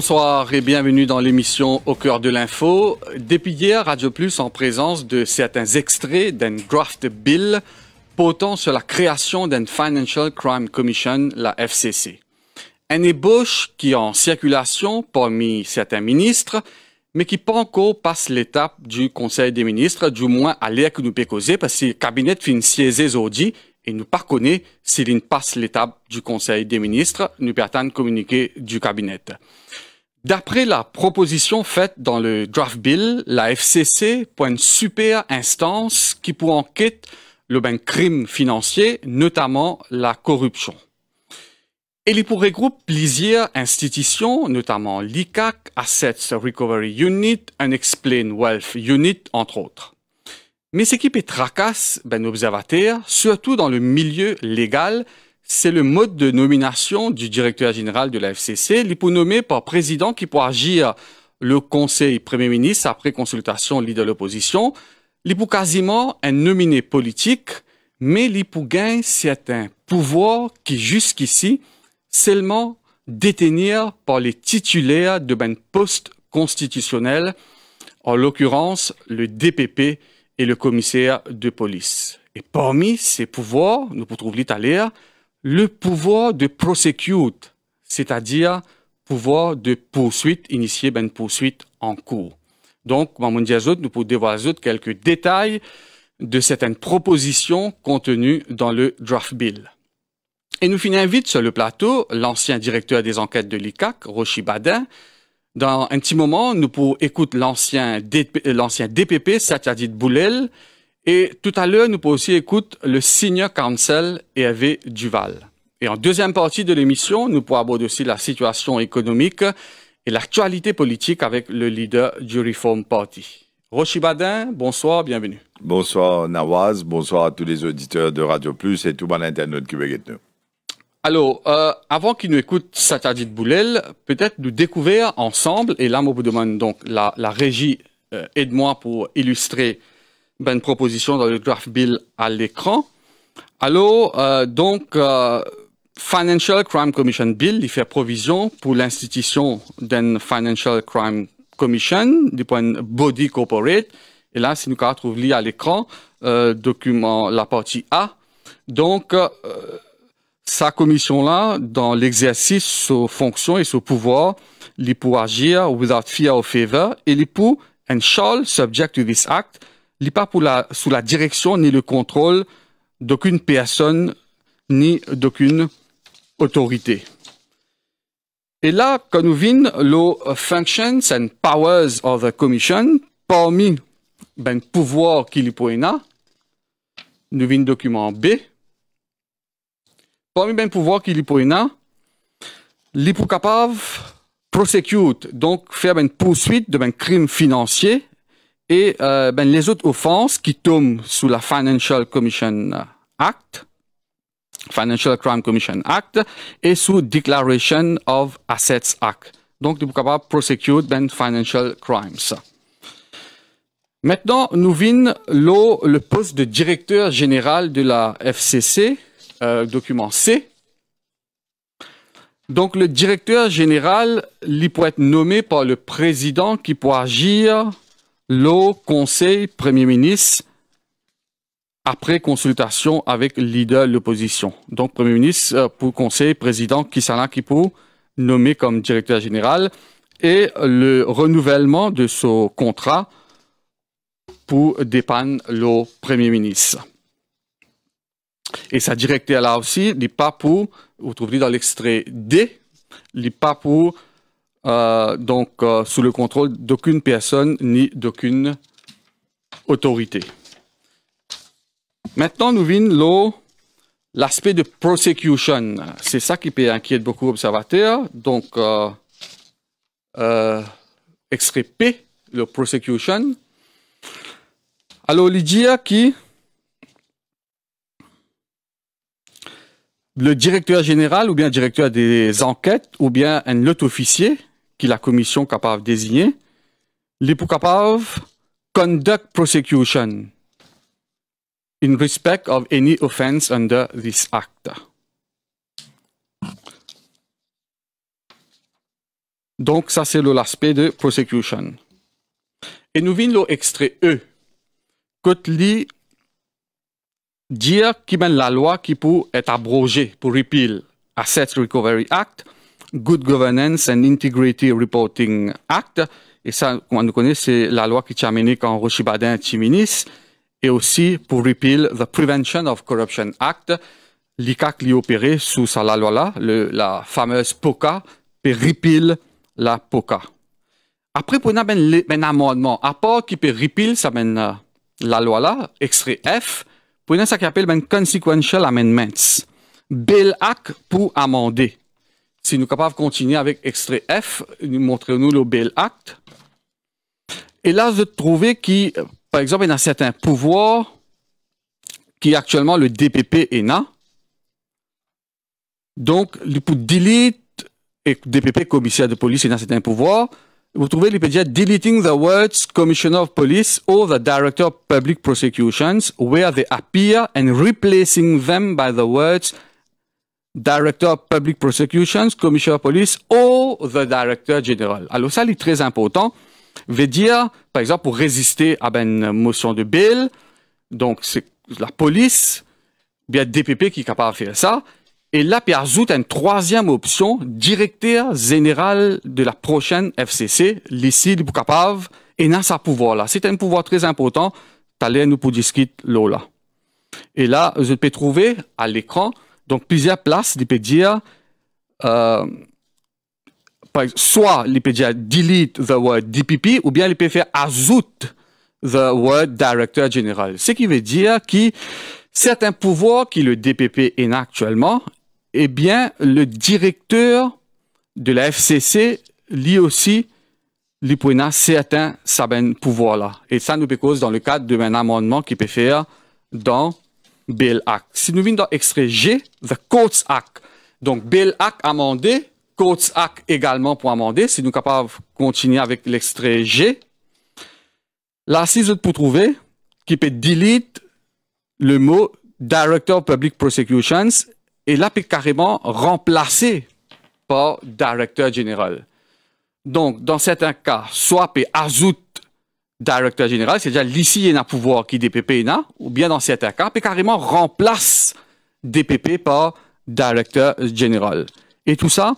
Bonsoir et bienvenue dans l'émission Au cœur de l'info. Depuis hier, Radio Plus en présence de certains extraits d'un draft bill portant sur la création d'une Financial Crime Commission, la FCC. Un ébauche qui est en circulation parmi certains ministres, mais qui pas encore passe l'étape du Conseil des ministres, du moins à l'air que nous peut causer, parce que le cabinet fait une et nous par connaît s'il passe l'étape du Conseil des ministres, nous de communiquer du cabinet. D'après la proposition faite dans le draft bill, la FCC pointe une super instance qui pour enquête le ben crime financier, notamment la corruption. Et les pourrait plusieurs institutions, notamment l'ICAC, Assets Recovery Unit, Unexplained Wealth Unit, entre autres. Mais ce qui tracasse ben observateur, surtout dans le milieu légal, c'est le mode de nomination du directeur général de la FCC, nommé par président qui pourra agir le conseil premier ministre après consultation leader de l'opposition, L'IPO quasiment un nominé politique, mais l'IPO gagne certains pouvoirs qui jusqu'ici seulement détenir par les titulaires de ben post constitutionnel, en l'occurrence le DPP et le commissaire de police. Et parmi ces pouvoirs, nous pouvons trouver l'Italie, le pouvoir de prosecute, c'est-à-dire pouvoir de poursuite, initier ben, poursuite en cours. Donc, Mamoun Diazout nous pouvons dévoiler quelques détails de certaines propositions contenues dans le draft bill. Et nous finissons vite sur le plateau l'ancien directeur des enquêtes de l'ICAC, Roshi Badin. Dans un petit moment, nous pourrons écouter l'ancien DPP, euh, Satyadit Boulel, et tout à l'heure, nous pouvons aussi écouter le senior counsel Hervé Duval. Et en deuxième partie de l'émission, nous pourrons aborder aussi la situation économique et l'actualité politique avec le leader du Reform Party. Rochi bonsoir, bienvenue. Bonsoir Nawaz, bonsoir à tous les auditeurs de Radio Plus et tout bon internet qui veut Alors, euh, avant qu'ils nous écoutent Satadit Boulel, peut-être nous découvrir ensemble, et là, moi, vous demande donc la, régie, et euh, aide-moi pour illustrer ben, proposition dans le graph bill à l'écran. Alors, euh, donc, euh, Financial Crime Commission Bill, il fait provision pour l'institution d'un Financial Crime Commission, du point body corporate. Et là, si nous lié à l'écran, euh, document, la partie A. Donc, euh, sa commission-là, dans l'exercice ses fonctions et ses pouvoirs, il peut agir without fear or favor et il peut and shall, subject to this act, n'est pas sous la direction ni le contrôle d'aucune personne ni d'aucune autorité. Et là, quand nous vîmes les functions and powers of the commission, parmi ben, pouvoirs qu'il y a, nous vîmes document B, parmi les ben, pouvoirs qu'il y a, l'hypocapable prosecute, donc faire une ben, poursuite de ben, crimes crime financier, et euh, ben, les autres offenses qui tombent sous la Financial Commission Act, Financial Crime Commission Act, et sous Declaration of Assets Act. Donc, ne prosecute ben financial crimes. Maintenant, nous vînes le poste de directeur général de la FCC, euh, document C. Donc, le directeur général, il peut être nommé par le président qui peut agir le Conseil Premier ministre après consultation avec le leader de l'opposition. Donc, Premier ministre euh, pour Conseil, président Kisana Kipo, nommé comme directeur général, et le renouvellement de ce contrat pour dépanner le Premier ministre. Et sa directeur là aussi, n'est pas pour, vous trouverez dans l'extrait D, n'est pas euh, donc euh, sous le contrôle d'aucune personne ni d'aucune autorité. Maintenant, nous vient l'aspect de prosecution. C'est ça qui peut inquiéter beaucoup d'observateurs. Donc, euh, euh, extrait P, le prosecution. Alors, Lydia qui le directeur général ou bien directeur des enquêtes ou bien un autre officier qui la commission capable de désigner, les pour capable conduct prosecution in respect of any offense under this act. Donc, ça, c'est l'aspect de prosecution. Et nous venons l'extrait E. côté dire qui mène la loi qui peut être abrogée pour repeal Asset Recovery Act, Good Governance and Integrity Reporting Act. Et ça, comme on nous connaît, c'est la loi qui amené quand Roshi Badin ministre. Et aussi pour repeal the Prevention of Corruption Act. L'ICAC l'y opéré sous sa loi-là, la fameuse POCA, pour repeal la POCA. Après, pour ben, ben amendement, à part qui peut repeal, ça ben, la loi-là, extrait F, pour ça qui appelle ben Consequential Amendments. Bill Act pour amender. Si nous sommes capables de continuer avec extrait F, montrez-nous le Bill Act. Et là, vous trouvez qu'il, par exemple, il y a certains pouvoirs qui actuellement le DPP ENA. Donc, pour delete et DPP, commissaire de police, y dans un pouvoir. Vous trouvez l'IPDIA deleting the words Commissioner of Police or the Director of Public Prosecutions where they appear and replacing them by the words Directeur Public Prosecutions, Commissioner Police ou the Director Général. Alors ça, c'est très important. Veut dire, par exemple, pour résister à ben, une motion de bail, donc c'est la police, bien DPP qui est capable de faire ça. Et là, puis ajoute une troisième option, directeur général de la prochaine FCC, l'ici, est capable, et dans sa pouvoir là. C'est un pouvoir très important. T'allais nous pour discuter là. Et là, je peux trouver à l'écran donc, plusieurs places, il peut dire, soit il peut dire delete the word DPP, ou bien il peut faire ajoute the word director général ». Ce qui veut dire que certains pouvoirs que le DPP est actuellement, eh bien, le directeur de la FCC, lui aussi, lui prend certains, certains pouvoirs-là. Et ça nous cause dans le cadre d'un amendement qui peut faire dans Bill Act. Si nous venons dans l'extrait G, the Courts Act. Donc, Bill Act amendé, Courts Act également pour amender. Si nous sommes capables de continuer avec l'extrait G, là, si vous pour trouver, qui peut delete le mot Director of Public Prosecutions et là, peut carrément remplacer par director General. Donc, dans certains cas, soit et ajoute directeur général, cest déjà l'ici, un pouvoir qui DPP il a, ou bien dans certains cas, puis carrément remplace DPP par directeur général. Et tout ça,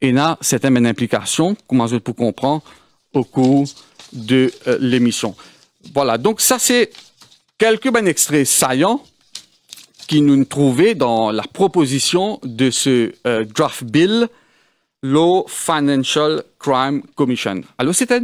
il a certaines implications, comme je pour comprendre, au cours de euh, l'émission. Voilà, donc ça, c'est quelques uns extraits saillants qui nous trouvaient dans la proposition de ce euh, draft bill Law Financial Crime Commission. Alors, c'est un,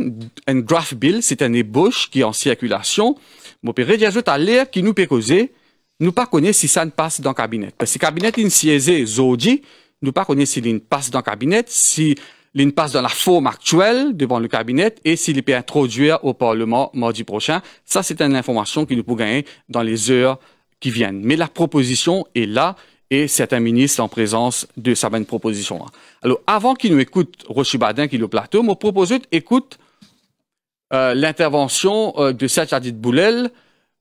draft bill, c'est un ébauche qui est en circulation. Mais peut j'ajoute à l'air qui nous peut causer, nous pas connaître si ça ne passe dans le cabinet. Parce que le cabinet est siégé aujourd'hui, nous pas connaître s'il passe dans le cabinet, si il passe dans la forme actuelle devant le cabinet et s'il peut introduire au Parlement mardi prochain. Ça, c'est une information qui nous peut gagner dans les heures qui viennent. Mais la proposition est là et certains ministres en présence de sa bonne proposition. Alors, avant qu'il nous écoute Rochibadin qui est au plateau, je proposé d'écouter l'intervention euh, de Sajadit Boulel.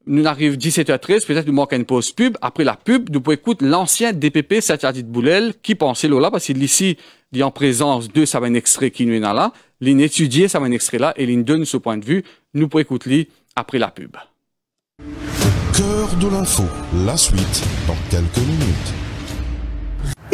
Nous arrivons 17h13, peut-être nous manque une pause pub. Après la pub, nous pouvons écouter l'ancien DPP Sajadit Boulel qui pensait là, parce qu'il est ici, il est en présence de sa bonne extrait qui nous est là. Il étudier sa bonne extrait là et il donne ce point de vue. Nous pouvons écouter après la pub. Cœur de l'info, la suite dans quelques minutes.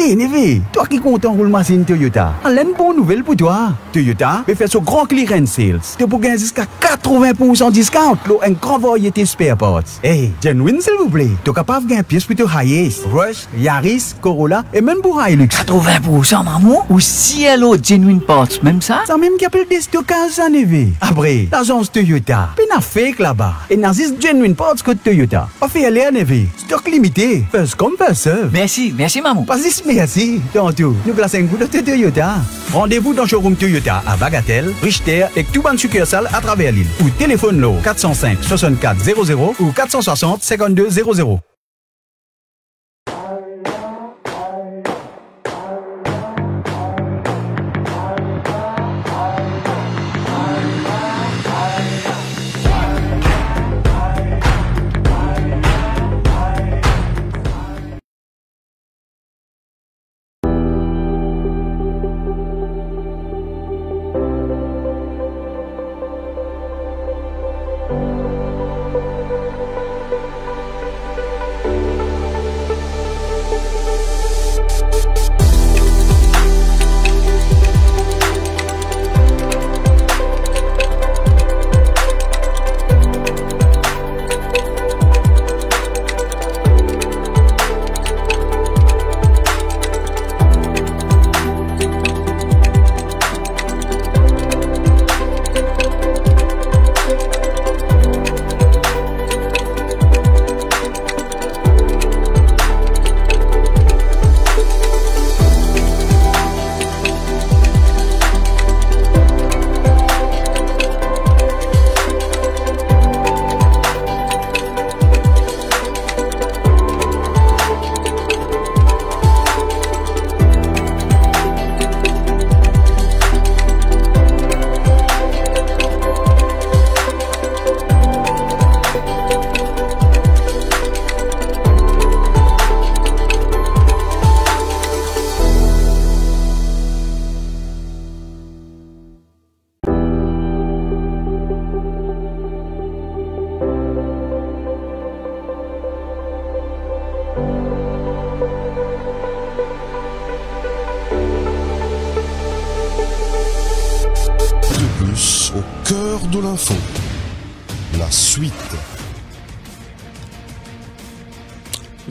Eh, Neve, toi qui comptes en roule machine Toyota, j'ai une bonne nouvelle pour toi. Toyota peut faire son grand clearance sales. Tu peux gagner jusqu'à 80% discount pour un grand variété spare parts. Hey, eh, genuine s'il vous plaît. Tu es capable de gagner pièce pour ton Rush, Yaris, Corolla et même pour Hilux. 80% maman? Ou si cielo genuine parts, même ça? Ça même qui appelle des stockages à Neve. Après, l'agence Toyota, peine fake là-bas. Et n'a de genuine parts que Toyota. offre fait à Neve. Stock limité. Fais comme serve. Merci, merci maman. Merci, tantôt. Nous classons vous de Toyota. Rendez-vous dans showroom Toyota à Bagatelle, Richter et tout sucursal succursale à travers l'île. Ou téléphone l'eau 405 64 00 ou 460 52 00.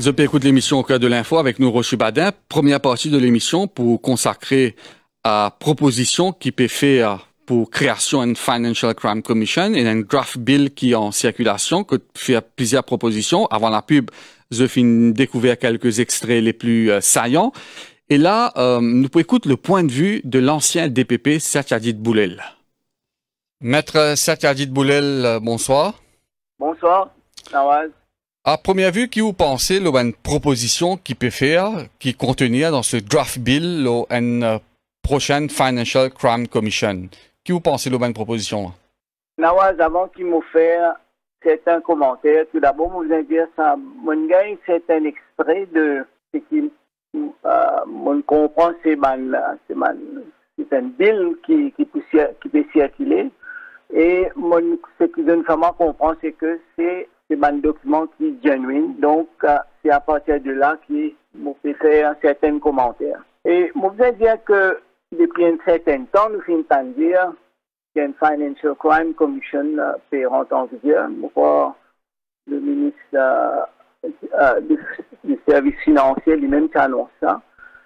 Zopé écoute l'émission au cœur de l'info avec nous, Rochu Badin. Première partie de l'émission pour consacrer à proposition qui peut faire euh, pour création d'une Financial Crime Commission et un draft bill qui est en circulation, qui fait plusieurs propositions. Avant la pub, je finis découvert quelques extraits les plus euh, saillants. Et là, euh, nous pouvons écouter le point de vue de l'ancien DPP Satyajit Boulel. Maître Satyajit Boulel, bonsoir. Bonsoir, Nawaz. À première vue, qui vous pensez à proposition qui peut faire, qui contenir dans ce draft bill, à euh, prochaine Financial Crime Commission? qui vous pensez à proposition? Nawaz, avant qu'il me fasse certains commentaires, tout d'abord, vous allez dire ça. Mon gars, c'est un extrait de ce qui, euh, comprends. comprend, c'est c'est un bill qui, qui, peut, qui peut circuler. Et mon, ce qui donne vraiment comprendre, c'est que c'est c'est un document qui est genuine. Donc, euh, c'est à partir de là que je fait un certains commentaires. Et je voudrais dire que depuis un certain temps, nous finissons dire qu'une Financial Crime Commission peut rentrer en vigueur. dire, le ministre des euh, euh, du, du, service financier lui-même qui annonce ça.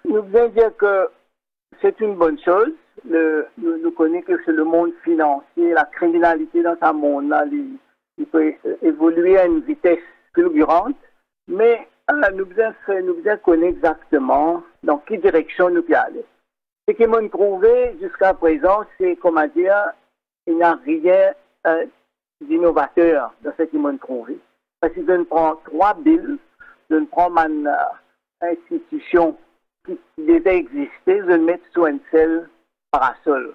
Nous voulons dire que c'est une bonne chose. Le, nous, nous connaissons que c'est le monde financier, la criminalité dans ce monde-là, il peut évoluer à une vitesse fulgurante, mais euh, nous bien, connaître exactement dans quelle direction nous allons aller. Ce qui m'ont trouvé jusqu'à présent, c'est, comment dire, il n'y a rien d'innovateur dans ce qui m'ont trouvé. Parce que je prends trois billes, je prends une euh, institution qui, devait déjà existait, je le mets sous une seul parasol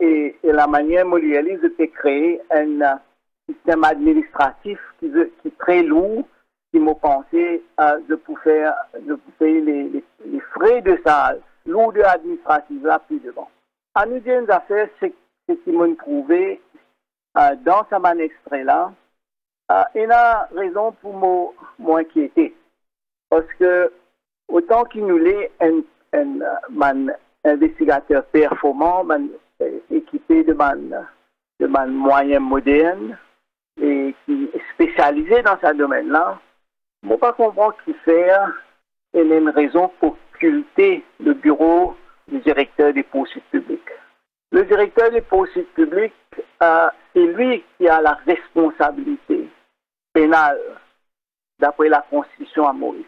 et, la manière molialise de créer un euh, système administratif qui, est très lourd, qui m'a pensé euh, de pouvoir faire, de payer les, frais de ça, de administratif là plus devant. À nous dire une affaire, c'est ce qu'ils m'ont trouvé euh, dans ce manuscrit là. il a raison pour m'inquiéter. Parce que autant qu'il nous l'est un, un, man, investigateurs performants, euh, équipé de man, de man moyens modernes et qui est spécialisé dans ce domaine-là, ne pas comprendre qui fait, et même raison pour culter le bureau du directeur des poursuites publiques. Le directeur des poursuites publiques, euh, c'est lui qui a la responsabilité pénale d'après la Constitution à Maurice.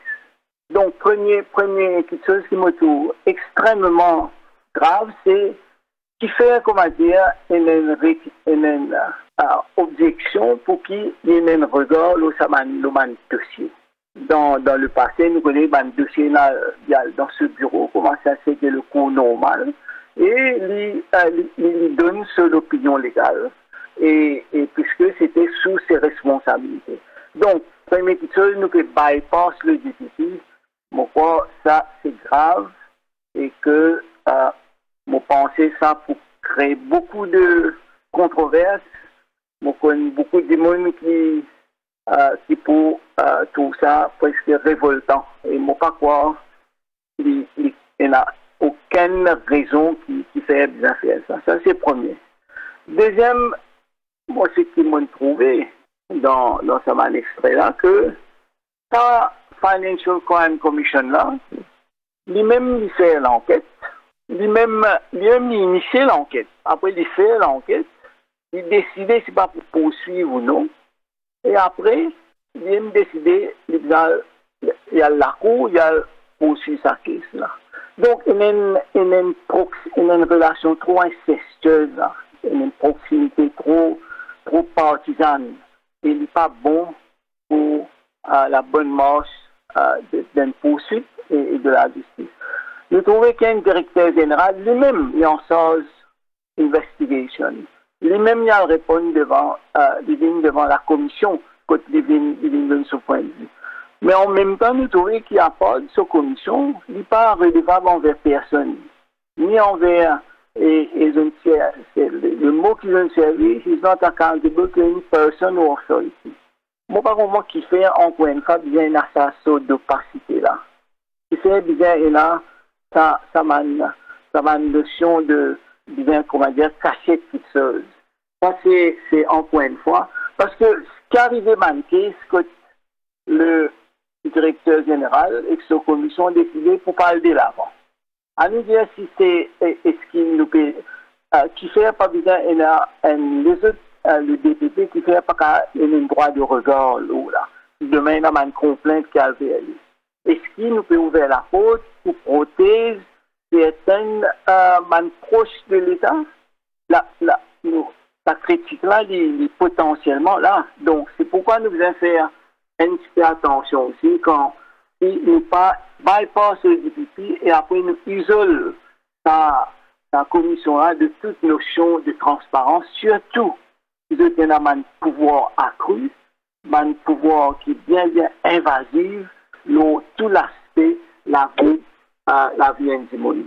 Donc, premier, premier, chose qui me trouve extrêmement grave, c'est qui fait, comment dire, une, objection pour qu'il y ait un regard le dossier. Dans, le passé, nous connaissons le dossier dans ce bureau, comment ça c'était le cours normal, et euh, il, donne son opinion légale, et, puisque c'était sous ses responsabilités. Donc, première chose, nous bypass le déficit crois que ça c'est grave et que je euh, pense que ça pour créer beaucoup de controverses Je connais beaucoup de gens qui euh, qui pour euh, tout ça presque révoltant et je ne crois pas qu'il il n'y a aucune raison qui, fait bien faire ça ça c'est premier deuxième moi ce qui m'a trouvé dans dans ce manifeste là que ça Financial Crime Commission lui même même l'enquête, l'enquête lui-même même il initie l'enquête. Après, il fait l'enquête. Il décide si pas pour poursuivre ou non, Et après, décide, ah, il y a la cour il y a poursuivre sa caisse. Donc, il une une une relation trop une une proximité trop partisane. Il n'est pas bon pour euh, la bonne marche euh, d'une poursuite et, de la justice. Nous trouvons qu'un directeur général lui-même est en charge investigation. Lui-même, il a répondu devant, euh, devant la commission, quand divine, de ce point de vue. Mais en même temps, nous trouvons qu'il n'y a pas de cette commission, il n'est pas redevable envers personne, ni envers et, le, mot qu'ils ont servi, ils not accountable to any person or authority. Mon par qui fait un coin de table, bien à sa sorte d'opacité là. Qui fait bien et là, ça, ça m'a une, ça m'a notion de, bien, comment dire, cachée qui se Ça, c'est, c'est un de fois. Parce que ce qui arrivait manquer, ce que le directeur général et sa commission ont décidé pour parler de l'avant. À nous dire si c'est, est-ce qu'il nous peut, qui fait pas bien et là, un, résultat euh, le DPP qui fait pas une droit de regard là. Demain, il y a une complainte qui a lui. est ce qu'il nous peut ouvrir la porte pour protéger certaines euh, proches de l'État, la, critique-là, est potentiellement là. Donc, c'est pourquoi nous devons faire une super attention aussi quand il ne pas bypass le DPP et après nous isole sa la commission-là de toute notion de transparence, surtout de tenir un pouvoir accru, un pouvoir qui bien bien invasive dans tout l'aspect la vie euh, la vie individuelle.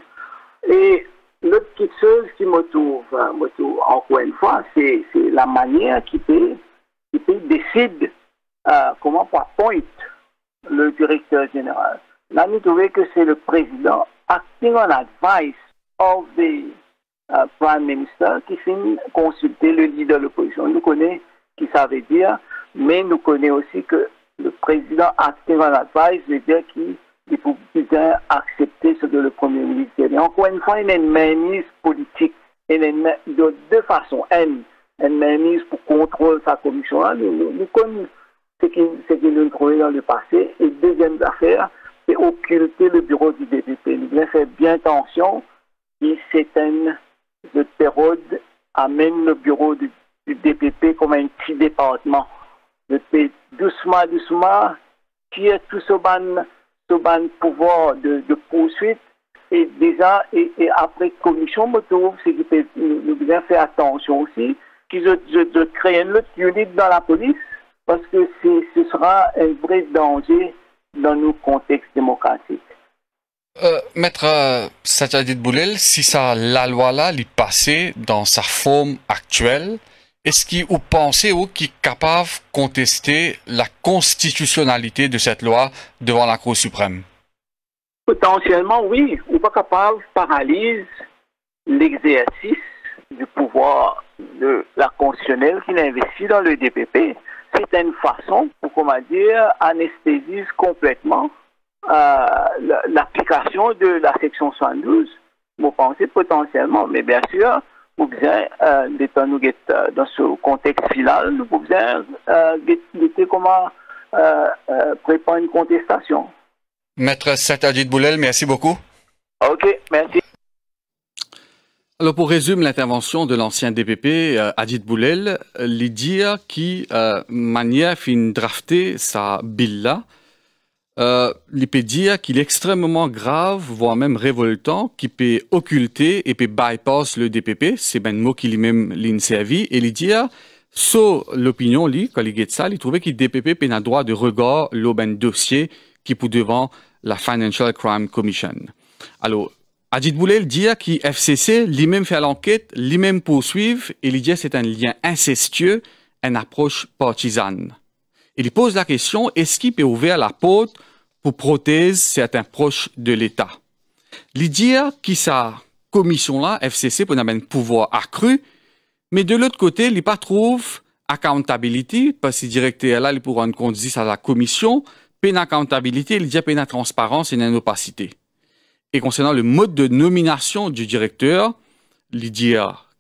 Et l'autre petite chose qui euh, me trouve, encore une fois, c'est la manière qui qui décide euh, comment pointe le directeur général. Là, nous trouvons que c'est le président acting on advice of the un euh, premier ministre qui finit consulter le leader de l'opposition. Nous connaissons qui ça veut dire, mais nous connaissons aussi que le président active un advice, veut dire qu'il faut bien accepter ce que le premier ministre dit. Encore une fois, il a une mainmise politique. Il y a de deux façons. Une, une mainmise pour contrôler sa commission. Hein, nous, nous, connaissons ce qui nous trouvait dans le passé. Et deuxième affaire, c'est occulter le bureau du DPP. Il bien faire bien attention. qu'il s'éteigne le Pérode amène le bureau du, DPP comme un petit département. Le doucement, doucement, est tout ce ban, pouvoir de, poursuite. Et déjà, et, après commission, me trouve, c'est qu'il nous bien faire attention aussi, qu'ils créer une autre unité dans la police, parce que ce sera un vrai danger dans nos contextes démocratiques. Euh, maître euh, Sajadid si ça, la loi-là, l'est passée dans sa forme actuelle, est-ce qui ou pensez ou qui est capable de contester la constitutionnalité de cette loi devant la Cour suprême? Potentiellement, oui. Ou pas capable paralyse l'exercice du pouvoir de la constitutionnelle qui l'investit dans le DPP. C'est une façon, pour comment dire, anesthésise complètement euh, l'application de la section 72, vous pensez potentiellement, mais bien sûr, vous besoin euh, d'être euh, dans ce contexte final, vous avez besoin d'être comment euh, préparer une contestation. Maître Satadjit Boulel, merci beaucoup. OK, merci. Alors pour résumer l'intervention de l'ancien DPP Adid Adit Boulel, euh, qui euh, manière fin drafter sa billa. là, euh, dire hein, qu'il est extrêmement grave, voire même révoltant, qui peut occulter et peut bypass le DPP, c'est ben mot qui lui-même l'inservi, et l'idia, hein, sauf l'opinion, lui, quand il ça, il trouvait que le DPP pas le droit de regard l'oben dossier qui pour devant la Financial Crime Commission. Alors, Adit Boulel dit hein, qui FCC lui-même fait l'enquête, lui-même poursuivre, et l'idia c'est un lien incestueux, une approche partisane. Il pose la question, est-ce qu'il peut ouvrir la porte pour protéger certains proches de l'État Lydia qui sa commission-là, FCC, peut un pouvoir accru, mais de l'autre côté, il pas trouve accountability, parce que directeur-là, il pourra rendre compte à la commission, peine accountability, il dit peine transparence et une opacité. Et concernant le mode de nomination du directeur, il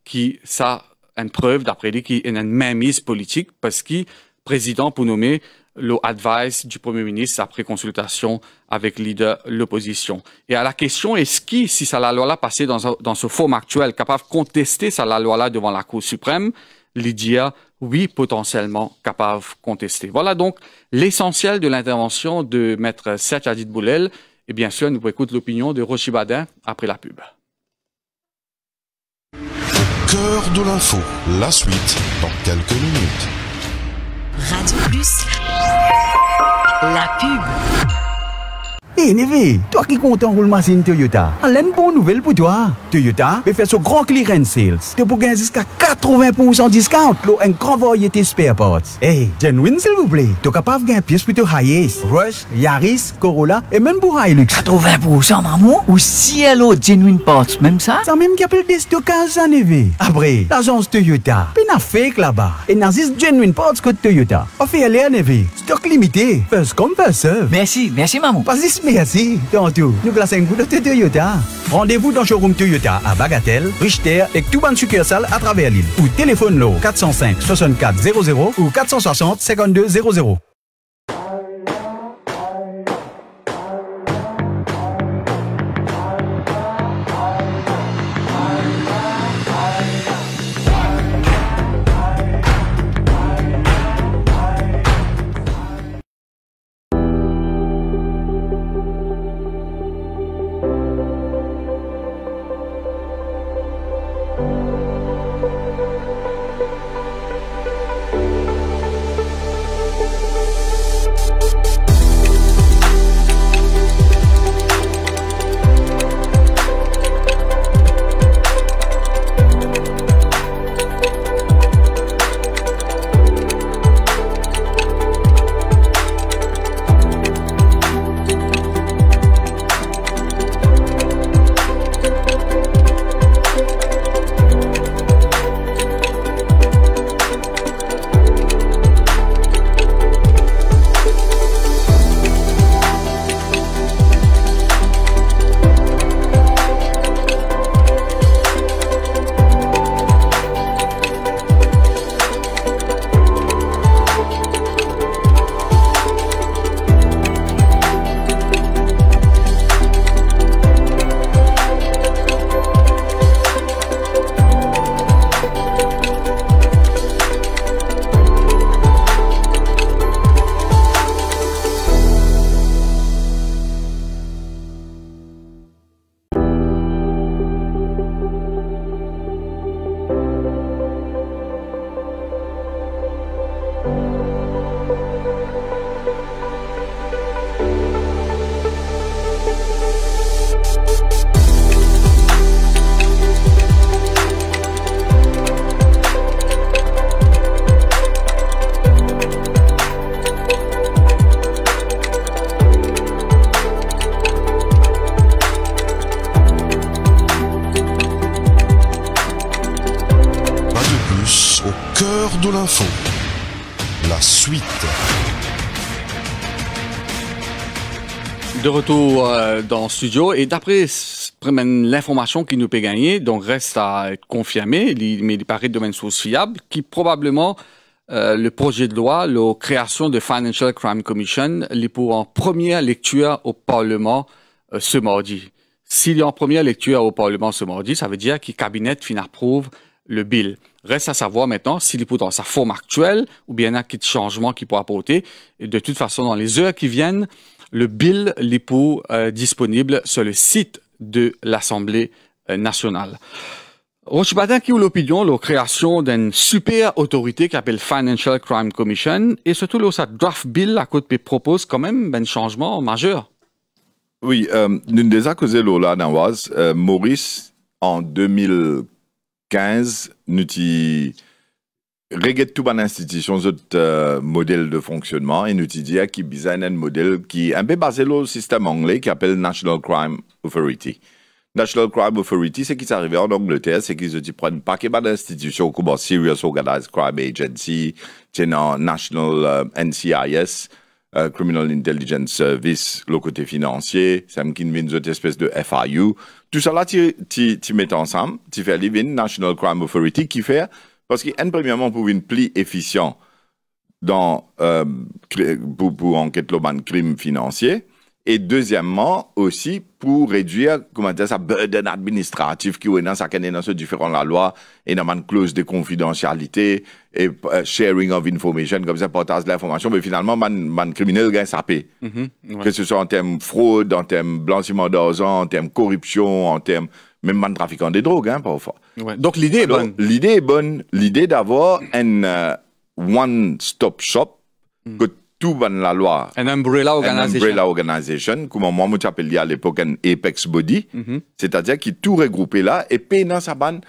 qui ça une preuve d'après lui qu'il y a une mainmise politique parce qu'il président pour nommer le advice du Premier ministre après consultation avec leader l'opposition. Et à la question, est-ce qui, si ça la loi-là passait dans, ce forme actuel, capable de contester ça la loi-là devant la Cour suprême, Lydia, oui, potentiellement capable de contester. Voilà donc l'essentiel de l'intervention de Maître Serge Adit Boulel. Et bien sûr, nous écoutons l'opinion de Rochibadin après la pub. Cœur de l'info, la suite dans quelques minutes. Radio Plus, la pub. Eh, Neve, toi qui comptes en roule-machine Toyota, une ah, bonne nouvelle pour toi. Toyota va faire son grand clearance sales. Tu peux gagner jusqu'à 80% discount pour un grand variété spare parts. Eh, genuine s'il vous plaît. Tu es capable de gagner pièces pour high Hiace, Rush, Yaris, Corolla et même pour Hilux. 80% maman? Ou cielo genuine parts, même ça? Ça même qui appelle des stockages à Neve. Après, l'agence Toyota, puis n'a fake là-bas. Et n'a juste genuine parts que Toyota. Offre-les à Stock limité. Fais comme ça. Merci, merci maman. Pas Merci, tantôt. Nous classons un de Toyota. Rendez-vous dans showroom Toyota à Bagatelle, Richter et tout sucursal succursale à travers l'île. Ou téléphone l'eau 405 64 00 ou 460 52 00. Euh, dans le studio. Et d'après l'information qui nous peut gagner, donc reste à être confirmé, mais il paraît de même source fiable, qui probablement euh, le projet de loi, la création de Financial Crime Commission, est pour en première lecture au Parlement euh, ce mardi. S'il est en première lecture au Parlement ce mardi, ça veut dire que le cabinet fin approuve le bill. Reste à savoir maintenant s'il est dans sa forme actuelle ou bien il y a un changements changement qu'il pourra apporter. Et de toute façon, dans les heures qui viennent, le bill LIPO euh, disponible sur le site de l'Assemblée euh, nationale. Je qui ou l'opinion la création d'une super autorité qui appelle Financial Crime Commission et surtout le draft bill à côté propose quand même ben, un changement majeur. Oui, nous nous déjà causé là dans Maurice en 2015 nous Reggae tout ban institution, ce euh, modèle de fonctionnement, et nous disons qui design un modèle qui est un peu basé sur le système anglais qui appelle National Crime Authority. National Crime Authority, c'est qui est arrivé en Angleterre, c'est qu'ils ont pris prendre pas paquet d'institutions comme Serious Organized Crime Agency, National euh, NCIS, euh, Criminal Intelligence Service, le côté financier, c'est me vient une espèce de FIU. Tout ça là, tu mets ensemble, tu fais vivre National Crime Authority qui fait parce qu'un, premièrement, pour une pli efficient dans, euh, pour, pour enquête le crime financier, et deuxièmement, aussi pour réduire, comment ça, burden administratif qui est dans dans ce différent la loi, et dans une clause de confidentialité, et euh, sharing of information, comme ça, partage de l'information, mais finalement, man, criminel gagne sa paix. Mm-hmm. Que ce soit en termes fraude, en termes blanchiment d'argent, en termes corruption, en termes même en trafiquant des drogues, hein, parfois. Donc l'idée est bonne. L'idée est bonne. L'idée d'avoir un euh, one-stop shop hmm. que tout va la loi. Un umbrella organization. Un umbrella organization, comme moi, je appelé à l'époque un apex body, mm-hmm. c'est-à-dire qui tout regroupé là et paye dans sa banne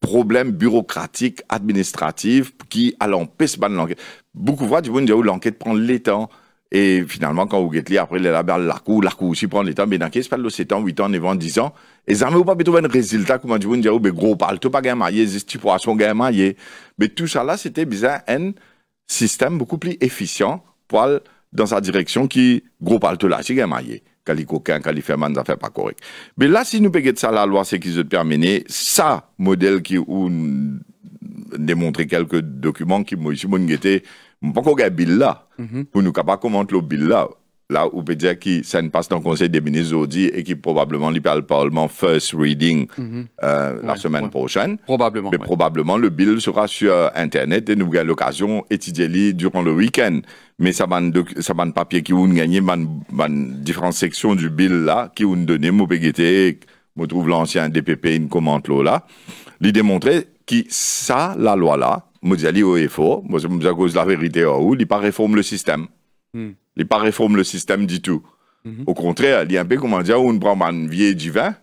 problème bureaucratique, administratif, qui à l'empêche l'enquête. Beaucoup de du tu vois, oh, l'enquête prend les temps. Et finalement, quand vous guettez, après, les labels, l'arcou, l'arcou aussi prend le temps, mais dans quel espace, 7 ans, 8 ans, 9 ans, 10 ans, et ça me pas plutôt un résultat, comment tu vous dire, mais oh, ben, gros, parle, tout pas gagné marié, zesti poisson gagné marié. Mais tout ça là, c'était bizarre, un système beaucoup plus efficient pour aller dans sa direction qui, gros, parle, tout là, c'est gagné marié. Quand il coquins, quand ça fait pas correct. Mais là, si nous payons ça, la loi, c'est qu'ils ont permis, ça, modèle qui, ou, démontré quelques documents qui, moi, ici, mon Mwen qu'on kon bill là. là, mm -hmm. pou pas commenter là. bill là. là. on peut dire diya ki sa n passe nan conseil des ministres et qu'il ki probableman li parlement first reading mhm. euh, la semaine prochaine. Probablement. Mais probablement le bill sera sur euh, internet et nous aurons l'occasion d'étudier lui durant le week-end. Mais ça, ça va papier papier qui n ganyen ban, ban différentes sections du bill là qui vous donner mon peut pe trouve l'ancien DPP une commente là. lui démontrer montrer ça, sa la loi là, me dit oui, e faux. Moi, je me cause la vérité, ou, il pas réforme le système. Mm. Il pas réforme le système du tout. Hmm. Au contraire, il y a un peu, comment dire, on prend un vieil du vin,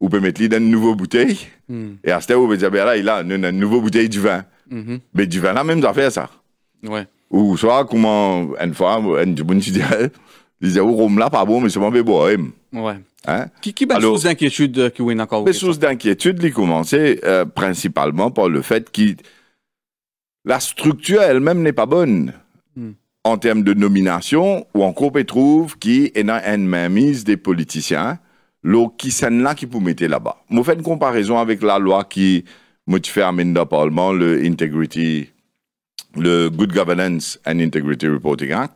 on peut mettre dans une nouvelle bouteille, hmm. et à ce moment on peut dire, là, il a une, nouveau nouvelle bouteille du vin. -hmm. Mais du vin, là même fait ça. Ouais. Ou soit, comment, une fois, une du bon hein, il disait, oh, là, pas bon, mais c'est bon, Quelles hein. Ouais. Hein? Qui, qui source d'inquiétude euh, qui est encore Les sources d'inquiétude, ils commençaient euh, principalement par le fait qu'ils la structure elle-même n'est pas bonne hmm. en termes de nomination, ou en on trouve qui est dans une mainmise des politiciens, l'eau qui s'en là qui peut mettre là-bas. Je fais une comparaison avec la loi qui fait amener dans le Parlement, le Integrity, le Good Governance and Integrity Reporting Act.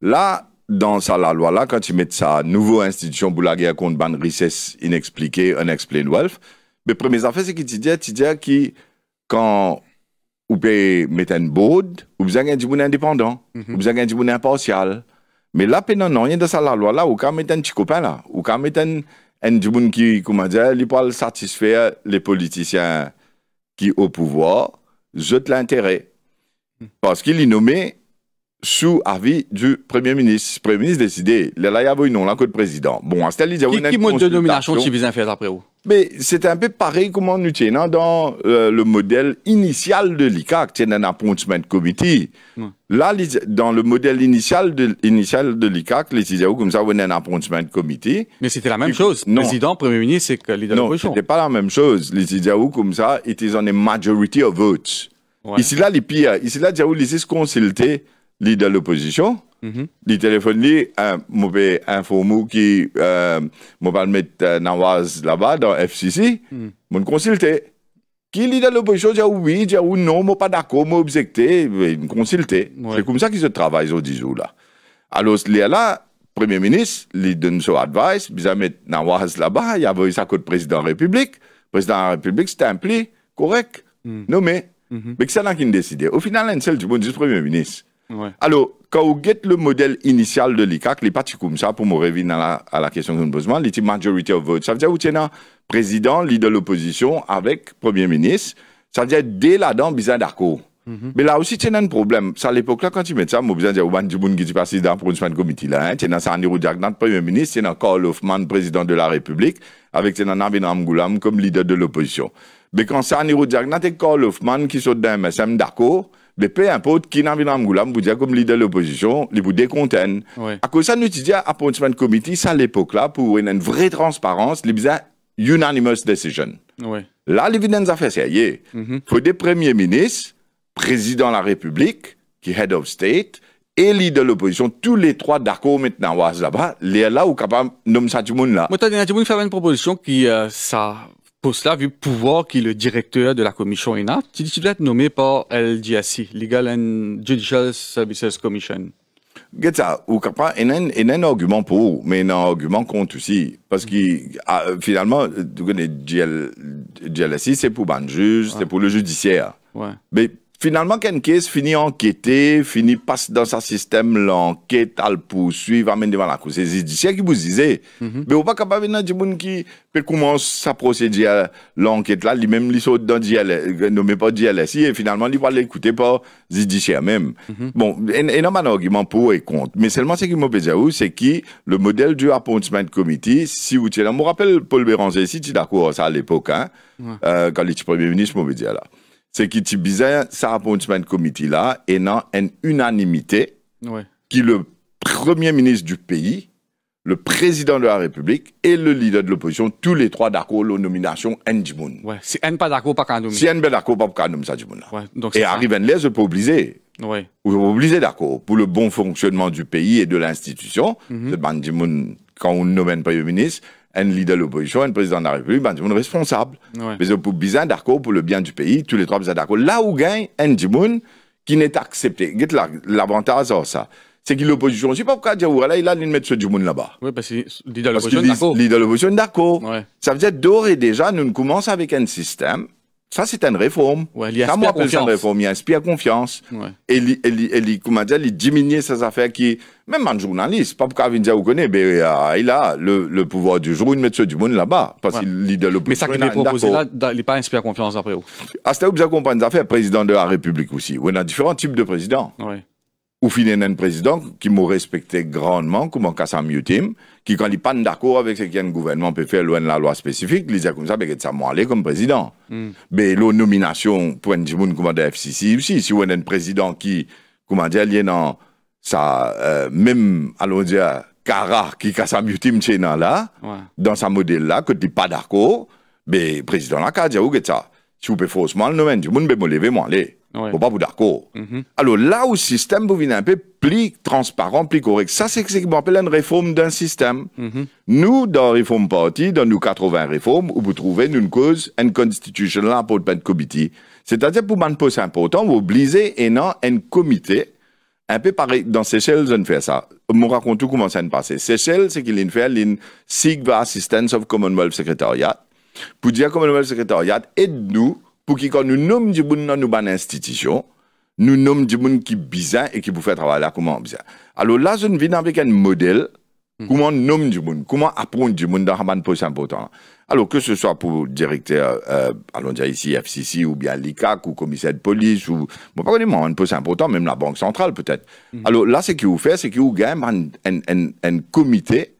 Là, dans ça, la loi là, quand tu mettent sa nouvelle institution pour la guerre contre ban richesse inexpliquée, unexplained wealth, mais première affaires, c'est qu'ils disent, qui, quand ou peut mettre un baud, ou besoin d'un monde indépendant, mhm. ou besoin d'un monde impartial. Mais là, non, a rien de la loi là, ou quand mettre un petit copain là, ou quand mettre un, un qui, comment dire, il peut satisfaire les politiciens qui, au pouvoir, jette l'intérêt. Mhm. Parce qu'il est nommé sous avis du Premier ministre. Le Premier ministre décidé, là, il y a non, là, président. Bon, c'est l'idée. Qui, qui mode de nomination tu vises faire après vous? Mais c'est un peu pareil comme nous tenons dans euh, le modèle initial de l'ICAC, tiens un appointment committee. Là, dans le modèle initial de, initial de l'ICAC, les idées comme ça, on un appointment committee. Mais c'était la même chose. Non. Président, premier ministre, c'est que les non, Non, c'était pas la même chose. Les idées comme ça, étaient en une majority of votes. Ici, là, les pires. Ici, là, ils les consultés li de l'opposition, Ils mhm. téléphonent, li téléphone li, un mauvais mou qui, euh, pas mettre euh, Nawaz là-bas, dans FCC, mm. me consulté. Qui li de l'opposition, dit oui, dit ou non, m'a pas d'accord, m'a objecté, m'a consulté. C'est comme ça qu'ils se travaillent, au 10 là. Alors, li là, Premier ministre, il donne son advice, il va mettre Nawaz là-bas, il a envoyé ça contre président de la République. Le président de la République s'est impliqué, correct, mhm. nommé. Mhm. Mais c'est là qu'il décide. Au final, c'est le du premier ministre. Ouais. Alors, quand vous avez le modèle initial de l'ICAC, les parties comme ça, pour me revenir à la, question que posez, posons, les majority of vote. Ça veut dire que avez un président, leader de l'opposition avec premier ministre. Ça veut dire dès là-dedans, bizarre d'accord. Mhm. Mais là aussi, tu as un problème. Ça, à l'époque-là, quand tu mets ça, moi, je de dire, président pour une comité là, hein, tu as Sandi Roudjagnan, premier ministre, tu as Karl Hoffman, président de la République, avec tu as comme leader de l'opposition. Mais quand Sandi Roudjagnan et Karl Hoffman qui sont dans MSM d'accord, mais peu importe qui n'a vu l'angoulême, vous dire comme leader de l'opposition, il vous décontaine. À cause de ça, nous disons, de committee, ça, à l'époque-là, pour une vraie transparence, il disait unanimous decision. Oui. Là, les videns affaires, c'est ailleurs. Mhm. Il faut des premiers ministres, président de la République, qui est head of state, et leader de l'opposition, tous les trois d'accord maintenant, là-bas, les là, où capable de nommer ça tout le monde là. Moi, t'as dit, fait une proposition qui, euh, ça, pour cela, vu le pouvoir qui le directeur de la commission que il dois être nommé par LJSC, Legal and Judicial Services Commission. c'est ça, ou il y a un argument pour, mais il a un argument contre aussi. Parce que ah, finalement, tu connais, c'est pour le juge, c'est pour le judiciaire. Ouais. Mais Finalement, Ken Case finit enquêté, finit passe dans sa système l'enquête, elle poursuit, amène devant la cour. C'est Zidichia qui vous disait. Mhm. Mais vous pas capable de dire qui peut commencer sa procédure, euh, l'enquête là, lui-même, il saute dans DLS, euh, nommé pas DLS, et finalement, il va l'écouter par judiciaire même. il -hmm. Bon, énormément argument pour et contre. Mais seulement ce qui m'a dire, c'est que le modèle du appointment committee, si vous tiens, je me rappelle Paul Béranger, si tu es d'accord, ça à l'époque, hein, euh, quand il était premier ministre, je me disais là. Ce qui est bizarre, ça de comité là, et non une unanimité, ouais. qui le premier ministre du pays, le président de la République et le leader de l'opposition, tous les trois d'accord, la nomination Ndjimoun. Ouais. Si N pas d'accord, pas Kandoum. Si N pas d'accord, pas Kandoum, ça Ndjimoun. Ouais, et arrive je peux peux Oui. Ouais. peux obliger d'accord. Pour le bon fonctionnement du pays et de l'institution, mm -hmm. Ndjimoun, quand on nomme un premier ministre, un leader de l'opposition, un président de la République, ben, un responsable. Mais pour bien d'accord pour le bien du pays, tous les trois bien d'accord. Là où gagne un Djimoun qui n'est accepté. L'avantage c'est ça. C'est que l'opposition, je ne sais pas pourquoi dire, là, il a un mettre du monde là-bas. Oui, parce que leader de l'opposition d'accord. Leader de l'opposition d'accord. Ça veut dire d'ores et déjà, nous commençons avec un système ça, c'est une réforme. Ouais, il ça, moi, la Une réforme. Il inspire confiance. Et, il, comment dire, il diminue ces affaires qui, même un journaliste, pas pour dire, vous connaissez, mais, euh, il a le, pouvoir du jour, il met ceux du monde là-bas. Parce qu'il le de Mais ça qu'il est proposé là, il n'est pas inspire confiance après. À ce que vous ah, comprenez les affaires, président de la République aussi. On a différents types de présidents. Ou finalement, un président qui m'a respecté grandement, comme en Utim, qui, quand n'est pas d'accord avec ce qu'un gouvernement peut faire, loin de la loi spécifique, il dit comme ça, mais ça m'a aller comme président. Hmm. Mais la nomination pour un jimoun comme le FCC aussi, si on a un président qui, comment dire, il est dans sa, euh, même, allons dire, Kara, qui a sa ultime là, dans sa modèle là, que tu pas d'accord, mais président là, qu'a dit, ou ça? Si vous faites faussement le domaine, vous ne pouvez lever, moi, allez. Ouais. Faut pas vous d'accord. Mhm. Alors là où le système vous un peu plus transparent, plus correct. Ça, c'est ce qu'on appelle une réforme d'un système. Mhm. Nous, dans Réforme Party, dans nos 80 réformes, où vous trouvez une cause, une constitution pour le comité. C'est-à-dire, pour un poste important, vous obligez et non un comité. Un peu pareil, dans Seychelles, on fait ça. Je vous raconte tout comment ça se passe. Seychelles, c'est qu'il fait une SIGVA Assistance of Commonwealth Secretariat pour dire comme le secrétariat, aide-nous pour quand nous nommons du monde dans nos bonnes institutions, nous nomme du monde qui bizarre et qui vous faire travailler là comment bizarre. Alors là, je viens avec un modèle, comment nomme du monde comment apprendre du monde dans un poste important. Alors que ce soit pour directeur, euh, allons dire ici FCC ou bien l'ICAC ou commissaire de police ou, pas vraiment, un poste important, même la Banque centrale peut-être. Hmm. Alors là, ce qu'il vous fait, c'est qu'il vous gagne un, comité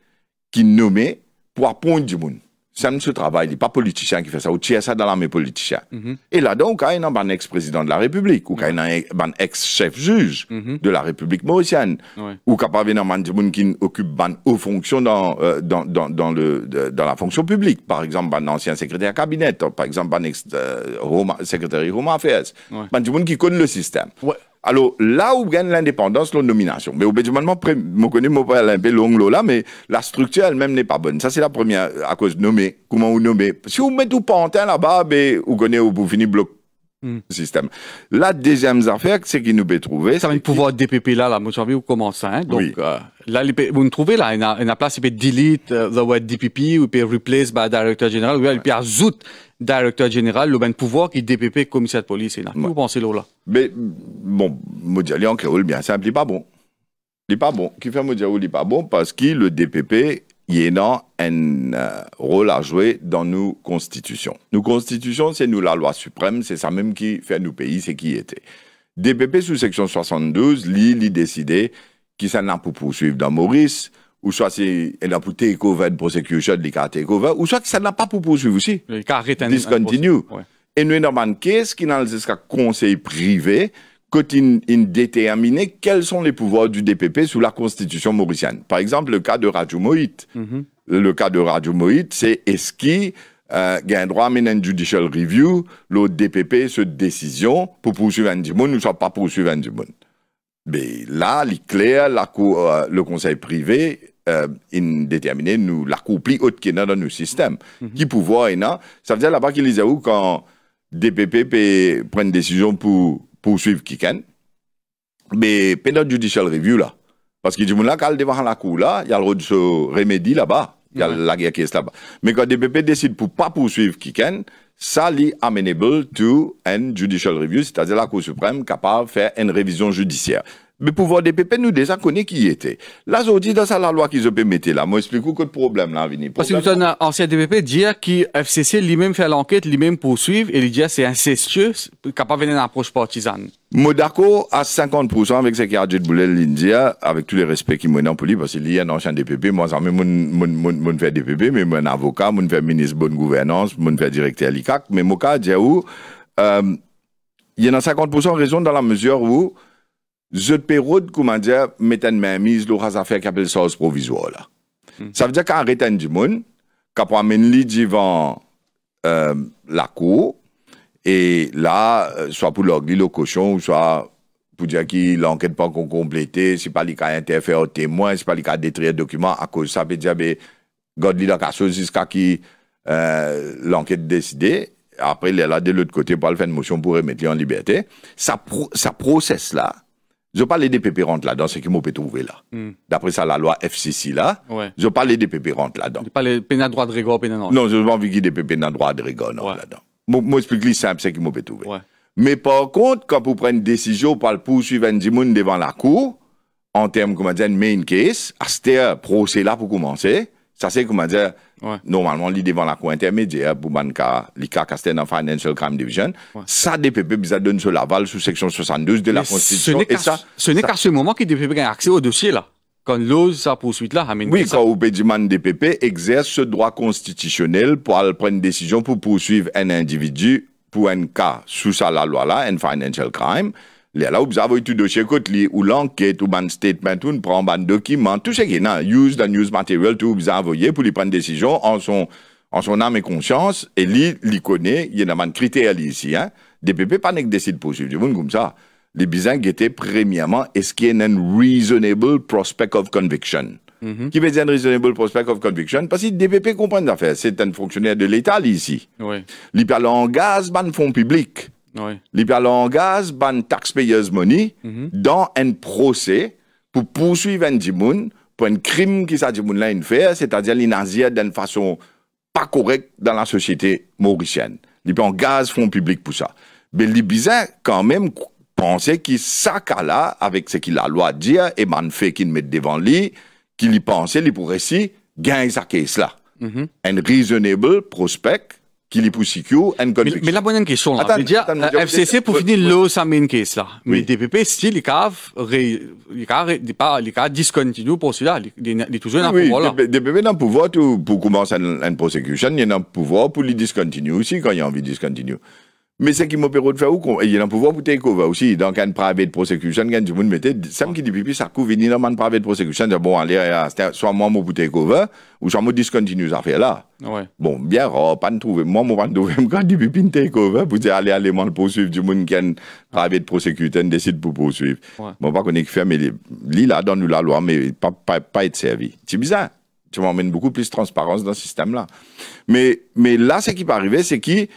qui nommé pour apprendre du monde c'est un travail il n'est pas politicien qui fait ça. Ou tu ça dans l'armée politicien. Mhm. Et là donc il y a un ex-président de la République, ou il un ex-chef juge mhm. de la République mauricienne, ou quand il y a qui occupe une haute fonction euh, dans, dans, dans, le, dans la fonction publique. Par exemple, un ancien secrétaire cabinet, par exemple, un ex-secrétaire euh, Home Affaires. Ouais. qui connaît le système. Alors, là où gagne l'indépendance, la nomination. Mais moment, je connais mon pas un peu là, mais la structure elle-même n'est pas bonne. Ça, c'est la première, à cause de nommer. Comment vous nommez? Si vous mettez tout pantin là-bas, mais ben, vous connaissez, vous finissez bloc Mm. système. La deuxième affaire, c'est qu'il nous peut trouver. Ça va pouvoir DPP là, la hein. euh, vous commencez, hein. Donc, oui. là, vous nous trouvez là, il y a une place, il peut delete euh, the word DPP, ou il peut replace by bah, director general, ou il peut ajoute directeur général, le même pouvoir qui DPP, commissaire de police. Là. vous pensez là Mais bon, Modiali en créole, bien simple, il n'est pas bon. Il n'est pas bon. Qui fait Modiali, il n'est pas bon parce que le DPP, il a un euh, rôle à jouer dans nos constitutions. Nos constitutions, c'est nous la loi suprême, c'est ça même qui fait nos pays, c'est qui était. DPP sous section 72, lui, a décidé qui s'en a pour poursuivre dans Maurice, ou soit c'est elle a pour take over prosecution, les ou soit que ça n'a pas pour poursuivre aussi. Le Discontinue. Et nous, avons une case qui ce jusqu'à conseil privé, qui déterminer quels sont les pouvoirs du DPP sous la constitution mauricienne. Par exemple, le cas de Radio Moït. Mhm. Le cas de Radio Moït, c'est est-ce qu'il euh, a un droit à mener judicial review, le DPP se décision pour poursuivre un monde ou soit pas poursuivre un monde. Mais là, il est clair, la cour, euh, le conseil privé euh, indéterminé, nous, la autre plus haute a dans notre système. Mhm. Qui pouvoir est là. Ça veut dire là-bas qu'il y a où quand DPP prend une décision pour poursuivre quelqu'un. Mais pendant de judicial review là, parce que du monde là, quand devant la cour là, il y a le se remédie là-bas. Il y a la guerre qui est là-bas. Mais quand DPP décide pour pas poursuivre quelqu'un, ça est amenable to une judicial review, c'est-à-dire la Cour suprême capable de faire une révision judiciaire. Mais pouvoir des PP, nous déjà connaît qui était. Là, je dis dans la loi qu'ils ont mettre là. Moi, explique vous que le problème là, venir. Parce que vous avez un ancien DPP dit qui FCC lui-même fait l'enquête, lui-même poursuivre, et lui que c'est incestueux, capable venir une approche partisane. d'accord à 50% avec ce qu'a dit Boulet l'India, avec tous les respects qu'il donné pour lui, parce qu'il y a un ancien DPP, moi, je mon, mon, mon, fait DPP, mais mon avocat, mon fait ministre bonne gouvernance, mon fait directeur l'ICAC, mais mon cas, euh, il y a 50% raison dans la mesure où, ce perrode, comment dire, met en main-mise le reste de l'affaire qui s'appelle ça provisoire. Hmm. Ça veut dire qu'il y a un du monde qui a promis lui devant la cour et là, euh, soit pour l'orgueil au cochon, soit pour dire qu'il n'est pas complétée, l'enquête, c'est pas lui qui a interféré au témoin, c'est pas lui qui a détruit le document, à cause ça, veut dire qu'il ben, a dit jusqu'à ce que euh, l'enquête soit décidée. Après, il est là de l'autre côté pour faire une motion pour remettre en liberté. Ça procès là. Je pas des pépérantes là-dedans, ce qui m'ont trouvé là. Hmm. D'après ça, la loi FCC là, ouais. je pas des pépérantes là-dedans. Pas les pénal droit de rigueur, pénal non. Non, je n'ai pas envie des droit de rigueur là-dedans. Moi, explique simple, c'est qui m'ont trouvé. Mais par contre, quand vous prenez une décision pour poursuivre un devant la cour, en termes, de main case, à ce procès là pour commencer, ça, c'est comment dire, normalement, il devant la cour intermédiaire pour le cas Castel dans Financial Crime Division. Ça, DPP, ils donne ce laval sous section 72 de la Mais Constitution. Ce n'est qu'à ce, moment que DPP a accès au dossier, là. Quand l'ose sa poursuite là, Oui, ça. quand le DPP exerce ce droit constitutionnel pour prendre une décision pour poursuivre un individu pour un cas sous sa la loi là, un financial crime là où vous avez tout dossier côté ou l'enquête ou ban statement ou prend ban document tout ce qui est use the news material tout vous envoyé pour lui prendre décision en son en son âme et conscience et lui il connaît il y a un critère ici hein DPP pas nek décide poursuivre vous monde comme ça les bizans qui étaient premièrement est-ce qu'il y a un reasonable prospect of conviction mm-hmm. Qui veut dire un reasonable prospect of conviction? Parce que DPP comprend l'affaire. C'est un fonctionnaire de l'État, ici. Oui. Il parle en gaz, ban fonds public. Oui. Li en gaz, ban taxpayers money, mhm. dans un procès pour poursuivre un pour un crime qui a dimoun là fait, c'est-à-dire l'inazir d'une façon pas correcte dans la société mauricienne. Li en gaz font public pour ça. Mais quand même penser qu'il s'acca avec ce qu'il a loi dire et man fait qu'il met devant lui, qu'il y pensait, il pourrait si gagner sa case là. Mhm. Un raisonnable reasonable prospect conviction. Mais, mais, la bonne question, là, attends, dire, attends, euh, FCC, pour finir, le, ça met une case, là. Mais DPP, si, les cas les pas, les cas discontinuent pour cela, les toujours dans le pouvoir, là. DPP dans le pouvoir, pour commencer une prosecution, il y a le pouvoir pour les discontinuer aussi, quand il y a envie de discontinuer. Mais ce qui m'a permis de faire, c'est qu'il y a un pouvoir pour take over aussi. Donc, il y a une private prosecution, il y a un monde qui dit, puis, ça couvre, il y a une private prosecution. bon, allez, euh, soit moi, moi, pour take over, ou soit moi, discontinue à faire là Bon, bien, pas de trouver. Moi, mon pas de trouver. Quand du y a take over, pour dire, allez, allez, moi, le poursuivre, du monde qui a une private prosecution, décide pour poursuivre. Bon, pas qu'on est fait, mais l'île a donné la loi, mais pas, pas, pas être servi. C'est bizarre. Tu m'amène beaucoup plus de transparence dans ce système-là. Mais, mais là, ce qui peut arriver, c'est qui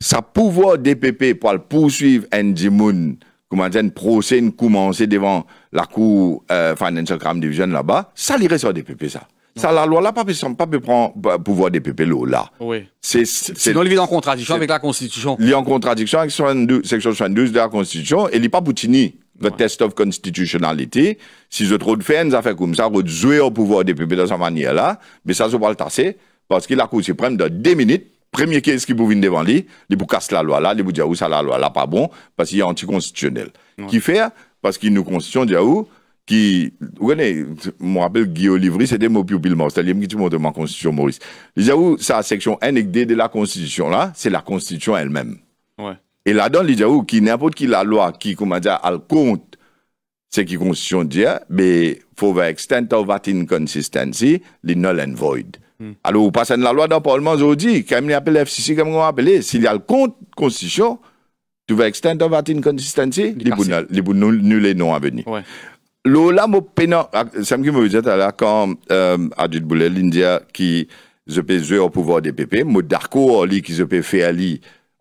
sa pouvoir DPP pour le poursuivre Andy Moon, comment dire, procès commencer devant la cour euh, Financial Crime Division là-bas, ça l'irait sur DPP ça. Ça, la loi là, pas peut, pas prendre euh, pouvoir DPP là. Oui. C'est, Sinon, il est en contradiction avec la Constitution. Il est en contradiction avec section 72 de la Constitution et il n'est pas Boutini. Le test of constitutionality, si je trouve de faire une affaire comme ça, vais jouer au pouvoir DPP de cette manière-là, mais ça, je vais le tasser, parce que la Cour suprême, dans deux minutes, premier case qui qu'ils devant lui, il vous la loi là, il vous ah, la loi là, pas bon, parce qu'il est anticonstitutionnel. Qui fait? Parce qu'il nous constitution, dit, ah, qui, vous connaissez, je me rappelle Guillaume Livry, c'était mon plus Bill c'est-à-dire qui montre ma constitution Maurice. Il dit, ah, ça, section 1 et 2 de la constitution là, c'est la constitution elle-même. Et là-dedans, il dit, qui n'importe qui la loi, qui, comment dire, elle compte, c'est qui constitution dit, mais, for va extent of that inconsistency, les null and void. Mm. Alors, vous passez la loi dans le Parlement aujourd'hui, quand il appelle FCC, comme on appelle, s'il y a le compte constitution, tu vas extendre votre inconsistency, les nul nuls non à venir. Ouais. Lola, mon vous ah, ça me dit là, quand euh, Adjit Boulet, l'India, qui je peux jouer au pouvoir des PP, mon Darko, qui je peux faire,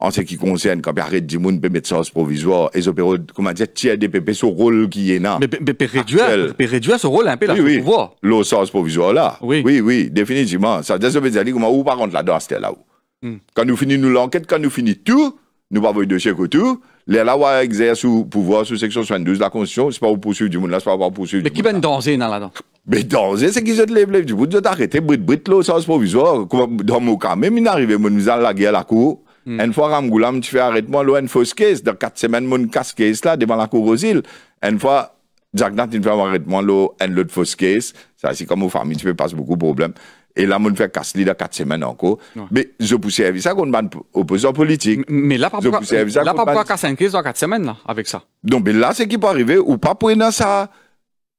en ce qui concerne quand arrête du monde peut mettre sens provisoire et opéra comment dire tiers des PP son rôle qui est là mais peut réduire peut réduire ce rôle un peu là oui, pouvoir le sens provisoire là oui oui définitivement ça veut dire comment où par contre la danse là où hmm. quand nous finissons l'enquête quand nous finissons tout nous pas de chèque tout, les là exercent exerce sous pouvoir sous section 72 de la constitution c'est pas au poursuivre du monde là c'est pas au poursuivre mais qui va danser là, dedans mais danser, c'est qu'ils ont les du bout de t'arrêter, brit brit, l'eau, sens provisoire. Dans mon cas, même, il arrive, arrivé, nous allons la guerre à la cour. Une hmm. fois, Ramgoulam, tu fais arrêtement, moi là, une fausse caisse. Dans quatre semaines, mon casse caisse là, devant la cour aux îles. Une fois, Nath, tu fais arrêtement, moi là, une autre fausse caisse. Ça, c'est comme aux familles, tu fais passer beaucoup de problèmes. Et là, on fait casse dans quatre semaines encore. Mais je pousse à ça qu'on ban opposant politique. Mais là, pas pourquoi, là, pas casser une crise dans quatre semaines, là, avec ça. Donc, mais là, c'est qui peut arriver ou pas pour ça.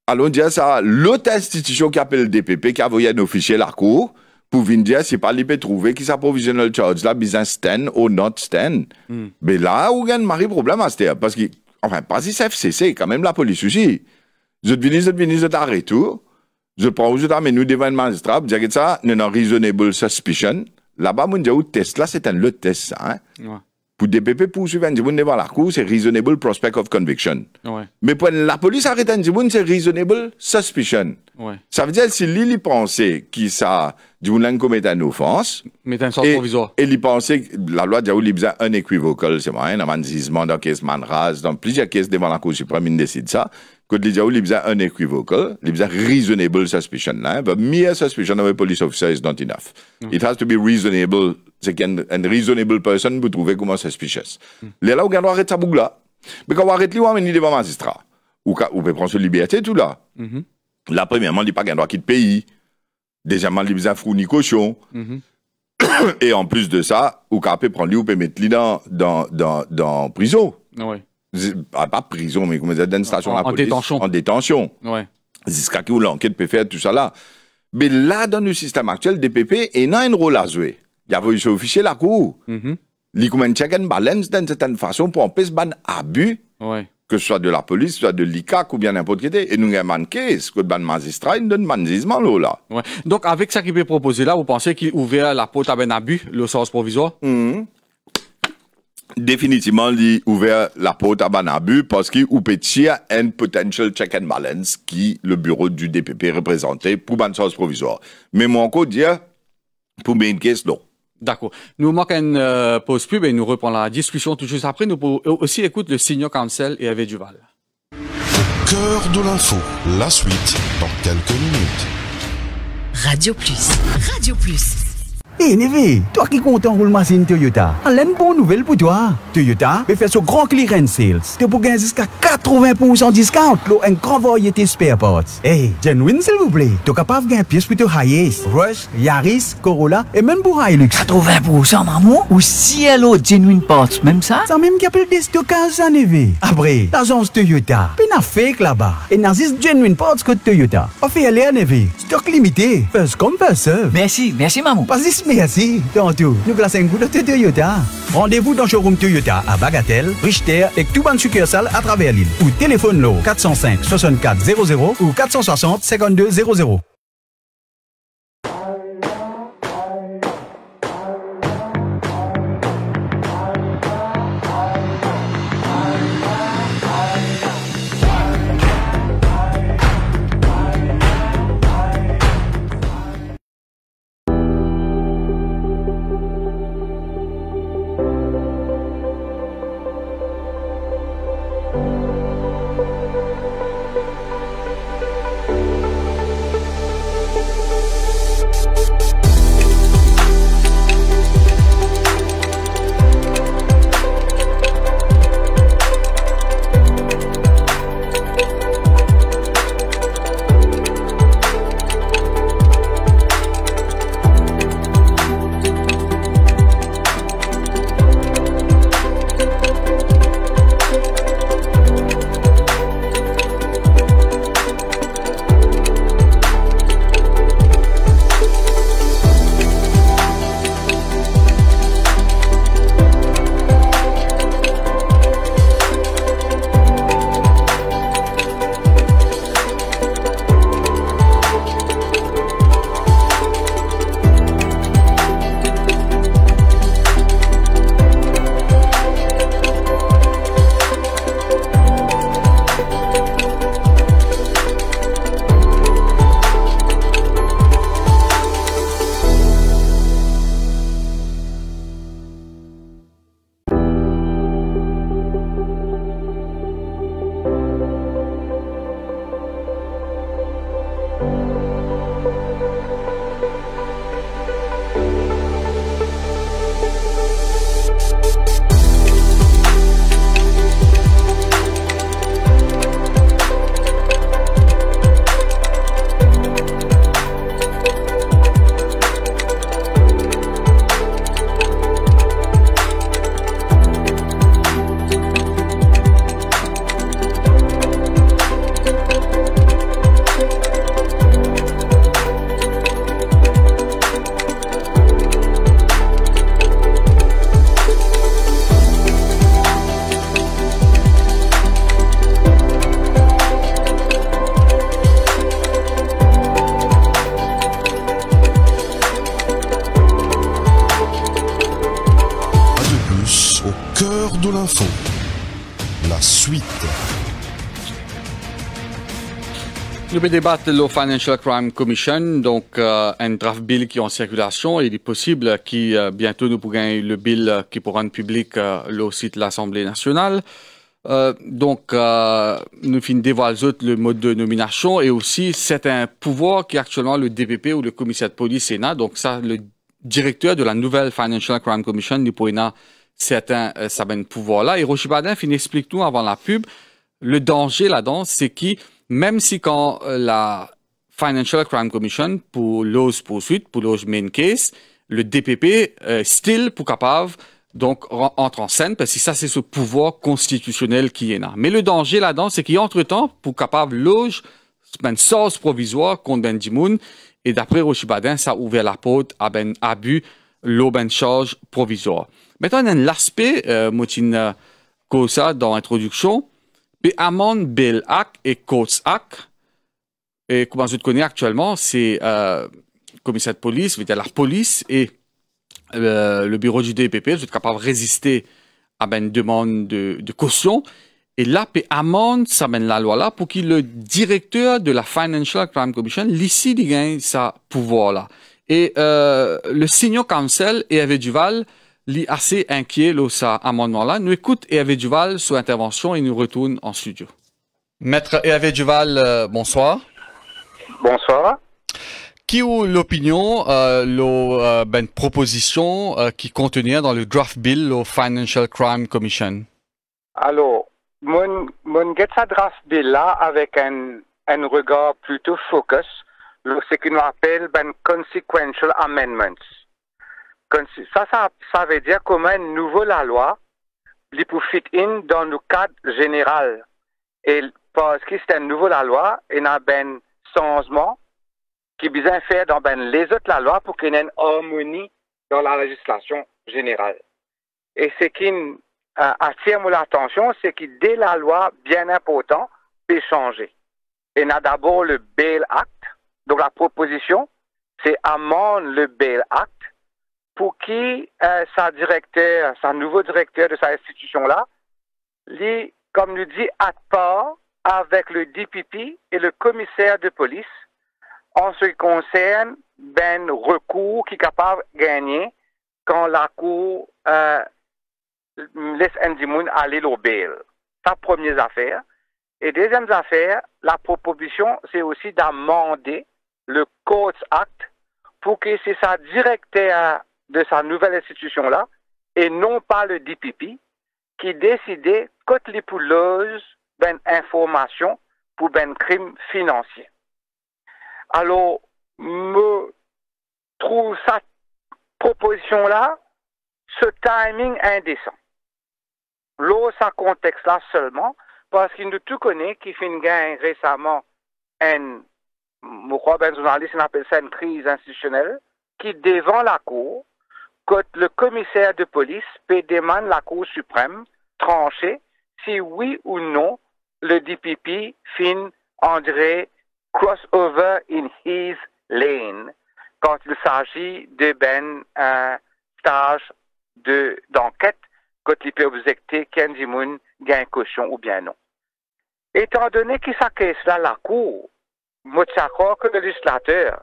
Allons dire ça, l'autre institution qui appelle le DPP, qui a envoyé un officier à la cour, pour venir dire, c'est pas libre trouver qui s'approvisionne le charge là, besoin stand ou not stand. Mm. Mais là, où gagne marie problème à ce parce que, enfin, pas si c'est FCC, quand même la police aussi. Je viens, je deviens, je t'arrête tout. Je prends où je t'amène nous devant le magistrat, je dis que ça, non reasonable suspicion. Là-bas, mon dieu, test, là, c'est un le test, hein. Ouais. Pour DPP, poursuivre Ndiboun devant la cour, c'est reasonable prospect of conviction. Ouais. Mais pour la police arrêter Ndiboun, c'est reasonable suspicion. Ouais. Ça veut dire si Lily pensait qu'il ça, Ndiboun commettait une offense. Mais un sort provisoire. Et il pensait la loi Diaou un équivocal, c'est vrai, un manzisement, dans une man manras, dans plusieurs cases devant la cour suprême, il décide ça. Quand il dit, il y un unequivocal, il y a reasonable suspicion. But mere suspicion of a police officer is not enough. Mm. It has to be reasonable. C'est qu'un reasonable person peut trouver comment suspicious. Mm. Les là, on doit arrêter sa là. Mais quand on arrête lui, on amène devant magistrat. Ou on peut prendre sa liberté, tout là. Mm-hmm. Là, premièrement, il n'y a pas qu'un droit quitter pays. Deuxièmement, il y a un caution. Mm-hmm. Et en plus de ça, ou peut prendre lui, ou peut mettre lui dans, dans, dans, dans prison. Ouais pas prison, mais dans une station de la police. En détention. En détention. Ouais. ce qui l'enquête peut faire tout ça là. Mais là, dans le système actuel, DPP, il y a un rôle à jouer. Il y a un officier la cour. a mhm. un check and balance d'une certaine façon pour empêcher un abus. Ouais. Que ce soit de la police, soit de l'ICAC ou bien n'importe qui. Et nous avons un ce que ban magistrat, nous avons un là. Ouais. Donc, avec ce qui peut proposer là, vous pensez qu'il ouvre la porte à un abus, le sens provisoire? Mhm définitivement lui ouvert la porte à Banabu parce qu'il ou a un potential check and balance qui le bureau du DPP représentait pour bonne provisoire. Mais moi encore dire pour bien une non. D'accord. Nous manquons une euh, pause pub et nous reprenons la discussion tout juste après. Nous pouvons aussi écouter le signal Cancel et Hervé Duval. Cœur de l'info, la suite dans quelques minutes. Radio Plus. Radio Plus. Eh, Neve, toi qui comptes en machine Toyota, allez ah, une bonne nouvelle pour toi. Toyota fait faire ce grand clearance sales. Tu peux gagner jusqu'à 80% discount pour un grand variété spare parts. Eh, genuine s'il vous plaît. Tu es capable de gagner pièce pour high Rush, Yaris, Corolla et même pour Hilux. 80% maman? Ou si genuine parts, même ça? Ça même qui appelle des stockages à Neve. Après, l'agence Toyota, puis n'a fake là-bas. Et n'a genuine parts que Toyota. fait aller à Neve. Stock limité. First come, first serve. Merci, merci maman. Pas merci, tantôt. Nous classons de Toyota. Rendez-vous dans showroom Toyota à Bagatelle, Richter et tout bonne à travers l'île. Ou téléphone l'eau 405 64 00 ou 460 52 00. débattre le Financial Crime Commission, donc euh, un draft bill qui est en circulation il est possible que euh, bientôt nous pourrions le bill qui pourra rendre public euh, le site de l'Assemblée nationale. donc, nous finissons dévoiler le mode de nomination et aussi c'est un pouvoir qui actuellement le DPP ou le commissaire de police Sénat. Donc ça, le directeur de la nouvelle Financial Crime Commission, Nipoena, c'est un, ça pouvoir là. Et Rochibadin Badin explique nous avant la pub. Le danger là-dedans, c'est qui même si quand euh, la Financial Crime Commission pour l'ose poursuite, pour l'ose main case, le DPP euh, still pour capable donc entre en scène parce que ça c'est ce pouvoir constitutionnel qui est là. Mais le danger là-dedans c'est qu'il entre-temps pour capable loge une ben, source provisoire contre Ben et d'après Rochibadin ça a ouvert la porte à ben abus l'eau ben charge provisoire. Maintenant y a l'aspect euh, Motine Kosa dans l'introduction amende Amon hack et Kotzak, et comment je te connais actuellement, c'est euh, commissaire de police, à la police et euh, le bureau du DPP, Vous êtes capable de résister à une demande de, caution. Et là, puis amende, ça mène la loi là pour que le directeur de la Financial Crime Commission, l'ici, gagne sa pouvoir là. Et euh, le senior cancel et Hervé Duval, est assez inquiet de sa amendement-là. Nous écoute Hervé Duval sous intervention et nous retourne en studio. Maître Hervé Duval, euh, bonsoir. Bonsoir. Qui ou l'opinion, euh, euh ben, proposition euh, qui contenait dans le draft bill au Financial Crime Commission? Alors, mon, mon get ce draft bill là avec un, un regard plutôt focus, c'est ce qu'on appelle ben consequential amendments ça, ça, ça, veut dire comment une nouvelle loi fit in dans le cadre général. Et parce que c'est une nouvelle loi, il y a ben changement qui besoin faire dans ben les autres la loi pour qu'il y ait une harmonie dans la législation générale. Et ce qui euh, attire mon attention, c'est que dès la loi, bien important, peut changer. Il y a d'abord le Bail Act, donc la proposition, c'est amende le Bail Act pour qui euh, sa directeur, sa nouveau directeur de sa institution-là, lit comme nous dit, à part avec le DPP et le commissaire de police en ce qui concerne ben recours qui est capable de gagner quand la cour euh, laisse Moon aller au bail. première affaire. Et deuxième affaire, la proposition, c'est aussi d'amender le Code Act pour que c'est sa directeur de sa nouvelle institution-là, et non pas le DPP, qui décidait côte les ben information pour ben crime financier. Alors, me trouve cette proposition-là, ce timing indécent. L'eau, ça contexte-là seulement, parce qu'il nous tout connaît, qui une gain récemment un, je ben, journaliste, appelle une crise institutionnelle, qui devant la Cour, le commissaire de police peut demander la Cour suprême trancher si oui ou non le DPP fin André crossover in his lane quand il s'agit de ben stage de d'enquête quand il peut objecter qu'un Moon un caution ou bien non. Étant donné qu'il s'acquiesce à la Cour, moi que le législateur,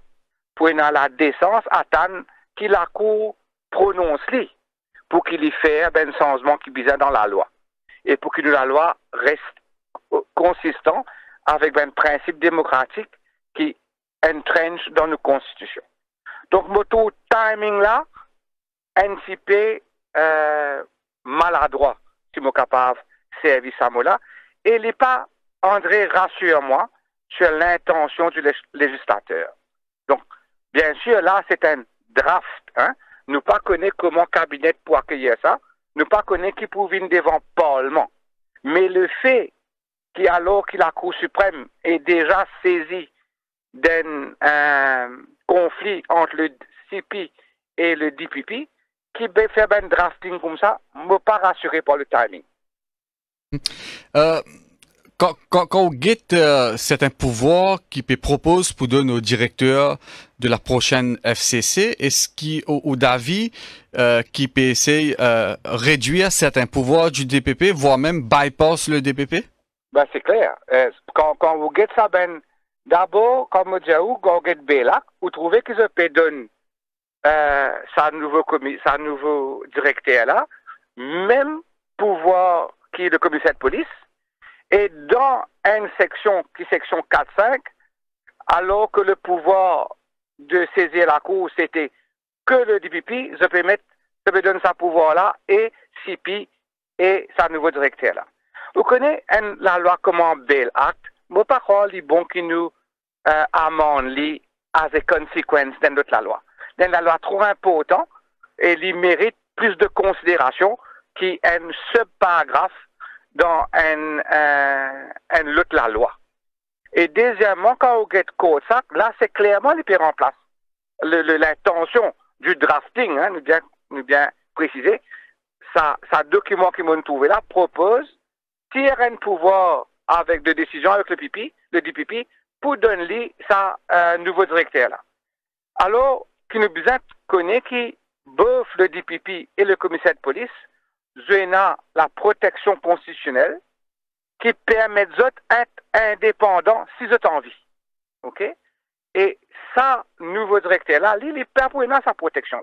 pour la décence, attend que la Cour prononce-les pour qu'il y fasse un ben changement qui est dans la loi et pour que la loi reste consistant avec un principe démocratique qui entrenche dans nos constitutions. Donc, moto timing là, NCP euh, maladroit, si suis capable de servir là, et il n'est pas, André, rassure-moi, sur l'intention du législateur. Donc, bien sûr, là, c'est un draft, hein, nous pas connaît comment cabinet pour accueillir ça. Nous pas connaît qui pour venir devant Parlement. Mais le fait qui alors que la Cour suprême est déjà saisie d'un euh, conflit entre le CPI et le DPP, qui fait un ben drafting comme ça, ne me pas rassuré par le timing. Euh, quand, vous quand, on euh, certains pouvoirs qui proposer pour donner au directeur de la prochaine FCC, est-ce qu'il au, a d'avis qui peut essayer de réduire certains pouvoirs du DPP, voire même bypass le DPP? Ben, c'est clair. Euh, quand, vous get ça, ben, d'abord, comme dit, quand vous vous trouvez que je peux donner sa, euh, nouveau commis, sa nouveau directeur là, même pouvoir qui est le commissaire de police, et dans une section, qui section 4-5, alors que le pouvoir de saisir la cour, c'était que le DPP, je peux mettre, je donner ce pouvoir-là et CPI et sa nouveau directeur-là. Vous connaissez hein, la loi comment bel acte? mais pas il les bons qui nous euh, amende les conséquences conséquence dans notre la loi. Dans la loi trop importante et elle mérite plus de considération qu'un paragraphe dans un euh, un de lutte la loi. Et deuxièmement, quand on get ça, là, c'est clairement les pires en place. L'intention du drafting, hein, nous bien, préciser, ça, ça document qui m'ont trouvé là propose tirer un pouvoir avec des décisions avec le pipi, le DPP, pour donner sa euh, nouveau directeur là. Alors, qui nous besoin connaît qui bof le DPP et le commissaire de police, pas la protection constitutionnelle qui permet d'être être indépendants si ont envie. OK? Et ça, nouveau directeur-là, il est pas sa protection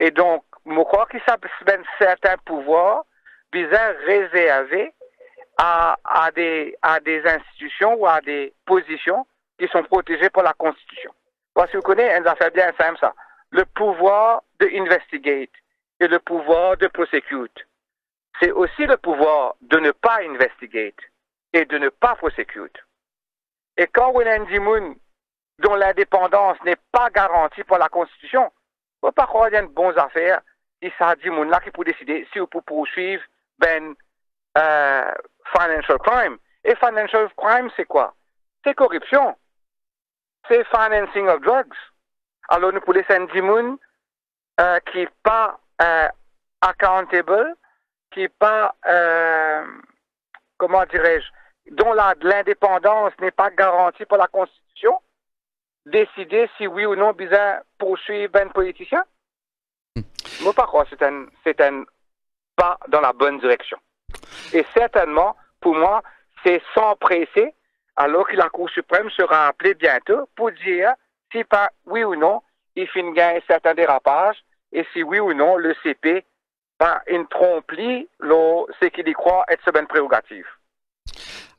Et donc, je crois qu'il s'appelle certains pouvoirs bizarres réservés à, à, des, à des institutions ou à des positions qui sont protégées par la Constitution. Parce que vous connaissez, a fait bien ça. Le pouvoir de investigate et le pouvoir de prosecute. C'est aussi le pouvoir de ne pas investigate et de ne pas prosecute. Et quand on a un Moon, dont l'indépendance n'est pas garantie par la Constitution, ne peut pas croire qu'il y une bonne affaire si ça dit Moon là qui peut décider si on peut poursuivre ben euh, financial crime. Et financial crime, c'est quoi? C'est corruption. C'est financing of drugs. Alors nous pouvons laisser un Moon euh, qui n'est pas euh, accountable, qui n'est pas, euh, comment dirais-je, dont l'indépendance n'est pas garantie par la Constitution, décider si oui ou non bizarre poursuivre un politicien mmh. Moi, par contre, c'est c'est un pas dans la bonne direction. Et certainement, pour moi, c'est sans presser alors que la Cour suprême sera appelée bientôt pour dire si pas oui ou non, il finit un certain dérapage et si oui ou non le CP va une ce qu'il y croit être sa bonne prérogative.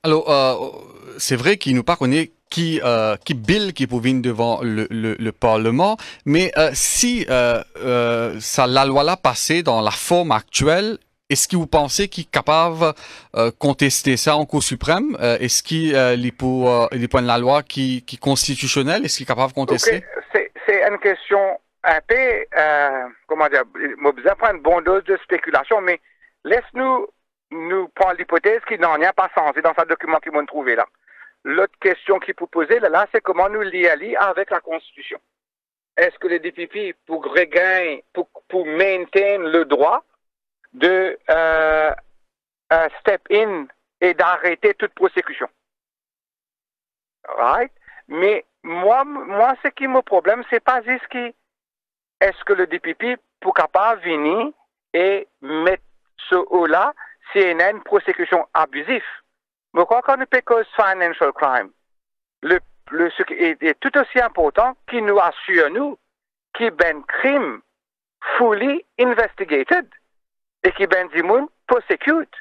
Alors, euh, c'est vrai qu'il nous parle qui, euh, qui bill qui venir devant le, le, Parlement, mais euh, si ça, la loi-là passait dans la forme actuelle, est-ce que vous pensez qu'il est capable de contester ça en Cour suprême Est-ce qu'il est pour, la loi qui, qui constitutionnelle Est-ce qu'il capable de contester C'est une question un peu, euh, comment dire, de prendre une bonne dose de spéculation, mais laisse-nous nous prendre l'hypothèse qu'il n'en a pas sens. C'est dans ce document qu'ils m'ont trouver, là. L'autre question qu'il faut poser là, c'est comment nous lier à avec la Constitution. Est-ce que les DPP, pour regagner, pour, pour maintenir le droit de euh, euh, step in et d'arrêter toute poursuite? Right? Mais moi, moi, ce qui me problème, c'est pas ce qui est-ce que le DPP pourra pas venir et mettre ce haut-là, CNN, prosecution abusive je crois qu'on ne peut cause financial crime, le, ce qui est, tout aussi important, qu'il nous assure, nous, qui ben crime fully investigated et qui ben dit moun prosecute.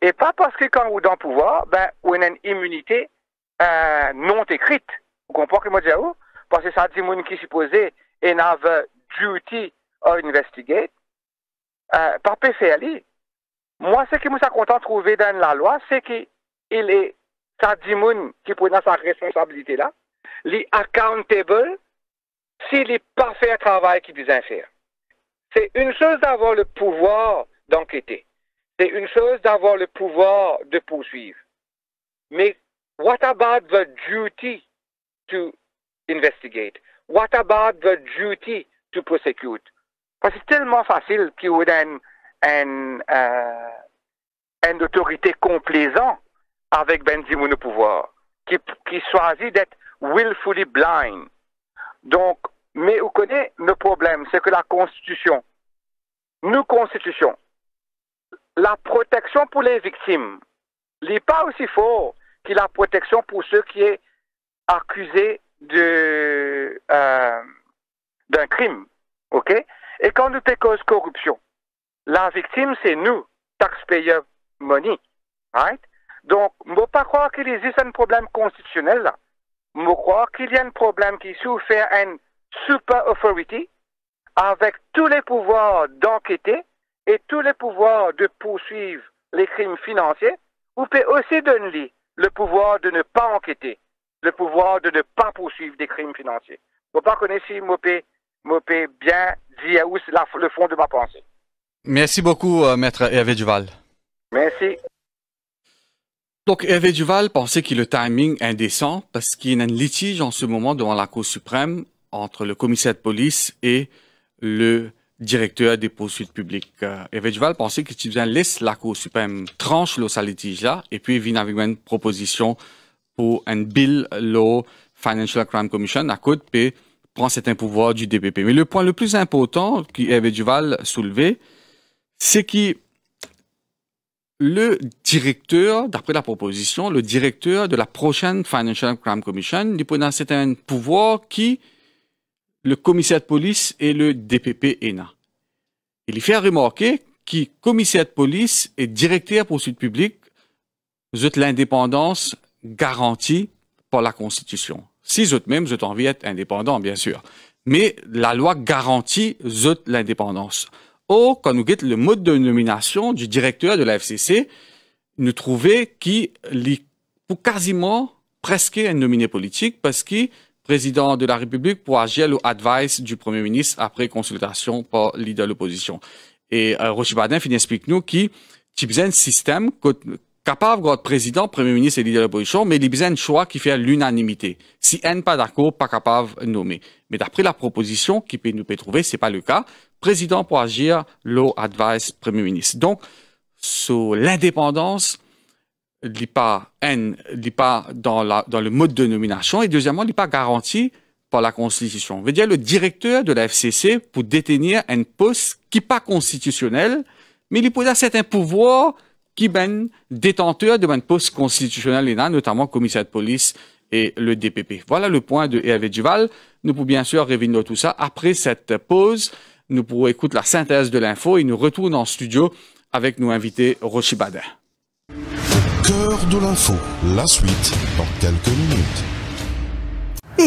Et pas parce que quand est dans le pouvoir, ben, a une immunité euh, non écrite. Vous comprenez ce que je veux dire? Parce que ça dit qui supposé et n'avait duty à investigate, euh, par PCLI, moi, ce qui me content de trouver dans la loi, c'est qu'il est, ça dit qui prend sa responsabilité là, les accountable s'il n'est pas fait travail qu'il disait faire. C'est une chose d'avoir le pouvoir d'enquêter. C'est une chose d'avoir le pouvoir de poursuivre. Mais what about the duty to investigate? What about the duty prosecute. Parce c'est tellement facile qu'il y ait une, euh, autorité complaisante avec Benzimoun au pouvoir, qui, qui choisit d'être willfully blind. Donc, mais vous connaissez le problème, c'est que la Constitution, nous constitution la protection pour les victimes n'est pas aussi fort que la protection pour ceux qui est accusés de euh, d'un crime. OK Et quand nous cause corruption, la victime, c'est nous, taxpayers money. Right? Donc, je ne pas croire qu'il existe un problème constitutionnel Je crois qu'il y a un problème qui souffre une super authority avec tous les pouvoirs d'enquêter et tous les pouvoirs de poursuivre les crimes financiers. Vous pouvez aussi donner le pouvoir de ne pas enquêter, le pouvoir de ne pas poursuivre des crimes financiers. Vous ne pas connaître m'a bien dire où c'est le fond de ma pensée. Merci beaucoup, euh, Maître Hervé Duval. Merci. Donc, Hervé Duval pensait que le timing est indécent parce qu'il y a un litige en ce moment devant la Cour suprême entre le commissaire de police et le directeur des poursuites publiques. Euh, Hervé Duval pensait que tu viens laisse la Cour suprême tranche le litige-là et puis vient avec une proposition pour un bill law Financial Crime Commission à côté prend certains pouvoirs du DPP. Mais le point le plus important qu'Hervé Duval soulevé, c'est que le directeur, d'après la proposition, le directeur de la prochaine Financial Crime Commission c'est un pouvoir qui le commissaire de police et le DPP ENA. Il y fait remarquer que commissaire de police et directeur poursuite publique êtes l'indépendance garantie par la Constitution. Si vous même, vous envie d'être indépendant, bien sûr. Mais la loi garantit l'indépendance. Or, quand nous guettons le mode de nomination du directeur de la FCC, nous trouvons qui est quasiment presque un nominé politique parce que président de la République pour agir au advice du Premier ministre après consultation par leader de l'opposition. Et euh, Rochibadin finit explique nous qui y a un système capable d'être président, premier ministre et leader de l'opposition, mais il y a un choix qui fait l'unanimité. Si n'est pas d'accord, pas capable de nommer. Mais d'après la proposition qui peut nous peut trouver, c'est pas le cas. Président pour agir, l'eau advice premier ministre. Donc, sur l'indépendance, il pas N, pas dans, la, dans le mode de nomination. Et deuxièmement, il pas garanti par la Constitution. veut dire le directeur de la FCC pour détenir un poste qui pas constitutionnel, mais il possède un pouvoirs qui ben détenteur de poste postes constitutionnels notamment commissaire de police et le DPP. Voilà le point de Hervé Duval. Nous pouvons bien sûr revenir tout ça après cette pause. Nous pourrons écouter la synthèse de l'info et nous retournons en studio avec nos invités Rochi Badin. Cœur de l'info, la suite dans quelques minutes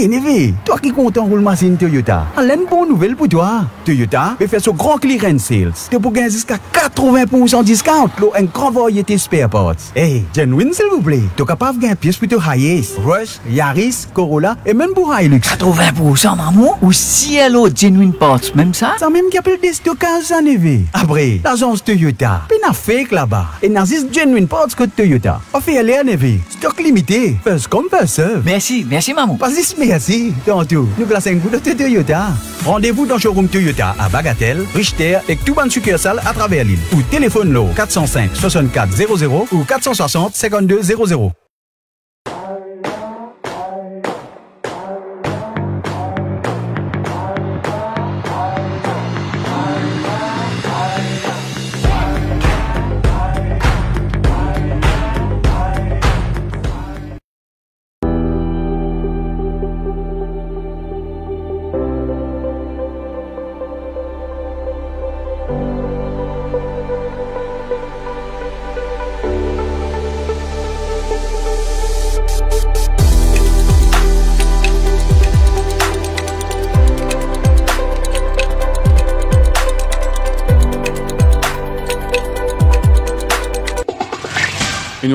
énervé. Toi qui comptes en roule machine Toyota, une bonne nouvelle pour toi. Toyota va faire son grand clearance sales. Tu peux gagner jusqu'à 80% discount pour un grand variété spare parts. Hey, genuine s'il vous plaît. Tu es capable de gagner pièce pour high-end Rush, Yaris, Corolla et même pour Hilux. 80% maman ou si elle cielo genuine parts, même ça? Ça même qui appelle des stockages en EV. Après, l'agence Toyota, puis n'a fake là-bas. Et n'a juste genuine parts que Toyota. offre aller en EV. Stock limité. Fais comme ça. Merci, merci maman. Pas nous plaçons de Toyota. Rendez-vous dans showroom Toyota à Bagatelle, Richter et tout sucursal à travers l'île. Ou téléphone l'eau 405 64 00 ou 460 52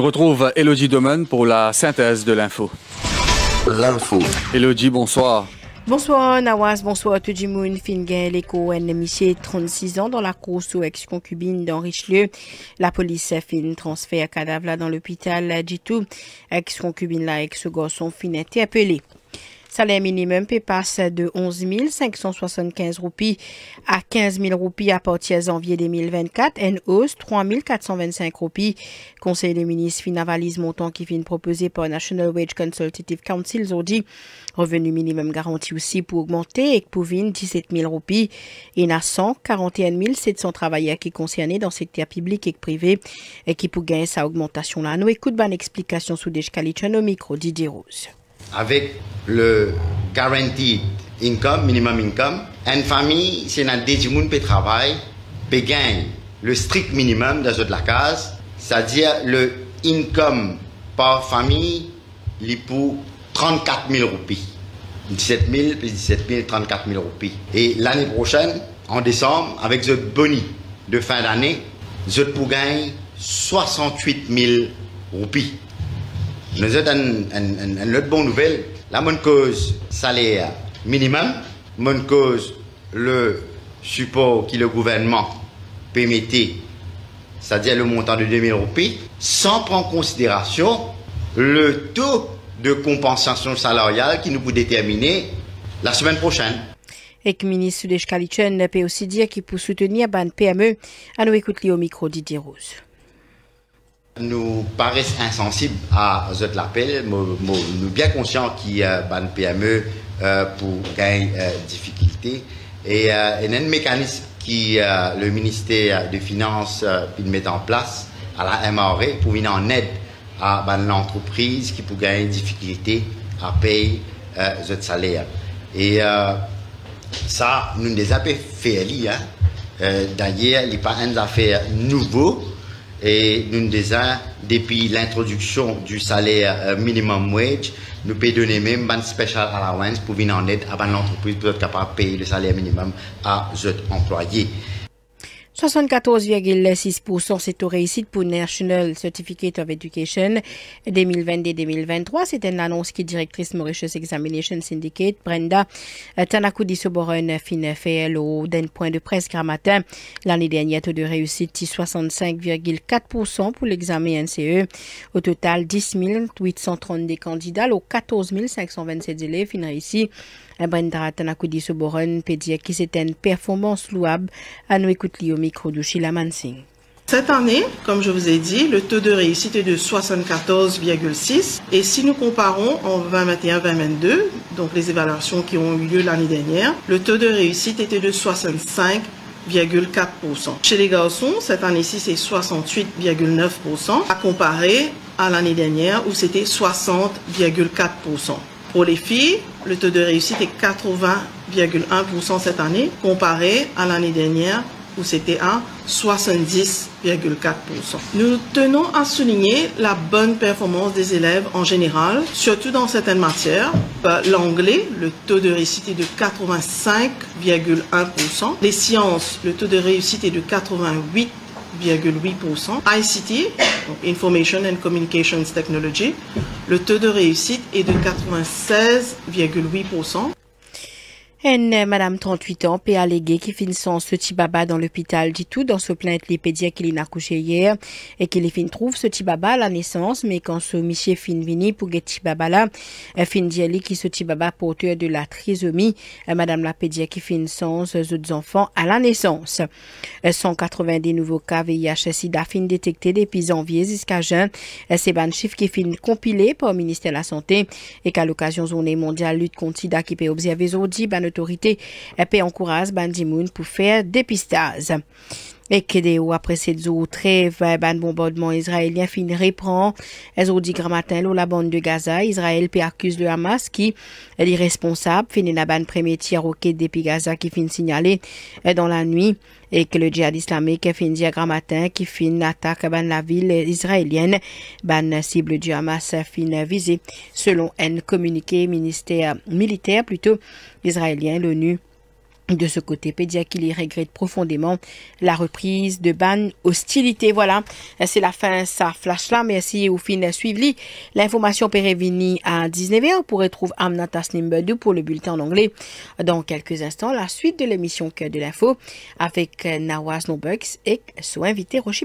retrouve Elodie Domaine pour la synthèse de l'info. L'info. Elodie, bonsoir. Bonsoir Nawaz, bonsoir Tujimoun Fingel Eko, 36 ans dans la course aux ex-concubines dans Richelieu. La police fin transfert cadavre dans l'hôpital tout Ex-concubine là, ex-garçon finette et appelé. Salaire minimum peut de 11 575 roupies à 15 000 roupies à partir janvier 2024, NOS hausse 3 425 roupies. Conseil des ministres finalise montant qui vient proposer par National Wage Consultative Council, dit revenu minimum garanti aussi pour augmenter et pour 17 000 roupies. Il y a 141 700 travailleurs qui concernés dans le secteur public et privé et qui pour gagner sa augmentation là. Nous écoutons une explication sous des au micro Didier Rose avec le guaranteed income, minimum income, une famille, c'est a des gens qui travaillent, qui le strict minimum dans de la case, c'est-à-dire le income par famille, il est pour 34 000 roupies. 17 000, plus 17 000, 34 000 roupies. Et l'année prochaine, en décembre, avec le bonus de fin d'année, je pour gagner 68 000 roupies. Nous avons une, autre bonne nouvelle. La bonne cause salaire minimum, bonne cause le support que le gouvernement permettait, c'est-à-dire le montant de 2000 roupies, sans prendre en considération le taux de compensation salariale qui nous peut déterminer la semaine prochaine. Et ministre des Kalichen peut aussi dire qu'il peut soutenir Ban PME. À nous écouter au micro Didier Rose nous paraissent insensibles à cet appel, nous bien conscients qu'il y a une PME euh, pour gagner euh, difficulté et, il y a un mécanisme que euh, le ministère des Finances met en place à la MRE pour venir en aide à ben, l'entreprise qui peut gagner difficulté à payer ce salaire. Et ça, nous ne les avons pas fait. Hein. D'ailleurs, il n'y a pas une affaire nouveau et nous disons, depuis l'introduction du salaire euh, minimum wage, nous pouvons donner même une special allowance pour venir en aide à l'entreprise pour être capable de payer le salaire minimum à ses employés. 74,6% c'est au réussite pour National Certificate of Education 2022-2023. C'est une annonce qui directrice Mauritius Examination Syndicate, Brenda euh, Tanaku Soboren, fin FLO, d'un point de presse ce matin. L'année dernière, taux de réussite 65,4% pour l'examen NCE. Au total, 10 830 des candidats, aux 14 527 élèves, fin ici. Eh Brenda une performance louable à nous écouter au micro de Sheila Mansing. Cette année, comme je vous ai dit, le taux de réussite est de 74,6 et si nous comparons en 2021-2022, donc les évaluations qui ont eu lieu l'année dernière, le taux de réussite était de 65,4%. Chez les garçons, cette année-ci, c'est 68,9% à comparer à l'année dernière où c'était 60,4%. Pour les filles, le taux de réussite est 80,1% cette année, comparé à l'année dernière où c'était à 70,4%. Nous tenons à souligner la bonne performance des élèves en général, surtout dans certaines matières. Euh, l'anglais, le taux de réussite est de 85,1%. Les sciences, le taux de réussite est de 88%. ICT, Information and Communications Technology, le taux de réussite est de 96,8%. Une madame 38 ans, P Légué, qui finit son petit baba dans l'hôpital, dit tout dans ce plainte les qui qu'il accouché hier et qu'il fin trouve ce petit baba à la naissance, mais quand ce monsieur fin vini pour que petit baba là, fin dit qui ce petit baba porteur de la trisomie, euh, madame la pédia qui fin son euh, autres enfants à la naissance. 190 euh, nouveaux cas VIH sida fin détecté depuis janvier jusqu'à juin. C'est un chiffre qui fin compilé par le ministère de la Santé et qu'à l'occasion journée mondiale lutte contre sida qui peut observer aujourd'hui, L'autorité AP encourage Ban moon pour faire des et que des ou après ces autres ben, ben bombardement israélien fin reprend elles ont dit grand matin la bande de Gaza Israël peut accuse le Hamas qui est irresponsable Finit la ban premier tir quai depuis Gaza qui fin signalé euh, dans la nuit et que le djihad islamique fin dit grand matin qui fin attaque ban la ville israélienne ban cible du Hamas fin visée selon un communiqué ministère militaire plutôt israélien l'ONU de ce côté, y regrette profondément la reprise de ban hostilité. Voilà, c'est la fin ça flash là. Merci au fin suivi. L'information peut à 19h pour retrouver Amnata Slimber pour le bulletin en anglais. Dans quelques instants, la suite de l'émission Cœur de l'info avec Nawaz Nobux et son invité Roshi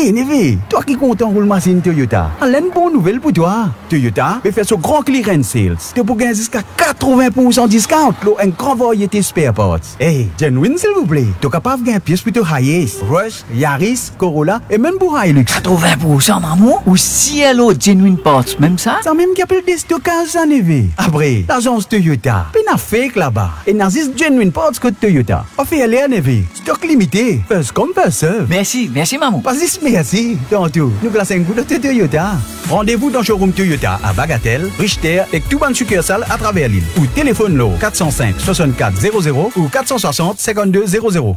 Hey, toi qui comptes en machine Toyota, allez une bonne nouvelle pour toi. Toyota peut faire son grand clearance sales. Tu peux gagner jusqu'à 80% discount pour un grand variété spare parts. Hey, genuine s'il vous plaît. Tu es capable de gagner pièce plutôt high Rush, Yaris, Corolla et même pour Hilux. 80% maman? Ou Cielo genuine parts, même ça? Ça même qui appelle des stockages en Neve. Après, l'agence Toyota, puis n'a fake là-bas. Et n'a juste genuine parts que Toyota. offre aller à Neve. Stock limité. Fais comme personne. Merci, merci maman. Pas dans tout, Nous classons un de Toyota. Rendez-vous dans showroom Toyota à Bagatelle, Richter et tout sucursal à travers l'île. Ou téléphone l'eau 405 64 00 ou 460 52 00.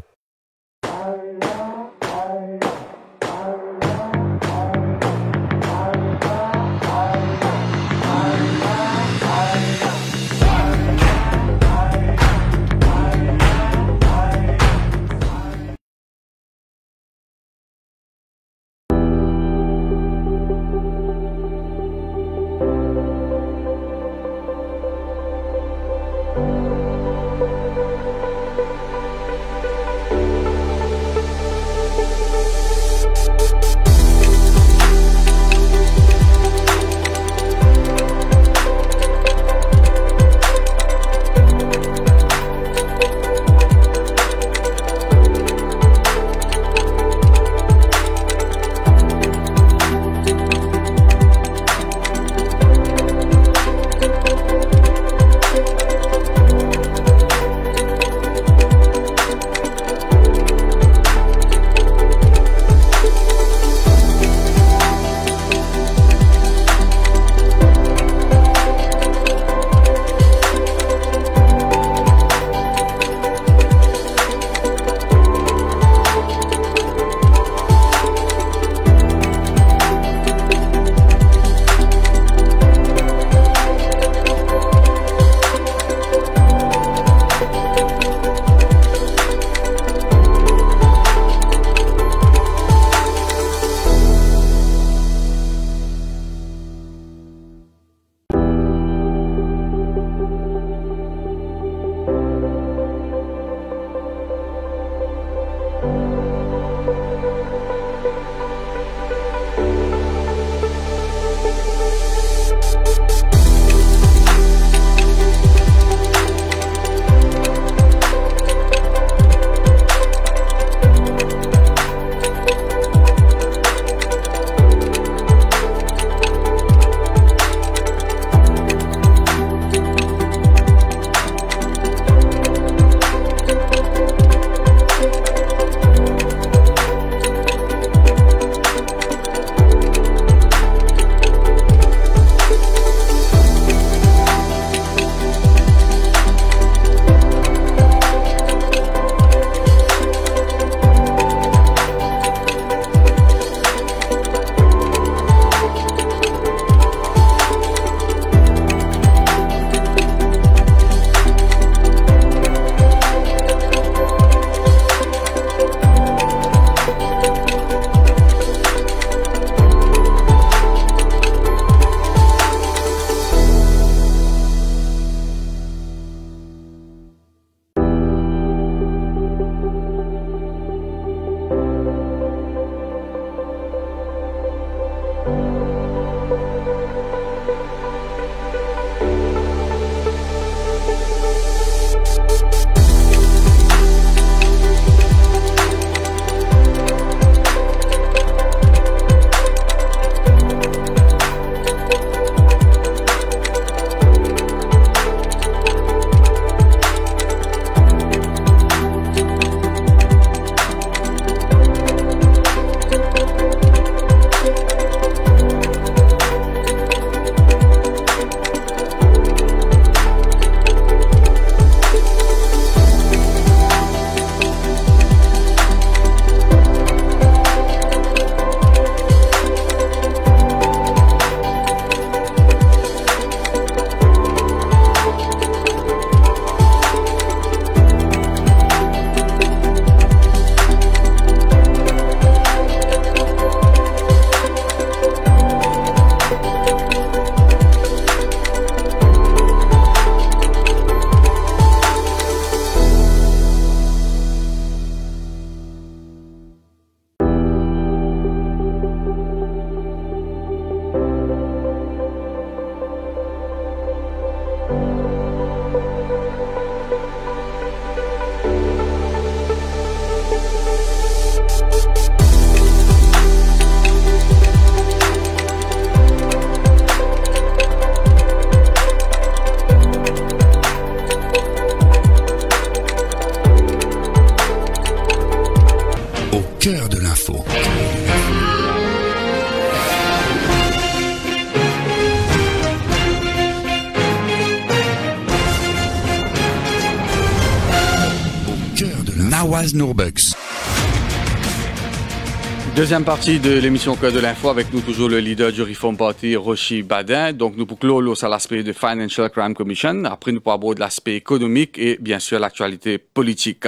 Deuxième partie de l'émission Code de l'info avec nous toujours le leader du Reform Party, Roshi Badin. Donc nous pourclons sur l'aspect de Financial Crime Commission. Après nous parlons de l'aspect économique et bien sûr l'actualité politique.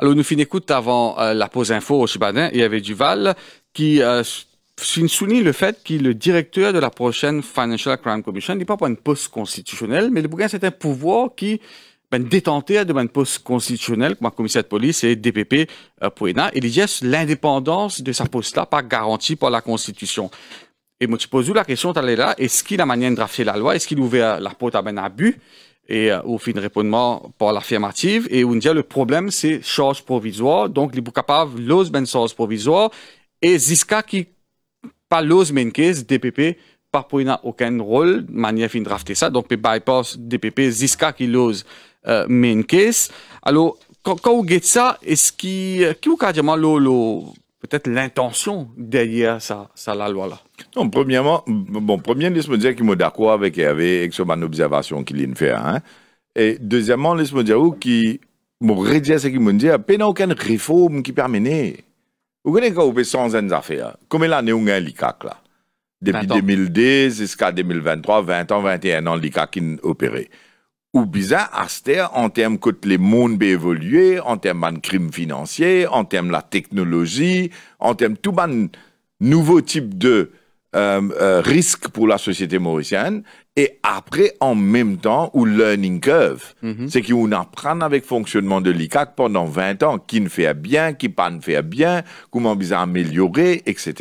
Alors nous finissons écoute avant euh, la pause info Roshi Badin y avait Duval qui euh, souligne le fait que le directeur de la prochaine Financial Crime Commission n'est pas pour une poste constitutionnelle, mais le bouquin c'est un pouvoir qui ben, détenteur de post poste constitutionnel, comme commissaire de police et DPP pour euh, il dit l'indépendance de sa poste-là pas garantie par la Constitution. Et moi, tu poses la question, là, est-ce qu'il a manière de drafter la loi, est-ce qu'il ouvert la porte à un ben abus? Et euh, au fin de répondement par l'affirmative, et on dit le problème, c'est charge provisoire, donc les de l'ose ben charge provisoire, et Ziska qui pas l'ose DPP, pas pour aucun rôle, manière fin de drafter ça, donc bypass DPP, Ziska qui l'ose euh, Mais une caisse. Alors, quand vous ça, est-ce qu'il, euh, qui vous a peut-être l'intention derrière ça, ça la loi-là? Non, premièrement, bon, premièrement, laisse-moi dire qu'il est d'accord avec, avec son observation qu'il a fait. Hein? Et deuxièmement, laisse-moi dire qu'il ce qu'il je dit, il n'y a aucune réforme qui permet. Vous connaissez quand vous faites 100 ans d'affaires, combien l'année on un l'ICAC là? Depuis 2010 jusqu'à 2023, 20 ans, 21 ans, l'ICAC qui opéré ou bizarre, terme, en termes que les mondes évoluer, en termes de crimes financiers, en termes de la technologie, en termes de tout un nouveau type de euh, euh, risque pour la société mauricienne. Et après, en même temps, ou learning curve, qui mhm. c'est qu'on apprend avec le fonctionnement de l'ICAC pendant 20 ans, qui ne fait bien, qui pas ne fait bien, comment bizarre améliorer, etc.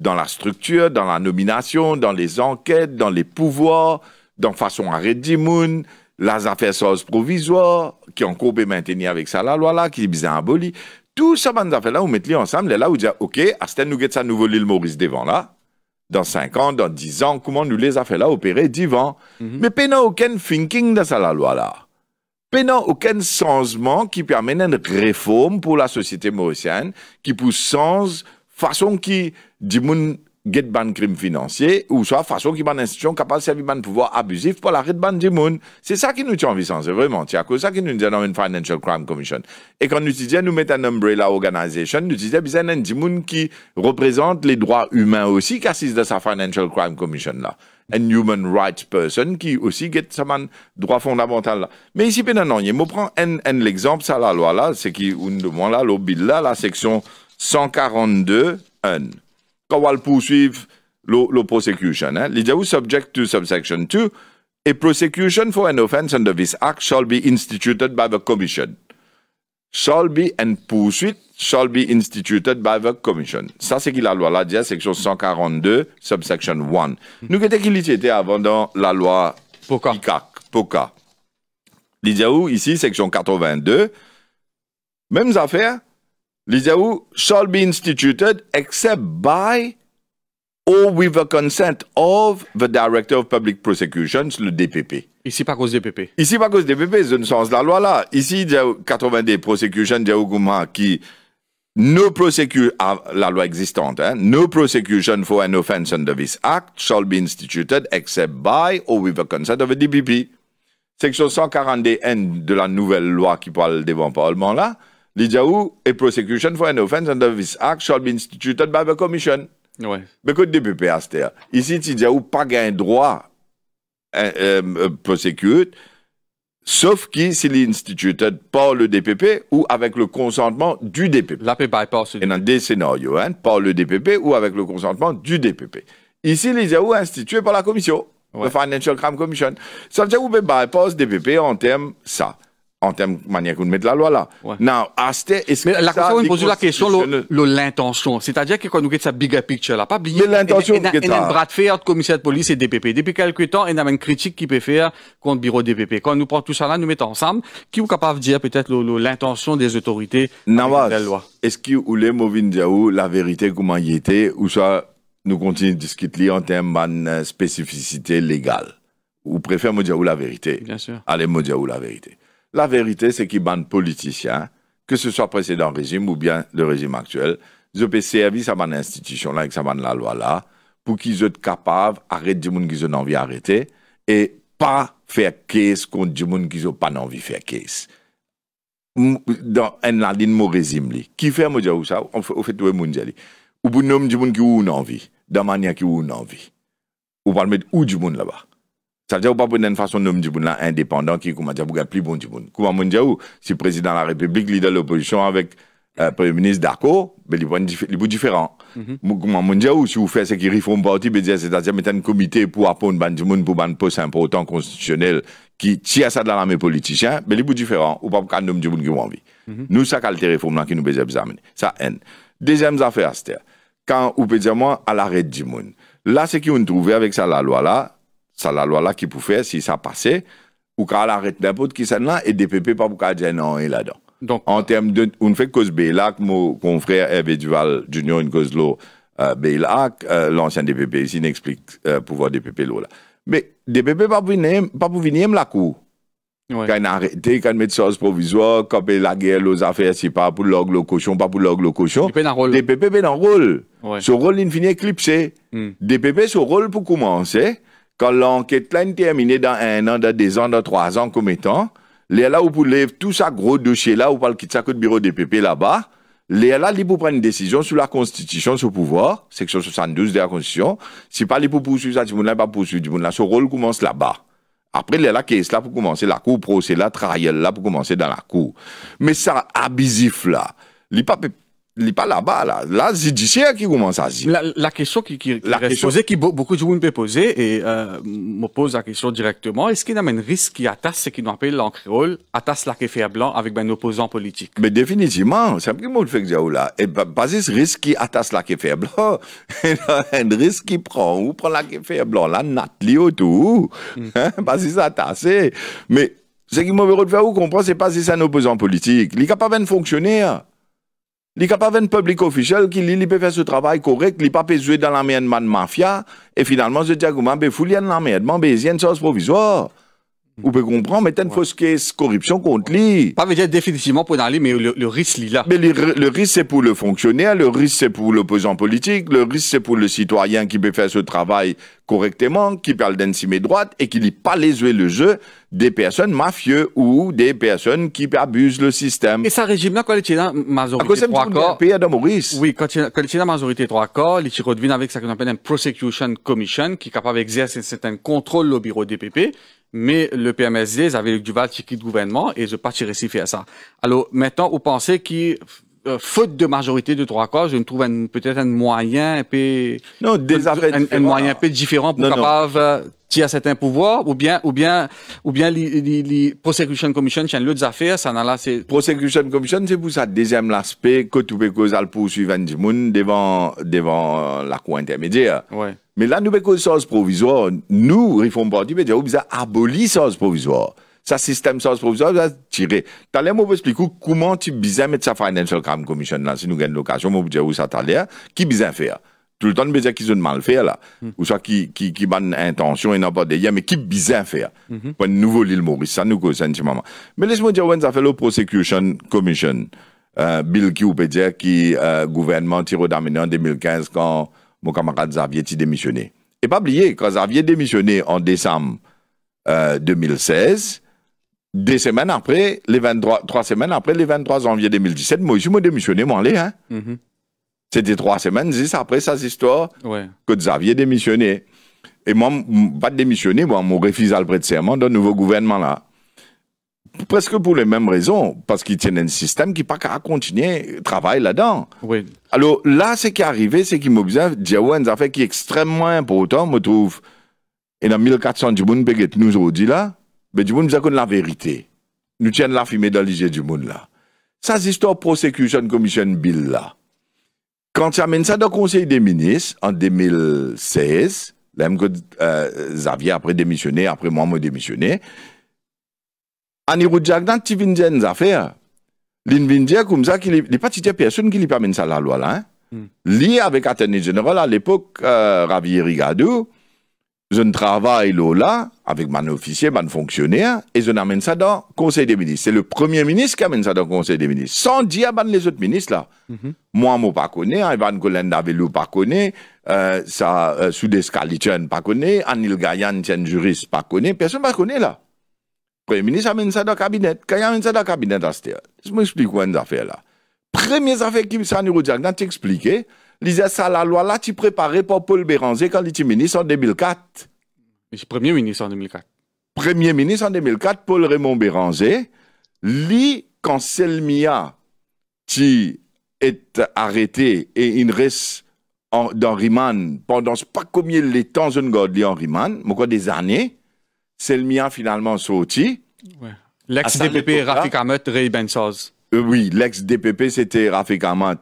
Dans la structure, dans la nomination, dans les enquêtes, dans les pouvoirs, dans façon à Moon les affaires sont provisoires, qui ont coupé maintenir avec ça, la loi là, qui est aboli. Tout ça, bande affaires là, vous mettez ensemble, et là, on dit « OK, à ce nous ça l'île Maurice devant là, dans 5 ans, dans 10 ans, comment nous les affaires là opérer devant. Mhm. Mais pas aucun thinking dans ça, la loi là. Pas aucun changement qui permet une réforme pour la société mauricienne, qui pousse sens, façon qui, du monde, get ban crime financier ou soit façon qui ban institution capable de servir ban pouvoir abusif pour l'arrêt de ban du C'est ça qui nous tient en vie, c'est vraiment. C'est à cause ça qui nous dit une Financial Crime Commission. Et quand nous disons, nous mettons un umbrella organization, nous disons, il y qui représente les droits humains aussi qui de sa Financial Crime Commission là. Un human rights person qui aussi get sa man droit fondamental là. Mais ici, ben non, il me prend un, un l'exemple, ça la loi là, c'est qui, une de là, l'obile là, la section 142, 1 qu'on va le poursuivre, le, le prosecution. Hein? Il dit, subject to subsection 2, a prosecution for an offense under this act shall be instituted by the commission. Shall be and poursuite shall be instituted by the commission. Ça, c'est qui la loi là, hmm. dit, section 142, subsection 1. Nous, Nous, qu'était qu'il était avant dans la loi POCA. ICAC, POCA. Il ici, section 82, même affaire les shall be instituted except by or with the consent of the Director of Public Prosecutions, le DPP. Ici, pas cause DPP. Ici, pas cause DPP, c'est le sens de la loi là. Ici, 82 Prosecution Yahoo Gouma qui ne prosecution, à ah, la loi existante, no hein, prosecution for an offense under this act shall be instituted except by or with the consent of the DPP. Section 140 n de la nouvelle loi qui parle devant Parlement là, Lijaou, a prosecution for an offense under this act shall be instituted by the commission. Ouais. Because the PPA, ici, Lijaou pas gain droit de hein, euh, euh sauf que s'il est institué par le DPP ou avec le consentement du DPP. La bypass. Et dans des scénarios, hein, par le DPP ou avec le consentement du DPP. Ici, les est institué par la commission. Ouais. Financial Crime Commission. Ça veut dire que vous bypass DPP en termes ça en termes de manière qu'on met la loi là. est Mais la question, on pose la question, l'intention. C'est-à-dire que quand nous avons sa bigger picture là, pas oublier. Mais l'intention, a un bras de fer entre commissaire de police et DPP. Depuis quelques temps, il y a une critique qui peut faire contre le bureau DPP. Quand nous prenons tout ça là, nous mettons ensemble, qui est capable de dire peut-être l'intention des autorités de la loi? Est-ce que vous voulez dire la vérité comment il était, ou ça, nous continuons de discuter en termes de euh, spécificité légale? ou préfère me dire la vérité? Bien sûr. Allez me dire la vérité. La vérité, c'est qu'ils bannent politiciens, que ce soit précédent régime ou bien le régime actuel. Ils ont servir à banne institution là, et la loi là, pour qu'ils soient capables d'arrêter des gens qui ont envie d'arrêter et pas faire caisse contre des gens qui n'ont pas envie de faire caisse. Dans un ligne régime, qui fait, moi, ça, on fait tout le monde. Ou pour nommer des gens qui ont envie, de manière qui ont envie. on peut mettre où du monde là-bas. Ça veut dire ou pas une façon de nommer du là indépendant qui, comment dire, pour plus bon du monde. Comment on dit si président de la République, leader de l'opposition avec le euh, Premier ministre d'accord, mais ben, les différent. différents. Mhm. Comment on dit si vous faites ce qui réforme parti, c'est-à-dire mettre un comité pour apprendre ben, du monde pour ben, un poste important constitutionnel qui tient ça dans la main politicien, mais les bouts différents, ou pas pour nom du monde qui vous envie. Mhm. Nous, ça, c'est la réforme là qui nous besoin examiner. Ça, haine. Deuxième affaire, c'est quand, ou peut dire moi, à l'arrêt du monde. Là, ce qu'on trouve avec ça, la loi là, c'est la loi-là qui pouvait faire, si ça passait, ou qu'elle arrête n'importe qui celle-là, et DPP pas pour qu'elle dise non, et là-dedans. Donc, en termes de, on fait cause Bélac, mon confrère Hervé Duval Junior, une cause l'eau, euh, euh l'ancien DPP ici, n'explique euh, pouvoir DPP là. Mais DPP pas pour venir, pas pour venir la cour. Ouais. Quand il arrêté, quand il met des provisoire, quand il la guerre, les affaires, c'est pas pour l'orgue le cochon, pas pour l'orgue le cochon. DPP dans rôle. DPP rôle. Ouais. Ce rôle, il finit éclipsé. Hmm. DPP, ce rôle pour commencer quand l'enquête-là est terminée dans un an, dans deux ans, dans trois ans, comme étant, les là où vous lèvez tout ça gros dossier là, où parle quitte ça que le bureau des PP là-bas, les là, les pour prendre une décision sur la constitution, sur le pouvoir, section 72 de la constitution, si pas les pour poursuivre ça, si vous n'avez pas poursuivre, vous ce rôle commence là-bas. Après, les là, qu'est-ce là pour commencer la cour, procès là, travail là pour commencer dans la cour. Mais ça, abusif là, les pas il n'est pas là-bas, là. Là, judiciaire qui commence à dire. La, question qui, qui, posée, qui beaucoup de gens peuvent poser, et euh, me pose la question directement, est-ce qu'il y a un risque qui attache ce qu'on appelle en créole, attache la café blanc avec ben, un opposant politique Mais définitivement, c'est un peu le fait que j'ai là. Et pas ce risque qui attache la café blanc, un risque qui prend, ou prend la café blanc, là natte, tout. Mm. Hein, autour, pas si ça attache. Mais ce qui m'a fait vous comprendre, c'est pas si c'est un opposant politique. Il est capable de fonctionner. Hein. Li a pas ven public official ki li li pe fè se de korek, li et finalement zwe dis l'amèdman mafya, e y a diagouman aménagement, il y a une chose provisoire. Vous pouvez comprendre, mais il fausse corruption contre lui. Pas définitivement pour aller, mais le, risque lui là. Mais le, le risque c'est pour le fonctionnaire, le risque c'est pour l'opposant politique, le risque c'est pour le citoyen qui peut faire ce travail correctement, qui parle d'insimer droite et qui dit pas les yeux le jeu des personnes mafieuses ou des personnes qui abusent le système. Et ça régime là, hein, quand il y a la majorité trois corps. de Maurice. Oui, quand il a la majorité trois corps, il avec ce qu'on appelle un prosecution commission qui est capable d'exercer un certain contrôle au bureau DPP. Mais le PMSD, ils avaient du Duval qui quitte le gouvernement et je pas réussi à faire ça. Alors, maintenant, vous pensez qu'il euh, faute de majorité de trois quarts, je trouve peut-être un moyen un peu, un, moyen un différent pour non, capable à euh, tirer certains pouvoirs, ou bien, ou bien, ou bien, les, les, prosecution commission, c'est l'autre affaire, ça n'a là, c'est... Prosecution commission, c'est pour ça, deuxième l'aspect, que tu peux causer le poursuivant du monde devant, devant la cour intermédiaire. Ouais. Mais là, nous, ça sens provisoire, nous, réforme partie, mais nous, aboli ce provisoire ça système ça provisoire, sa tire. Talè moi, pou expliquer tu tu ça met sa Financial Crime Commission là, si nous gagnons l'occasion moi vous dire où ça talè, hein. qui bizan faire Tout le temps, dire qu'ils ont mal fait là. Hmm. Ou soit qui, qui, qui ban intention et n'a pas de mais qui bizarre faire. Pour -hmm. Pour nouveau l'île Maurice, ça nous cause un petit moment. Mais laisse-moi dire, on ça fait le Prosecution Commission, euh, Bill qui peut dire, qui, euh, gouvernement tiré d'amener en 2015 quand mon camarade Xavier a démissionné. Et pas oublier, quand Xavier démissionné en décembre, 2016, euh, des semaines après, les 23, trois semaines après, les 23 janvier 2017, Moïse m'a démissionné, moi, hein. Mm-hmm. C'était trois semaines, dix après sa histoire, que vous Xavier démissionné. Et moi, pas démissionné, moi, on refuse à le prêter serment d'un nouveau gouvernement, là. Presque pour les mêmes raisons, parce qu'ils tiennent un système qui pas qu'à continuer, travail là-dedans. Alors là, ce qui est arrivé, c'est qu'il m'observe, Djawan, a fait qui est extrêmement important, me trouve. Et dans 1400 du monde, nous dit là, mais du monde, nous avons la vérité. Nous tiennent la fumée dans l'ige du monde là. Ça, c'est histoire prosecution commission bill là. Quand tu amènes ça dans le conseil des ministres en 2016, là même que euh, Xavier après démissionné, après moi, moi démissionné, Anirudh dans tu viens affaire. comme ça, il n'est pas personne qui lui permet ça la loi là. Hein? Hmm. Lié avec attorney général à l'époque, euh, Ravier Rigadou, je travaille là, avec mon officier, mon fonctionnaire, et je n'amène ça dans le Conseil des ministres. C'est le Premier ministre qui amène ça dans le Conseil des ministres, sans dire à les autres ministres là. Mhm. Moi, je ne pas hein, Ivan Golen connais pas connaît, euh, ça, euh, pas Anil Gayan, tiens juriste, pas connaît, personne pas connaît là. Premier ministre amène ça dans le cabinet. Quand il amène ça dans le cabinet, je m'explique quoi une affaire là. Première affaire qui s'en nous dit, t'expliquer, lisait ça, la loi là, tu préparais pour Paul Béranger quand il était ministre en 2004. premier ministre en 2004. Premier ministre en 2004, Paul Raymond Béranger, lui, quand Selmia qui est arrêté et il reste en, dans Riman pendant pas combien de temps je ne en Riman, mais des années, Selmia finalement sorti. L'ex-DPP Rafik Ahmed Ray euh, oui, l'ex-DPP c'était Rafik Ahmed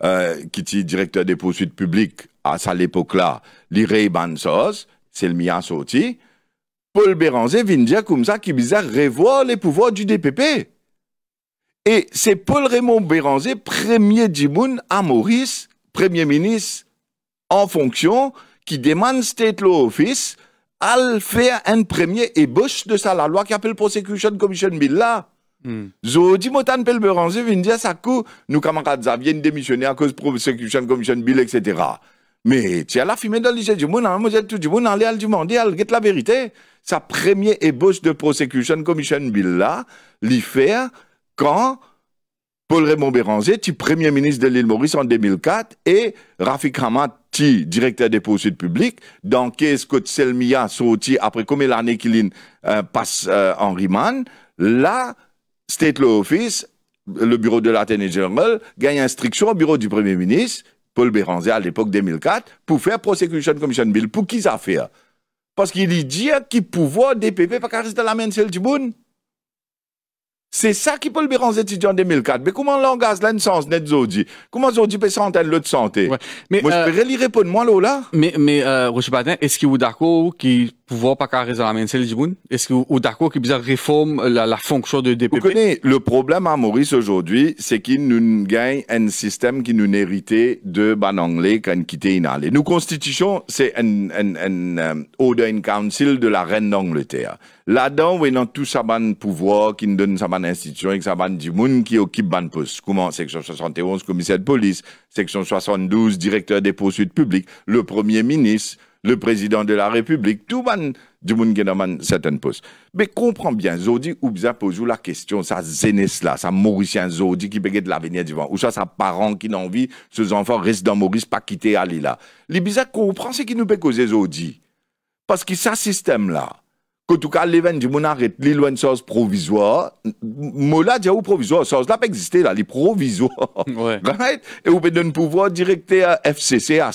qui euh, était directeur des poursuites publiques à sa époque-là, l'Irey Bansos, c'est le mien sorti, Paul Béranger vient dire comme ça qu'il bizarre revoir les pouvoirs du DPP. Et c'est Paul Raymond Béranger, premier Jimun à Maurice, premier ministre en fonction, qui demande State Law Office à faire un premier ébauche de sa la loi qui appelle Prosecution Commission Bill là. Mm. Zodi Motan Pelberan, vient venu dire ça que nous, Kadza viennent démissionner à cause de prosecution, commission, bill, etc. Mais tu as la fumée dans le du monde, moi j'ai tout du monde, allez, du monde, allez, la vérité. Sa première ébauche de prosecution, commission, bill là, l'y faire quand Paul Raymond Béranger, tu premier ministre de l'île Maurice en 2004, et Rafik Hamad, directeur des poursuites publiques, dans qu'est-ce que Selmia sorti après comme l'année qu'il euh, passe Henri euh, Man là, State Law Office, le bureau de l'Attorney General, gagne instruction au bureau du Premier ministre, Paul Béranzé, à l'époque 2004, pour faire Prosecution Commission Bill. Pour qui ça fait Parce qu'il dit qu'il pouvoir DPP, pas qu'il c'était la main celle du bon. C'est ça qui Paul Béranger dit en 2004. Mais comment l'engage là une sens net Zodi Comment Zodi peut s'entendre l'autre santé mais, Moi, je euh, peux relire pour moi là. Mais, mais euh, est-ce qu'il vous d'accord qui Pouvoir carré la main, Est-ce que vous d'accord qu'il réforme la, fonction de DPP? Vous connaissez, le problème à Maurice aujourd'hui, c'est qu'il nous gagne un système qui nous héritait de ban anglais quand quittaient inalé. Nous constitution, c'est un, un, un, un, euh, council de la reine d'Angleterre. Là-dedans, on a tout sa ban pouvoir, qui nous donne sa ban institution, et sa ban du monde qui occupe ban poste. Comment? Section 71, commissaire de police. Section 72, directeur des poursuites publiques. Le premier ministre le président de la République, tout le du monde qui un certaines postes. Mais comprends bien, Zodi avez pose la question, ça zénès là, ça Mauricien Zodi qui être de l'avenir du vent, ou ça, parent qui n'a envie, ses enfants restent dans Maurice, pas quitter Ali là. Les bizarres comprend ce qui nous peut causer Zodi. Parce que ça système là, qu'en tout cas, l'événement du monde arrête, de source provisoire, mola dit ou provisoire, source là peut exister là, les provisoires. Et vous pouvez donner pouvoir directer à FCC, à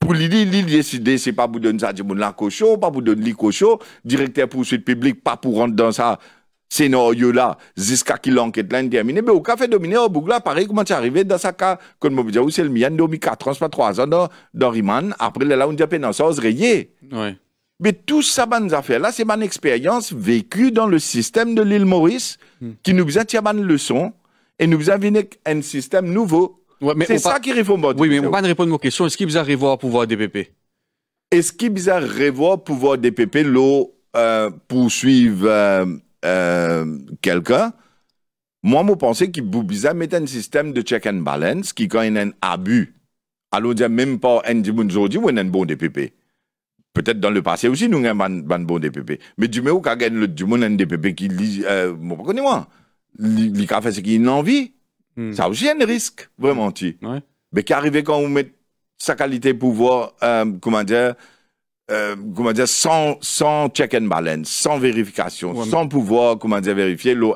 pour l'île, l'île, décider, c'est pas pour donner ça à la cochon, pas pour donner l'icocho, directeur poursuite publique, pas pour rentrer dans ça scénario-là, jusqu'à qu'il l'enquête là terminée, mais au café dominé, au bougla, pareil, comment es arrivé dans sa cas, comme me où c'est le mien, 2004, 4 ans, 3 ans, dans, dans Riman, après là, on dit, non, ça, se Ouais. Mais tout ça, ça affaire là, c'est ma expérience vécue dans le système de l'île Maurice, hmm. qui nous a tiré une leçon, et nous a un système nouveau, c'est ça qui répond à Oui, mais on va répondre à ma question. Est-ce qu'ils arrivent à pouvoir DPP Est-ce qu'ils arrivent à pouvoir DPP l'eau euh, poursuivre euh, euh, quelqu'un Moi, je pensais qu'il faut mettre un système de check and balance qui, quand il y a un abus, alors dire même pas un aujourd'hui ou un bon DPP. Peut-être dans le passé aussi, nous avons un bon DPP. Mais du moment où il gagne le du monde un DPP qui lit, je euh, ne connais pas, hein. il a fait ce qu'il a envie. Hmm. Ça aussi un risque, vraiment. Tu. qui Mais quand vous mettez sa qualité pouvoir, euh, comment dire, euh, comment dire, sans, sans check and balance, sans vérification, sans pouvoir, comment dire, vérifier l'eau.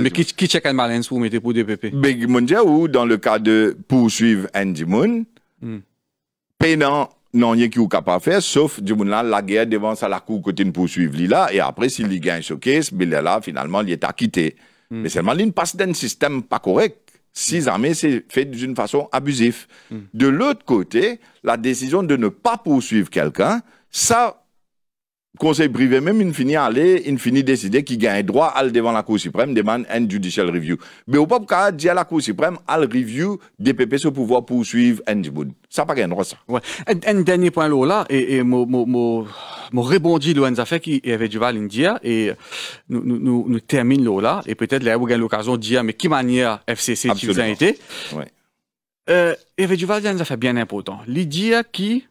Mais qui, check and balance vous mettez pour DPP? Mais, mon ou dans le cas de poursuivre Andy Moon, mm. pénant, non, rien qui pas capable faire, sauf, du là, la guerre devant ça, la cour côté ne poursuivre là, et après, s'il gagne ce est là, finalement, il est acquitté. Hmm. Mais seulement, il passe d'un système pas correct si mm. armées, c'est fait d'une façon abusive. Mm. De l'autre côté, la décision de ne pas poursuivre quelqu'un, ça conseil privé même il finit aller il finit décider qui gagne droit à aller devant la cour suprême demande un judicial review mais au pas cas dire à la cour suprême à review DPP ce pouvoir poursuivre Ndiboud ça pas gain droit ça un, dernier point là et, et mon mon mo, mo rebondi le affaire qui avait du India et nous nous nous termine là et peut-être là vous gagne l'occasion de dire mais qui manière FCC qui vous a été ouais. euh, avait du mal une bien important l'idée qui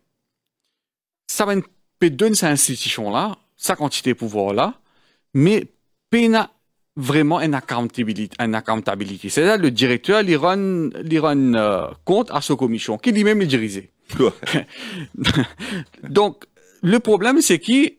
ça va peut donner cette institution-là, sa quantité de pouvoir-là, mais n'a vraiment une accountability. Une accountability. C'est-à-dire le directeur, il rend, euh, compte à sa commission, qui lui-même est dirigée. Donc, le problème, c'est que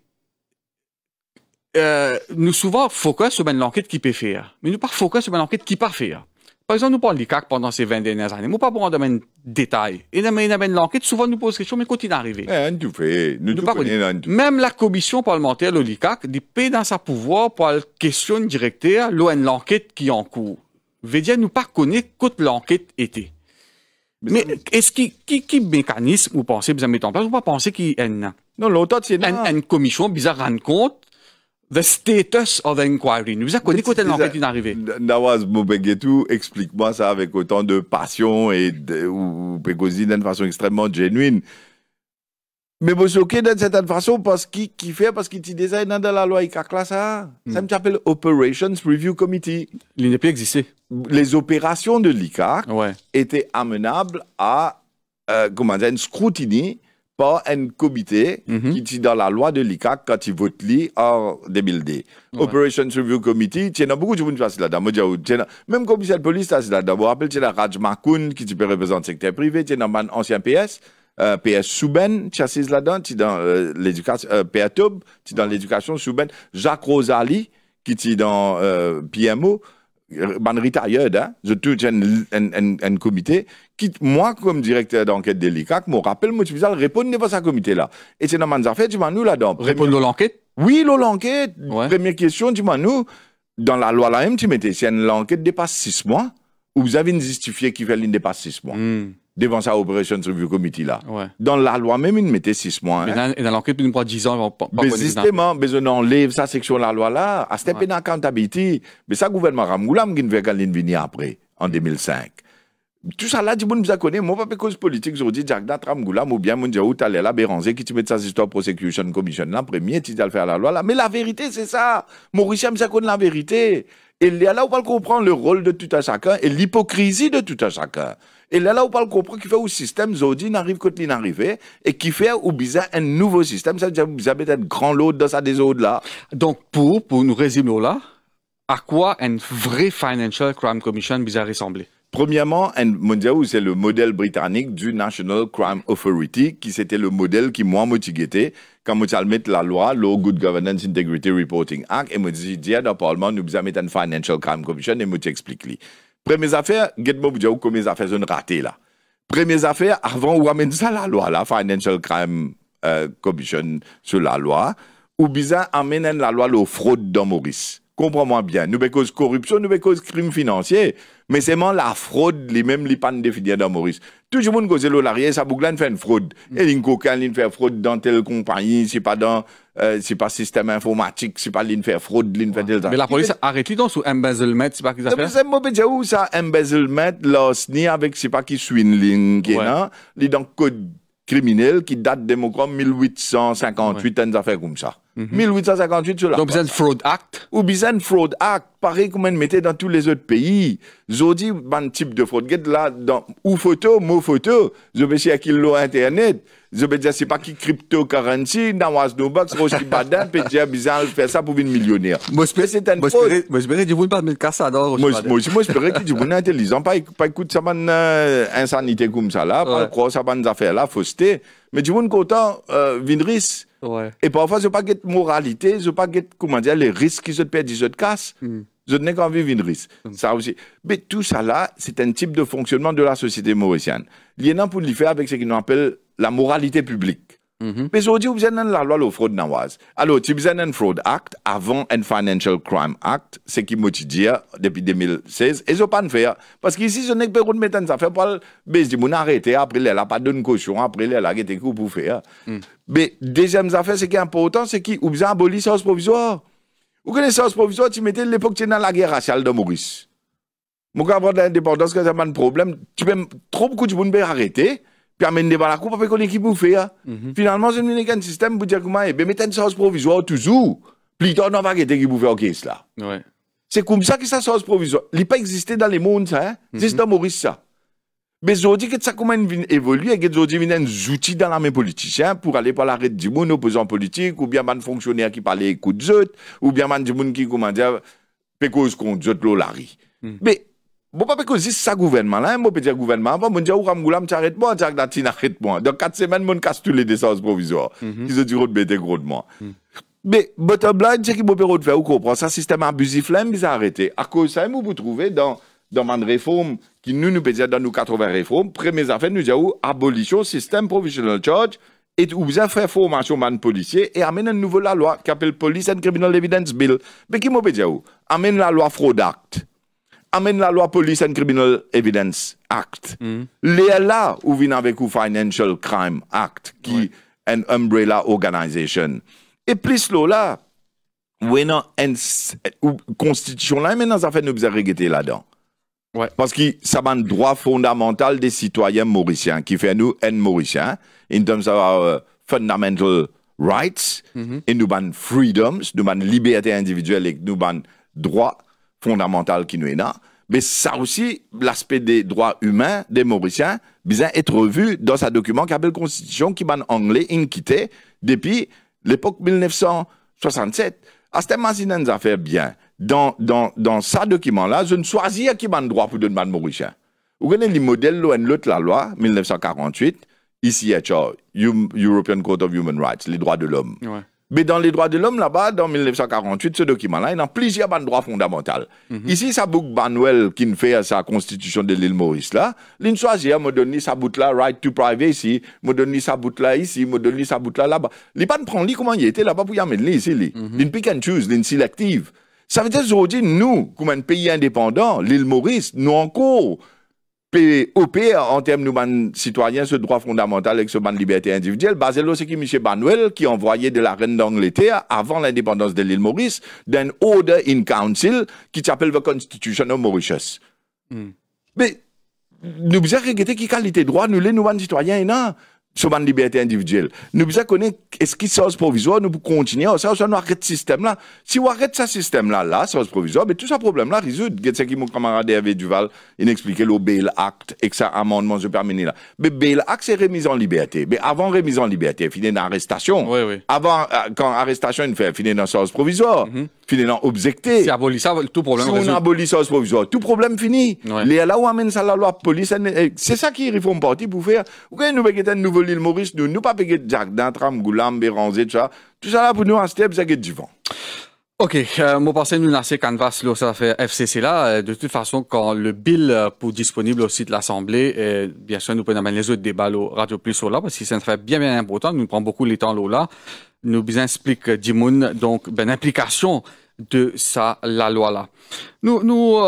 euh, nous souvent focus sur ben, l'enquête qui peut faire, mais nous pas focus sur ben, l'enquête qui peut faire. Par exemple, nous parlons l'ICAC pendant ces 20 dernières années. Nous pas pour en domaine détail. Et dans l'enquête, souvent nous pose question, mais continue eh, pas arrivé Même la commission parlementaire, l'ICAC dit pas dans sa pouvoir pour questionner directement directeur, l'enquête qui est en cours. Veut dire, nous pas connaître l'enquête était. Mais, est-ce qui, qui, qui mécanisme vous pensez que vous en place? Vous pas qu'il y a une, non, l'autre, c'est une, commission bizarre rendre compte the status of the inquiry. Nous a connu quand qui est arrivée. Nawaz Mobegetou, explique-moi ça avec autant de passion et de, ou d'une façon extrêmement genuine. Mais bon, c'est d'une certaine façon parce qu'il fait, parce qu'il design dans la loi ICARC-là, ça. Ça hmm. me s'appelle Operations Review Committee. Il plus existé. Les opérations de l'ICAC étaient amenables à, euh, une scrutinie un comité mhm. qui est dans la loi de l'ICAC quand il vote li en 2002. Ouais. Operation Review Committee, il y a beaucoup de gens qui sont là-dedans. Même commissaire de police, là-dedans. Vous rappelez, il y a Raj Makoun qui représente le secteur privé, il y a un ancien PS. Euh, PS Souben, tu as là-dedans, tu dans euh, l'éducation, euh, dans l'éducation Souben, Jacques Rosali, qui est dans euh, PMO, man retired, hein, je touche un, comité, qui, moi, comme directeur d'enquête de l'ICAC, me rappelle, moi, je faisais répondre devant ce comité-là. Et c'est dans mon affaire, tu m'as nous là-dedans. Répondre à l'enquête? Oui, l'enquête. Première question, tu m'as nous, dans la loi là-même, tu mettais, si l'enquête dépasse six mois, ou vous avez une justifiée qui fait l'une dépasse six mois. Hmm devant sa operation review committee là. Dans la loi même, il mettait six mois. Mais hein. dans, dans l'enquête, nous dix ans. Pas, mais justement, besoin d'enlever sa section de la loi là, à step ouais. accountability. Mais ça, gouvernement Ramgoulam, qui ne veut venir après, en 2005. Tout ça là, du bon, nous a connu. Moi, pas cause politique, je dis, Jack Ramgoulam, ou bien, mon Dieu, tu allais là, Béranger, qui tu mets sa histoire prosecution commission là, premier, tu le faire la loi là. Mais la vérité, c'est ça. Maurice, nous a connu la vérité. Et là, on va comprendre le rôle de tout un chacun et l'hypocrisie de tout un chacun. Et là, là, on parle comprend qui fait au système Zodi n'arrive quand il n'arrive, et qui fait au bizarre un nouveau système. Ça veut dire que peut-être grand lot dans ça des autres là. Donc, pour, pour nous résumer là, à quoi une vraie Financial Crime Commission bizarre ressembler? Premièrement, c'est le modèle britannique du National Crime Authority, qui c'était le modèle qui, moi, m'otiguait quand on mettre la loi, le Good Governance Integrity Reporting Act, et me dit, dit dans le Parlement, nous avons mis une Financial Crime Commission, et me t'explique Premières affaires, get bon dire des mes affaires sont ratées là. Premières affaires, avant ou ramène ça la loi la Financial Crime euh, Commission sur la loi ou bien amène la loi la fraude dans Maurice. Comprends-moi bien, nous ben, cause corruption, nous ben, cause crime financier, mais c'est la fraude qui mêmes li pas dans Maurice. Tout le monde cause l'arrière, ça bouglane fait une fraude. Mm. Et ne fait fraude dans telle compagnie, c'est pas dans euh, c'est pas système informatique, c'est pas ligne fraude, l'une faire ouais. Mais la police arrête lui dans sous embezzlement, c'est pas qu'ils appellent. Mais c'est mauvais où ça embezzlement, là, ni avec, c'est pas qui swindling, qui est là, les donc code criminel qui date de 1858, des affaires comme ça. 1858, mhm. Donc, c'est un fraud act. Ou bien un fraud act. Pareil comme on mettait dans tous les autres pays. Zodi, type de fraude. là, dans, ou photo, mot photo. Je vais qu'il internet. Je vais dire, c'est pas qui cryptocurrency, dans Wasnobox, je badin, faire ça pour une millionnaire. Moi, c'est un Moi, j'espérais que tu ne pas Moi, j'espérais que intelligent. Pas, pas écoute, ça, euh, insanité comme ça, là. Pas croire, ça, affaire là, fausseté. Mais du monde content, euh, vinris. Ouais. Et parfois, je pas de moralité, je pas de, comment dire, les risques qui se perdent, ils se cassent. Hmm. Je n'ai qu'envie vivre hmm. Ça aussi. Mais tout ça là, c'est un type de fonctionnement de la société mauricienne. a pour le faire avec ce qu'ils appelle la moralité publique. Mm-hmm. Mais aujourd'hui, vous avez la loi de la fraude nawaise. Alors, vous avez un Fraud Act avant un Financial Crime Act, ce qui m'a dit depuis 2016, et ils n'ont pas faire. Parce qu'ici, je n'ai pas de mettre ça fait pas le du monde arrêté, après, elle n'a pas donné caution, après, elle a arrêté coup pour faire. Mm. Mais, deuxième affaire, ce qui est important, c'est qu'ils ont aboli la sauce provisoire. Vous connaissez la sauce provisoire, tu mettais l'époque, tu dans la guerre raciale de Maurice. Mon de l'indépendance, c'est un problème. Tu peux trop beaucoup de monde arrêter permet hein. mhm. de la coupe, qu'on équipe pour faire. Finalement, c'est un système pour dire comment, eh ben, mettez une sauce provisoire toujours. Plutôt, non, va guetter qui bouffe, ok, là. Ouais. C'est comme ça que ça sauce provisoire. Il n'a pas existé dans le monde, ça, hein. Mm Juste dans Maurice, ça. Mais aujourd'hui, que ça comment évolue, et que aujourd'hui, il y a outils dans la main politicien pour aller par la rue du monde, opposant politique, ou bien un fonctionnaire qui parlait écoute zot, ou bien un du monde qui, comment dire, pécose contre zot l'olari. Mm Mais, Bon, pas parce que c'est ça hein, gouvernement là, mon petit gouvernement, bon, mon dieu, ou ramgoulam, t'arrête moi, t'arrête la tu arrête moi. Dans quatre semaines, mon casse tous les dessins provisoires. Mhm. Ils ont dit, route bête, gros de moi. Mhm. Mais, bottom line, c'est qu'il peut pas faire, ou comprend, ça, système abusif, là, ils ont arrêté. À cause de ça, vous trouvez dans, dans une réforme, qui nous, nous, dans nos 80 réformes, première affaires, nous disons, abolition, système provisional charge, et vous avez fait formation man policier et amène une nouvelle loi qui appelle Police and Criminal Evidence Bill. Mais qui m'a dit, amène la loi Fraud Act amène la loi Police and Criminal Evidence Act. Mm. là ou vient avec ou Financial Crime Act, qui est une umbrella organization. Et plus là, oui, a une constitution là, maintenant, ça fait nous regretter là-dedans. Ouais. Parce que ça un droit fondamental des citoyens mauriciens, qui fait nous un mauricien, in terms of our euh, fundamental rights, mm-hmm. et nous ban freedoms, nous ban liberté individuelle et nous ban droit fondamentale qui nous est là. Mais ça aussi, l'aspect des droits humains des Mauriciens, bien être vu dans un document qui appelle Constitution, qui ban anglais, inquité depuis l'époque 1967. À ce moment fait bien. Dans, dans, dans ce document-là, je ne choisis qui ban droit pour donner Mauriciens Vous connaissez le modèle de la loi, 1948, ici hum, European Court of Human Rights, les droits de l'homme. Mais dans les droits de l'homme, là-bas, dans 1948, ce document-là, il a plusieurs droits fondamentaux. Mhm. Ici, ça boucle Manuel qui fait sa constitution de l'île Maurice, là. choisit choisir, hein, me donne sa bout là, right to privacy, me donne sa bout là ici, me donne sa bout là là-bas. Les pas de lui comment il était là-bas pour y amener ici, lui. Mm -hmm. pick and choose, l'une sélective. Ça veut dire, aujourd'hui, nous, comme un pays indépendant, l'île Maurice, nous encore, POP, en termes de citoyens ce droit fondamental et ce liberté individuelle, basé c'est qui M. Manuel, qui envoyait de la reine d'Angleterre, avant l'indépendance de l'île Maurice, d'un order in council, qui s'appelle the Constitution of Mauritius. Hmm. Mais, nous avons regretté qui qualité droit, nous les nous citoyens, non sur la liberté individuelle. Nous devons connaître est-ce qu'il sort provisoire, nous pouvons continuer. Ça, nous arrêtons ce système-là. Si on arrête ce système-là, là, sort provisoire, mais tout ce problème-là résout. C'est ce qui mon camarade Hervé Duval, il expliquait le bail act et que ça amendement se permis là. Mais bail act, c'est remise en liberté. Mais avant remise en liberté, il finit dans arrestation. Oui, oui. Avant, euh, quand arrestation, il fait, finit dans sort provisoire. Mm Finit dans objecté. Si abolit ça, tout problème Si on abolit ça, provisoire, tout problème fini. là où amène ça la loi police, c'est ça qui réforme partie pour faire. Vous nous, une nouveau l'île Maurice, nous, nous pas payer de Jack Dantram, Goulam, Béranzé, tout ça. Tout ça là, pour nous, un step, c'est du vent. OK, euh, moi que nous lancer Canvas là, ça fait FCC là euh, de toute façon quand le bill euh, pour disponible aussi de l'Assemblée euh, bien sûr nous pouvons amener les autres débats là, radio plus sur là parce que c'est un bien bien important nous prenons beaucoup les temps là, là nous bien explique Dimoun donc ben implication de ça la loi là. Nous nous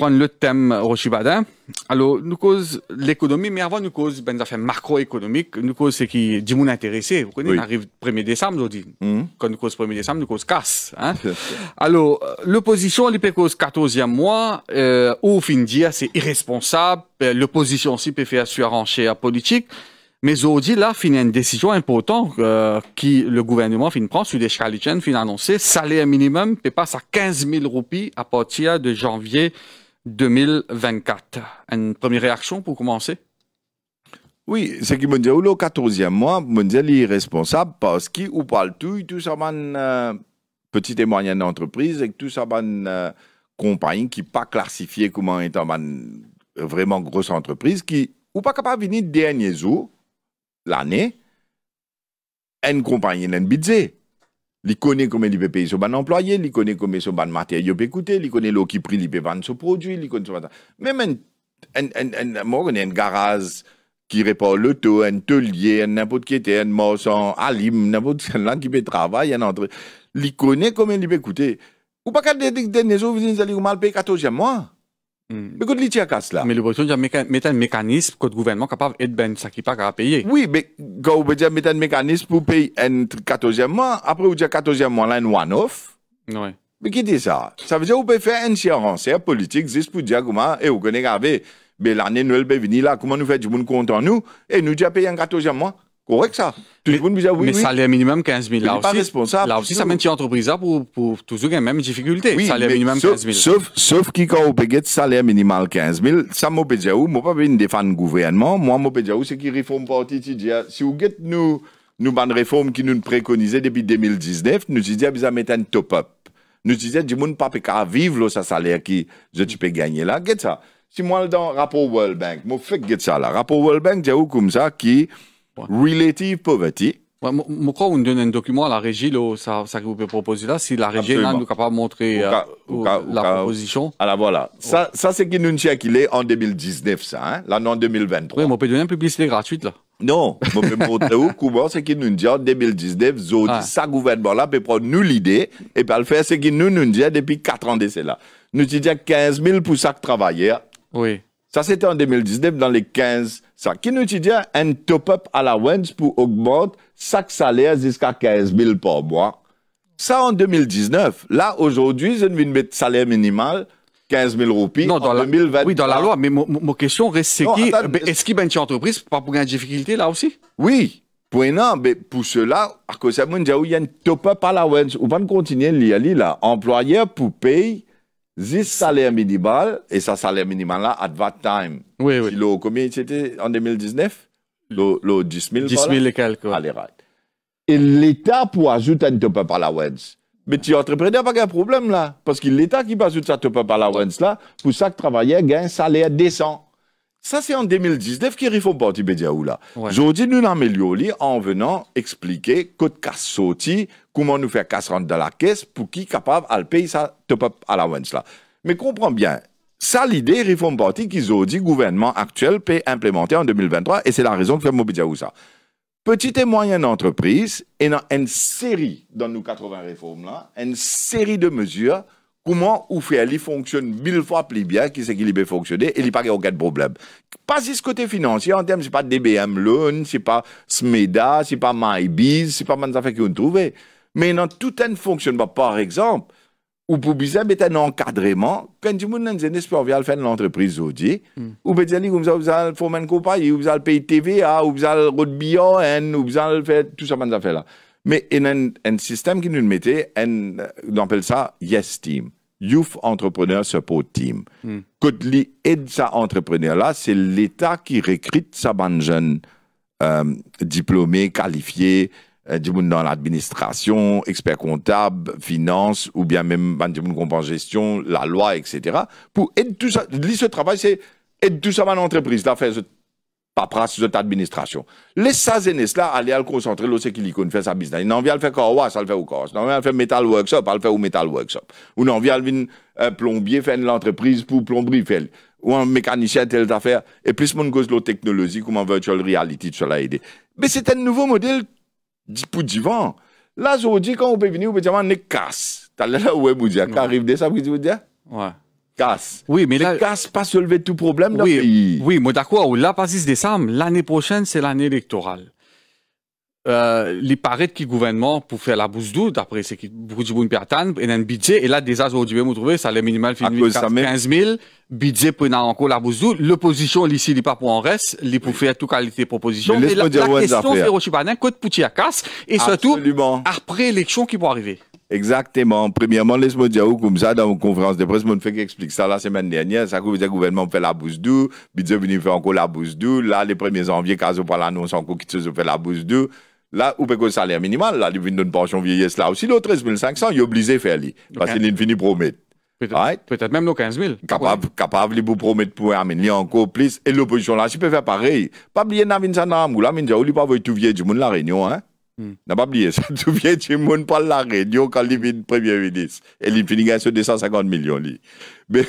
prendre le thème Rochibadin. Alors, nous cause l'économie, mais avant nous cause ben affaires macroéconomiques, nous cause ce qui du monde intéressé. Vous connaissez, on arrive 1er décembre, nous mm-hmm. Quand nous cause 1er décembre, nous cause casse. Hein. Alors, l'opposition, elle peut cause 14e mois, euh, ou fin dire, c'est irresponsable. Ben, l'opposition aussi peut faire à politique. Mais aujourd'hui, là, il y a une décision importante que euh, qui le gouvernement fin prend sur des chalichens, fin annoncé, salaire minimum, peut passer à 15 000 roupies à partir de janvier 2024. Une première réaction pour commencer? Oui, c'est que dit. Au 14e mois, il est responsable parce qu'il ou parle tout, tout ça, euh, petite et moyenne entreprise, et tout ça, man, euh, compagnie qui pas classifiée comme étant vraiment grosse entreprise, qui ou pas capable de venir dernier jour, l'année, une compagnie, une budget. Il connaît comment il peut payer son employé, il connaît comment son ban matériel peut coûter, il connaît l'eau qui prix son produit, il connaît Même un, garage qui répare le un telier, n'importe qui était, un morceau, un alim, n'importe qui peut travailler, un autre... Il connaît comment il peut Ou pas des mal 14 mois. Hmm. Mais quand le y un mécanisme que le gouvernement capable d'être ben, Sakipa payer. Oui, mais quand vous dire, mettre un mécanisme pour payer un 14e mois, après vous un 14e mois, là, un one-off. Oui. Mais qui dit ça? Ça veut dire, vous pouvez faire une séance politique juste pour dire comment, et eh, vous connaissez, eh, mais l'année nouvelle, ben, venir là, comment nous fait du monde contre nous, et eh, nous dire payer un 14e mois que ça. mais, le ah Mais salaire minimum 15 000. Là aussi, pas Là aussi, ça mène une entreprise pour, pour toujours la même difficulté. Oui, salaire minimum sauf, 15 000. Sauf, sauf qui, quand salaire minimal 15 000, ça m'a dit où, moi, pas une défendre le gouvernement. Moi, m'a dit où, c'est qui réforme si vous avez nous, nous, une réforme qui nous préconisait depuis 2019, nous disons, vous avez un top-up. Nous disons, du monde, pas vivre, ce salaire qui, je, tu peux gagner là. Get ça. Si moi, dans rapport World Bank, je fait get ça là. Rapport World Bank, c'est comme ça, qui, Relative poverty. vous donne un document à la régie là, ça, ça vous proposez proposer là, si la régie n'est pas capable de montrer euh, la proposition. Alors ah, voilà, ça, ça c'est qu'il nous qu'il est en 2019, ça, hein, là là, en 2023. Oui, on peut donner une publicité gratuite là. Non, on peut montrer où comment c'est qu'il nous dit en 2019, ça gouvernement-là peut prendre nous l'idée et pas le faire, c'est qu'il nous, dit depuis 4 ans de cela. Nous disons 15 000 pour ça que Oui. Ça, c'était en 2019 dans les 15 ça qui nous dit un top-up à allowance pour augmenter chaque salaire jusqu'à 15 000 par mois. Ça en 2019. Là, aujourd'hui, je viens de mettre salaire minimal 15 000 roupies non, dans en la, Oui, dans la loi. Mais ma question reste, c'est qui, ben, est-ce qu'il y a une entreprise pas pour de difficulté là aussi? Oui. Point non, mais pour cela, ah il y a un top-up allowance. On va continuer à lire là. Employeur pour payer 10 salaire minimal, et ça salaire minimal là, at that time, le, combien c'était en 2019 le, 10 000 10 000 et quelques. Et l'État pour ajouter un top up à la wedge. Mais tu entrepreneur, pas de problème là. Parce que l'État qui ajoute ça top up à la wedge là, pour ça que travailleur gagne un salaire décent. Ça, c'est en 2019 qu'il faut partir média ou là. Aujourd'hui, nous l'améliorons en venant expliquer code as sorti Comment nous faire 40 dans la caisse pour qui capable à payer ça top-up allowance là Mais comprends bien, ça, l'idée, réforme partie qu'ils ont dit gouvernement actuel peut implémenter en 2023, et c'est la raison que je Mobidja ou ça. Petite et moyenne entreprise, et dans une série, dans nos 80 réformes-là, une série de mesures, comment ou faire, il fonctionne mille fois plus bien, qui c'est qu'il peut fonctionner, et il n'y a pas aucun problème. Pas si ce côté financier, en termes, c'est pas DBM Loan, c'est pas SMEDA, c'est pas MyBiz, c'est pas man ça fait qu'on trouver mais dans tout un fonctionnement, par exemple, où pour bizarre, met un encadrement, quand tu monde dans un espoir, vous faire l'entreprise aujourd'hui, hmm. ou vous allez vous allez former une compagnie, vous allez payer TVA, ou vous allez route ou vous allez faire tout ça, man, fait là. Mais il y a un, système qui nous mettait, on appelle ça Yes Team. Youth Entrepreneur Support Team. Hmm. Quand on aide sa entrepreneur là, c'est l'État qui recrute sa bande jeune, euh, diplômée, euh, du monde dans l'administration, expert comptable, finance, ou bien même ben, du monde en gestion, la loi, etc. Pour aider tout ça, ce travail, c'est aider tout ça dans l'entreprise, là, faire ce paperasse, cette administration. Laisse ça, Zénès, là, aller à le concentrer, là, c'est qu'il faire sa business. Il a envie de faire quoi, ça le fait au quoi. Il a envie de faire Metal Workshop, ça le fait au Metal Workshop. Ou il a envie de un euh, plombier, faire l'entreprise pour plomberie, faire ou un mécanicien telle affaire, et plus mon cause la technologie, comme virtual reality, tout cela aider. Mais c'est un nouveau modèle pour divan. Là, aujourd'hui, quand vous peut venir, vous pouvez dire, on est casse. T'as l'air ouais, Boudia, quand arrive de ça, vous dire Ouais. Casse. Oui, mais là. Casse pas soulever tout problème dans le pays. Oui, mais d'accord. Là, pas 6 décembre, l'année prochaine, c'est l'année électorale. Il euh, paraît que le gouvernement, pour faire la que d'apre se ki Bourjibou Npiatan, enen bidje, e la deza zoudibe mou trouve, sa le minimal fin 15.000, budget pour faire anko la bouzdou, l'opozisyon li si li pa pou an res, li pou fè tout kalite proposisyon, e la, la question c'est kote pou ti casse et surtout, après l'élection qui pou arriver Exactement. Premièrement, laisse-moi dire comme ça, dans une conférence de presse, mon fait explique ça la semaine dernière, ça que le gouvernement fait la bouse le budget venu faire encore la bouse là, les 1er janvier, Kazo pour l'annonce encore qui se fait la bouse Là, où peut ben, salaire minimal, là, il vient d'une pension vieillesse là aussi, le 13 500, il est obligé de faire, lui, parce qu'il finit promettre. Peut-être même nos 15 000. Capable, ouais. capable, de vous promettre pour amener encore plus. Et l'opposition là, si peut faire pareil. Pas oublier Navin Sanam, ou là, il ne pas tout vieux du monde la réunion, hein. On hmm. N'a pas oublié, ça tout vient du monde par la radio quand il est premier ministre. Et il finit sur 250 millions. Mais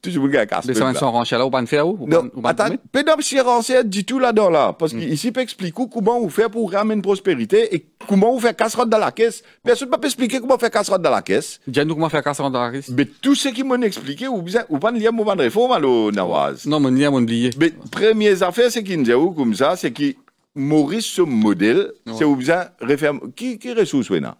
toujours qu'il y a casse. 250 ranchers là, ou pas ne faire ou Non, attends, pédop si ranchers du tout là-dedans là. Parce hmm. qu'ici, peut expliquer comment on fait pour ramener prospérité et comment on fait casserole dans la caisse. Personne ne peut expliquer comment faire casserole dans la caisse. Dis-nous comment faire casserole dans la caisse. Mais tout ce qui m'ont expliqué, ou ne ou pas lié à mon réforme, alors, Nawaz. Non, mais y a mon oublié. Mais première affaire, c'est qu'il nous dit comme ça, c'est qu'il Maurice, ce modèle, c'est où vous avez... Qui, qui ressource, on a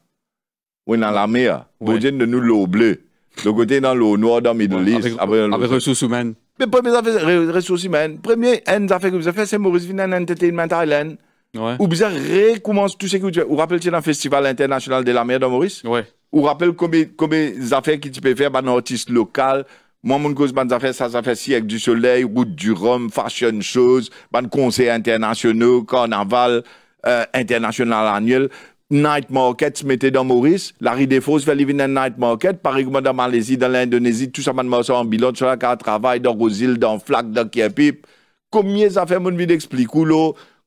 On la mer. Vous de nous l'eau bleue. Le côté dans l'eau noire, dans le Middle East. Avec, ressources humaines. Mais mes affaires ressources humaines. Première une affaires que vous avez fait, c'est Maurice Vinan Entertainment Island. Ouais. Ou bien recommence tout ce que vous faites. Vous rappelez-vous dans le Festival international de la mer dans Maurice Oui. Vous rappelez combien, combien d'affaires que tu peux faire par un artiste local moi, mon cause, ben, ça, ça fait avec du soleil, route du Rhum, fashion shows, ban conseils internationaux, carnaval, euh, international annuel. Night Market se mettait dans Maurice, la rue des Fosses fait living Night Market, par exemple dans Malaisie, dans l'Indonésie, tout ça, ben, ça en bilan, tout ça, qui travaille dans Rosil, dans Flak, dans Kiepip. Combien ça fait, mon vie d'expliquer,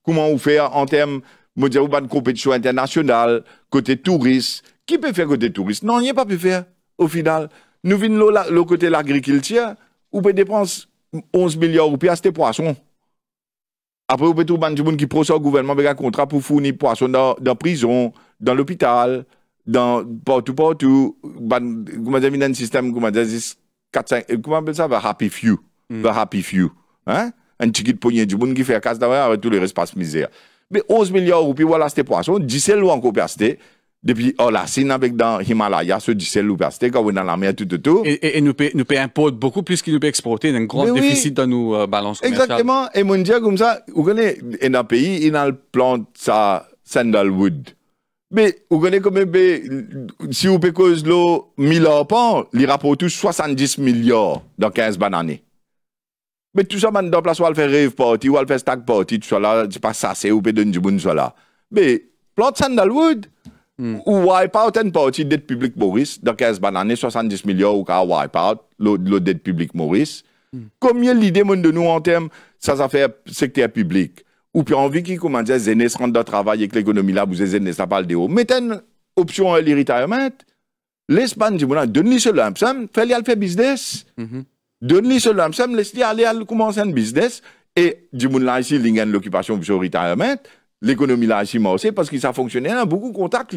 comment vous faire en termes, de ben, compétition internationale, côté touriste. Qui peut faire côté touriste? Non, il n'y a pas pu faire, au final nous venons de le côté de l'agriculture, on peut dépenser 11 milliards de acheter des poissons. Après, on peut trouver des gens qui procèdent au gouvernement avec un contrat pour fournir des poissons dans la prison, dans l'hôpital, dans partout, partout. Comment dire, un système, comment dire, 4, 5, euh, comment on appelle ça, the happy few. Mm. The happy few. Hein? Un petit poignet du monde qui fait casse d'avant avec tout le reste passe misère. Mais 11 milliards de pièces voilà, c'était poisson. 10 c'est loin peut acheter. Depuis, oh la c'est avec dans Himalaya, ceux du sel ou quand on dans la mer, tout, tout, Et, nous pouvons nous paye beaucoup plus qu'il nous paye exporter, un grand déficit dans nos euh, balances commerciales. Exactement. Et mon Dieu, comme ça, vous connaissez, dans le pays, il a plante sa sandalwood. Mais, vous connaissez comme si vous payez 1000 ans par il rapporte 70 milliards dans 15 bananes. Mais tout ça, dans place où faire fait rave party, où faire fait stack party, tout ça c'est pas ça, c'est où payez donner du bon, ça Mais, plante sandalwood, Hmm. Ou wipeout partie la dette publique Maurice, dans 15 années, 70 millions ou out wipeout, le dette publique Maurice. Hmm. Combien l'idée de nous en termes ça fait secteur public Ou puis envie qui commence à se rendre dans travail avec l'économie là, vous zéné, ça parle de haut. Mettez une option à l'irritairement, l'Espagne dit, bon, donne-lui ce l'AMSEM, fais-lui aller faire business. Mm-hmm. Donne-lui ce l'AMSEM, laisse-lui aller commencer un business. Et, dit, bon, là, ici, l'occupation, vous retirement l'économie là, Chima aussi, parce que ça fonctionnait, a beaucoup de contacts,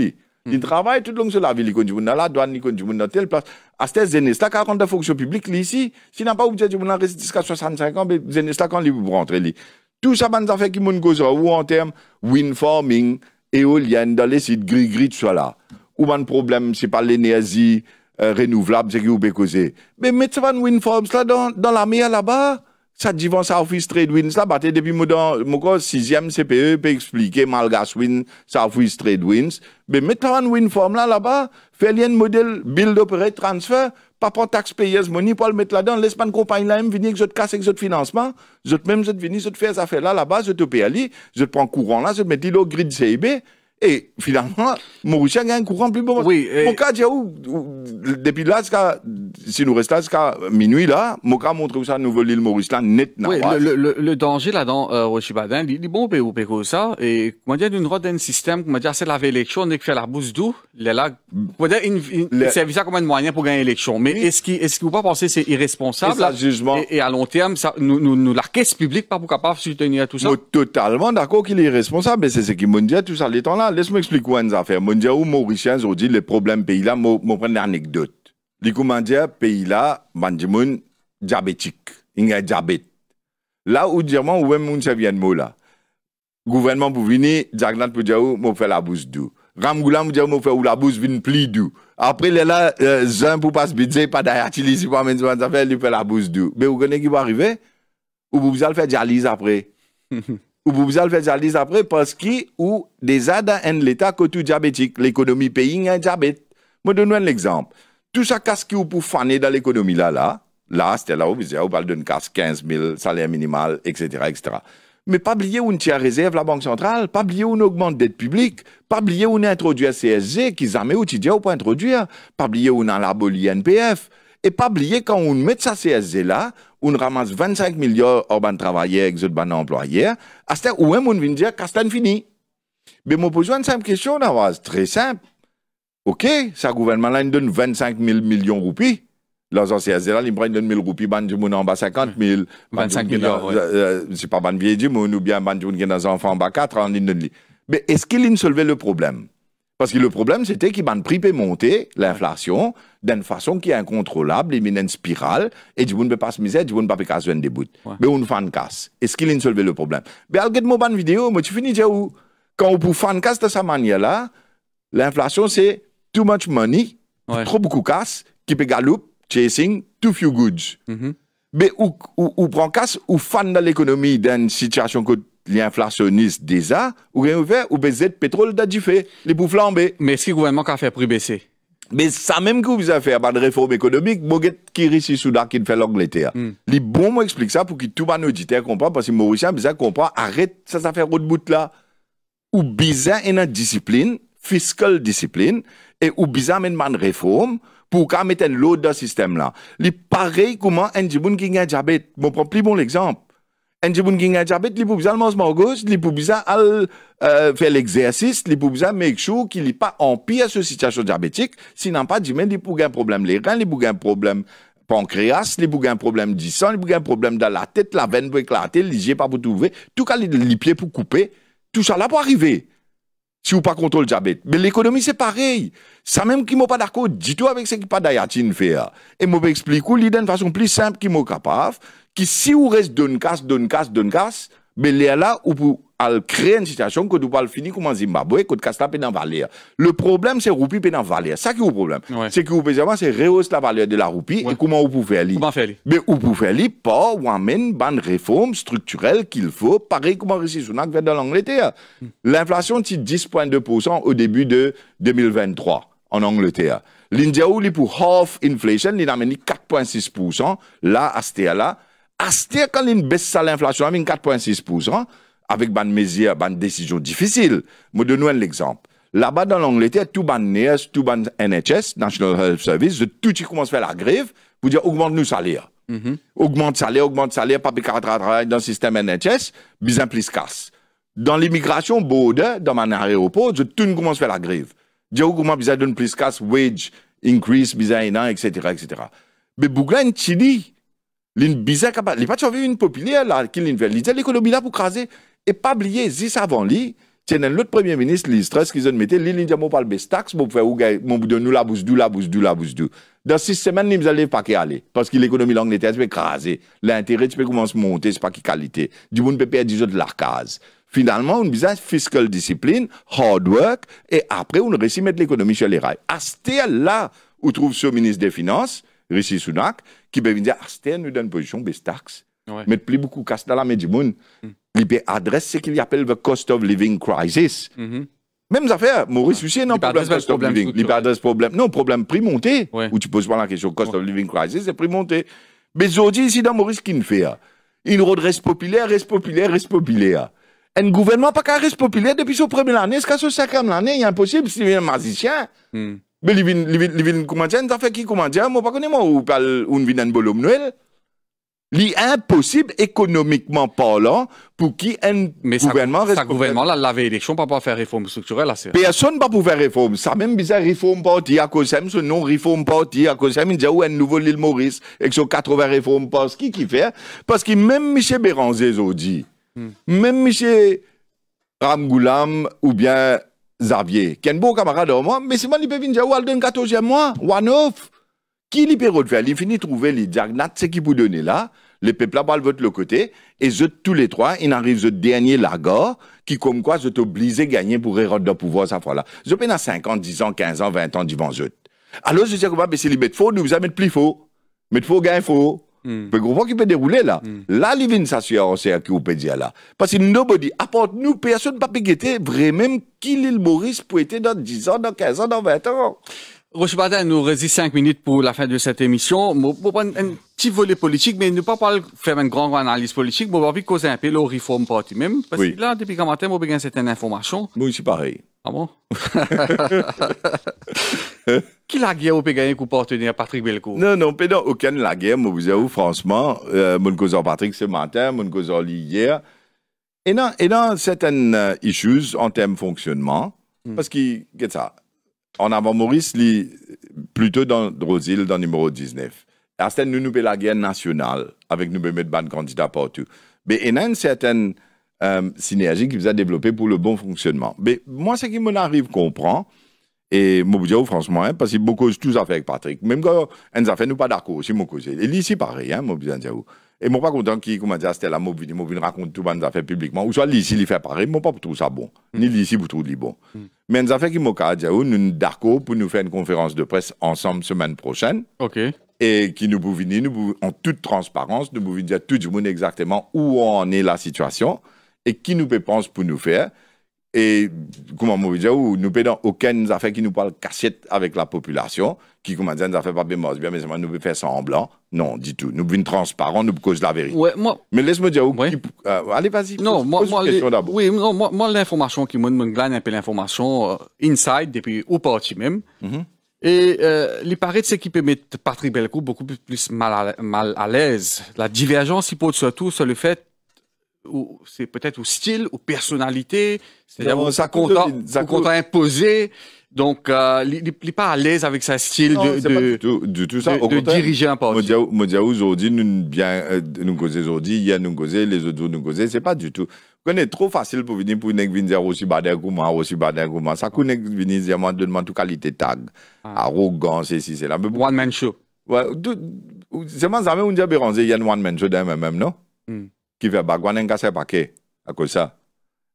Il travaille tout le long sur la ville, il dans la douane, il a dans telle place. À cette zénès a quand on fonction publique, là, ici, s'il n'a pas oublié de rester jusqu'à 65 ans, mais ça quand il peut rentrer, Tout ça, ben, affaires qui m'ont causé, ou en termes wind farming, éolien dans les sites gris-gris, tout ça là. Ou un problème, c'est pas l'énergie, renouvelable, c'est qui vous peut causer. Mais mettre ça, wind farms là, dans la mer là-bas, ça divan ça office trade wins là bah depuis mon mon corps sixième CPE peut expliquer malgré win ça office trade wins mais maintenant win form là là bas fait lien modèle build operate transfert pas prendre tax payeuse money pour le mettre là dedans l'espagne compagnie là même venir que je te casse que je te financement je te même je te venir te faire ça là là bas je te paye je te prends courant là je te mets au grid CIB et finalement, Mauritien a un courant plus bon. Oui. Et... Où, où, oh, depuis là, si nous restons jusqu'à minuit là, Moka montre ça nouvelle île Maurice là, net. Oui, le, danger là dans euh, Rochibadin, il dit bon, ou péco ça. Et, comment dire, d'une route d'un système, comment dire, c'est la élection, on est fait la bouse d'où, les là, comment dire, il servit ça comme un moyen pour gagner l'élection. Mais est-ce qu'il, est-ce que vous pas que c'est irresponsable? Et, ça, jugement... et, à long terme, ça, nous, nous, la caisse publique pas pour capable soutenir tout ça? Moi, totalement d'accord qu'il est irresponsable, mais c'est ce qu'il me dit tout ça, les temps là laisse-moi expliquer quoi une affaire. Mon ou Mauricien, ils dis dit, les problèmes pays-là, moi, anecdote. prendre l'anecdote. Les commandiers, pays-là, bandimoun, diabétique. Il y a diabète. Là où, dire où même, ça vient de là. Gouvernement pour venir, Jagnat pour dire, moi, faire la bouse d'eau. Ramgoulam pour dire, moi, faire ou la bouse vient plus d'eau. Après, les là, un euh, pour pas se bidzer, pas d'ailleurs, si pas amener ça, il fait la bouse d'eau. Mais vous connaissez qui va arriver? Ou vous allez faire dialyse après. ou vous allez faire réaliser après parce qu'il ou des aides en l'état tout diabétique, l'économie paye un diabète. Je donne un exemple. Tout ça casse qui vous pour faner dans l'économie là, là, là, c'était là où vous avez une casse 15 000, salaire minimal, etc., etc. Mais pas oublier où on réserve la Banque centrale, pas oublier où on augmente dette publique, pas oublier où on CSG, qui jamais ou tu pour ou pas introduire, pas oublier où on a NPF, et pas oublier, quand on met ça CSZ là, on ramasse 25 millions millions de travailleurs, exode ban employés, à ce moment-là, on vient dire que c'est fini. Mais me pose une simple question, c'est très simple. OK, ça gouvernement là, il donne 25 000 millions de roupies. Là, sa CSZ là, il prend 1 000 roupies, il donne en bas 50 000. 25 oui. C'est pas ban vieil du monde, ou bien ban de enfant en bas 4, ans. Mais est-ce qu'il a le problème? Parce que le problème, c'était qu'il un prix peut monter, l'inflation, d'une façon qui est incontrôlable, il y une spirale, et on ne peut pas se miser, on ne peut pas faire des bouts. Mais on fait une casse. Est-ce qu'il a soulevé le problème Mais de mon bonne vidéo, je tu finis où Quand on peut faire une casse de cette manière-là, l'inflation, c'est too much money, trop beaucoup casse, qui peut galoper, chasing too few goods. Mm-hmm. Mais où où, prend casse, ou fan dans l'économie d'une situation que l'inflationniste déjà, ou bien ouvert, ou baisé de pétrole d'adjufé, les boufflambés Mais si le gouvernement a fait prix baisser? Mais ça même que vous avez fait, pas de réforme économique, Boguet qui réussit qui fait l'Angleterre. Hein. Il hmm. Les bons mots explique ça pour que tout mon auditeur comprenne, parce que Mauricien, de comprend, arrête, ça, ça fait route bout là. Ou bizarre, et une discipline, fiscale discipline, et ou bizarre, même une réforme, pour qu'on mette lot dans ce système là. Les pareil, comment un qui a diabète, ne prends plus bon l'exemple. Andy moun gen pas diabète, li pou biza alman smorgos, li pou biza al euh, fè l'eksersis, li pou biza make sure ki li pa empire se vous pouvez sinan un problème les li pou pouvez problem un problème li pou pancréas, les pou gen problème di san, li pou problème dans la tête, la veine pour éclater les yeux pour trouver tout cas li, li pied pour couper, tout ça là pour arriver. Si vous pas contrôle diabète. Mais l'économie, c'est pareil. Ça même qui m'a pas d'accord du tout avec ce qui pas d'ayatine faire. Hein. Et m'a expliquer l'idée de façon plus simple qui m'a capable qui si ou reste dans cas, d'un dans d'un casse, mais ben, là, ou pour créer une situation que vous pas finir comme en Zimbabwe, que casse la dans valeur. Le problème, c'est roupie dans C'est Ça qui est le problème. C'est que vous pouvez c'est rehausser la valeur de la roupie et comment vous pouvez faire Comment faire Mais ben, vous pouvez faire pas ou amène une réformes structurelles qu'il faut, pareil comme Rishi Sunak vers dans l'Angleterre. Hmm. L'inflation, c'est 10,2% au début de 2023 en Angleterre. L'India, où pour half inflation, il a amené 4,6%, là, à ce là que quand il baisse l'inflation, il 4,6%, avec une mesure, ban décision difficile. Je donne un exemple. Là-bas, dans l'Angleterre, tout ban NES, tout NHS, National Health Service, tout qui commence à faire la grève pour dire augmente nous salaire. Mm Augmente salaire, augmente salaire, pas plus travail dans le système NHS, bien plus casse. Dans l'immigration, dans mon aéroport, tout commence à faire la grève. Dire augmente, bizarre donne plus casse, wage increase, bien etc., etc. Mais Bougain, Chili, L'une bizarre capable. Il pas trouvé une populaire là qui l'invelle. l'économie là pour craser. Et pas oublier, juste avant lui, c'est l'autre premier ministre, Liz Truss, qu'ils ont mis, l'île dit, mon parle de taxes, mon faire, mon bout de nous, la bouse, du, la bouse, du, la bouse, du. Dans six semaines, nous allons pas qu'y aller. Parce que l'économie l'Angleterre, c'est écrasé. L'intérêt, tu peux commencer à monter, c'est pas qui qualité. Du monde peut perdre du de la case. Finalement, une bizarre fiscal discipline, hard work, et après, on réussit mettre l'économie sur les rails. À ce là, où trouve ce ministre des Finances, Rishi Sunak, qui peut venir dire, Aster nous donne une position, des Ouais. Mais plus beaucoup casse dans la main du monde. Il hmm. peut adresser ce qu'il appelle le « cost of living crisis. Mhm. Même affaire, Maurice Hussier, non, problème cost of living. Il peut adresser problème. Non, problème prix monté. Où tu poses pas la question cost of living crisis, c'est prix monté. Mais aujourd'hui, ici, dans Maurice, qu'il fait Une redresse populaire, reste populaire, reste populaire. Un gouvernement pas qu'à reste populaire depuis son première année, jusqu'à son cinquième année, il est impossible, c'est un magicien. Hmm. Mais li vin, li vin, li vin koumantyen, ta Moi, ki connais moi pas pas mou ou pal une vinan bolom nouel. Li impossible économiquement parlant pour qui un Mais gouvernement il avait gouvernement, là, ne pas faire réforme structurelle, c'est. Personne pas pour faire réforme. Ça même bizarre, réforme parti à cause ce non réforme parti à cause il dit, a un nouveau l'île Maurice, et que 80 réformes parce Qui qui fait? Parce que même Michel Béranzé, aujourd'hui. Hmm. même Michel Ramgoulam, ou bien Xavier, qui est un beau camarade moi, mais c'est moi, qui peux venir à dans 14e mois, one off. qui lui peut refaire? Il finit trouver les diagnostics qu'il peut donner là, le peuple là-bas de l'autre côté, et je, tous les trois, il arrive le dernier lagor qui comme quoi, je t'oblige à gagner pour hériter le pouvoir, cette fois là. Je peine à 50, 10 ans, 15 ans, 20 ans, devant eux. Alors, je à que mais c'est les bêtes faux, nous, vous mettre plus faux. Mettre faux, gain faux. Mm. groupe qui peut dérouler là. Hmm. Là, il vient s'assurer en CRQ ou dire là. Parce que nobody, apporte nous, personne pas peut guetter vraiment qui l'île Maurice peut être dans 10 ans, dans 15 ans, dans 20 ans. Roche Roche-Bardin, nous résiste 5 minutes pour la fin de cette émission. va prendre un petit volet politique, mais ne pas faire une grande analyse politique, mais envie de causer un peu la réforme partie même. Parce que là, depuis quand matin, on a information. Moi, je suis pareil. Ah bon? qui la guerre ou peut gagner pour partenaire Patrick Belcourt? Non, non, pas aucune la guerre, moi vous avoue, franchement, euh, mon cousin Patrick ce matin, mon cousin hier. Et y et dans certaines euh, issues en termes de fonctionnement, hmm. parce que, qu'est-ce ça? En avant Maurice, li, plutôt dans Drosil, dans numéro 19. À cette nous nous la guerre nationale, avec nous mettre de candidats partout. Mais il y a une certaine euh, synergie qui vous a développé pour le bon fonctionnement. Mais moi, ce qui m'arrive comprend, comprendre, et dis franchement, hein, parce que beaucoup cause tous avec Patrick. Même quand a fait nous pas d'accord aussi, mon cause. Et ici, pareil, hein, dis. Et suis pas content qu'il, comment dire, c'était la Mobdi, Mobdi raconte tout, bah, nos affaires publiquement. Ou soit ici, il fait pareil, moi, pas pour tout ça bon. Mm. Ni ici, pour tout bon. Mm. Mais nous affaires qui m'ont nous nous d'accord pour nous faire une conférence de presse ensemble semaine prochaine. OK. Et qui nous pouvons nous en toute transparence, nous pouvons dire tout le monde exactement où en est la situation et qui nous pense pour nous faire. Et comment dire, nous payons aucune affaire qui nous parle cassette avec la population, qui comment dire, nous fait pas bémol. bien, mais nous pouvons faire semblant. Non, du tout. Nous être transparents, nous cause la vérité. Mais laisse-moi dire, ouais. Euh, allez, vas-y. Non, pose, moi, question les... oui, moi, moi l'information qui me glane un peu l'information euh, inside, depuis au parti même. Mhm. Et euh, les paraît ce qui peut mettre Patrick Belcourt beaucoup plus mal à, l'aise. La divergence, il pose surtout sur le fait c'est peut-être au style, aux personnalités, c'est-à-dire aux content imposé. Donc, euh, il n'est pas à l'aise avec sa style de, de, de, tout ça. de, de diriger un parti. Modiaou, aujourd'hui, nous bien, euh, nous causer aujourd'hui, hier nous causer, les autres nous causer, c'est pas du tout. est trop facile pour venir pour venir dire aussi badin comment, aussi badin comment. Ça, qu'on venir dire, moi, demande toute qualité tag, ah. arrogance, ceci, c'est là. One man show. Ouais, c'est moi, jamais mais on dit, il y a un one man show d'un même, non? Hmm qui fait « kive c'est pas, pake à cause ça.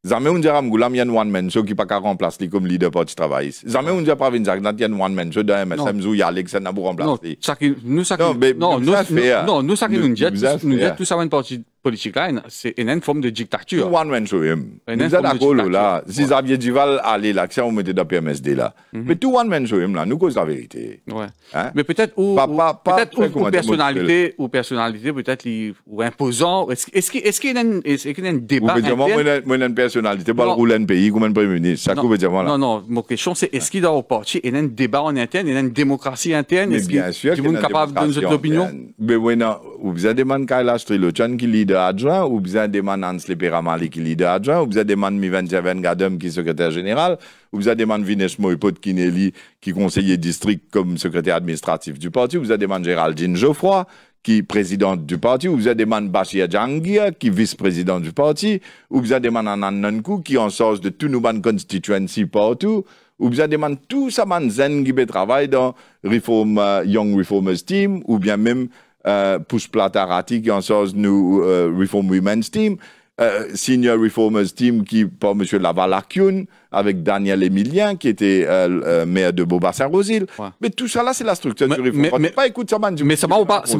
Jamais on dira Mgoulam y a one man show qui pas qu'à remplacer comme leader pour travailler. Jamais on dira pas y a one man show dans MSM où il y a ça qui remplacé. Non, nous ça hein. non, nous hein. ça nous ça une politique-là, c'est une forme de dictature. Nu oameni juim. Nici acolo, la, si Xavier Duval là, l'accent, on mettait de PMSD là. Mais tout monde juim là, nous c'est la vérité. Hein? Mais peut-être ou, peut-être ou, personnalité, ou personnalité peut-être ou imposant. Est-ce qu'il est y a un débat Vous dire moi, moi, une personnalité, pas rôle un pays comme un premier ministre. Ça coupe dire moi Non, non, ma question c'est est-ce qu'il y a un débat en interne, il y a une démocratie interne, est-ce que tout le capable de donner opinion Mais ou bien demande Kailash Trilochan qui leader adjoint, ou bien demande Hans Leperamali qui leader adjoint, ou bien demande Mivan Javen Gadem qui est secrétaire général, ou bien demande Vinesh Moipot Kinelli qui conseiller district comme secrétaire administratif du parti, ou bien demande Géraldine Geoffroy qui est présidente du parti, ou bien demande Bashir Djangia qui est vice-président du parti, ou bien demande Anan Nankou qui en charge de tout nos constituency partout, ou bien demande tout ça man qui travaille dans Reform, euh, Young Reformers Team, ou bien même uh, Push Platarati, qui en euh, sort nous Reform Women's Team, euh, Senior Reformers Team, qui par M. Laval-Arcune, avec Daniel Emilien, qui était euh, maire de Beaubassin-Rosil. Mais tout ça, là, c'est la structure du Reform Mais, mais, pas écoute ça, Mais ça ne pas, ça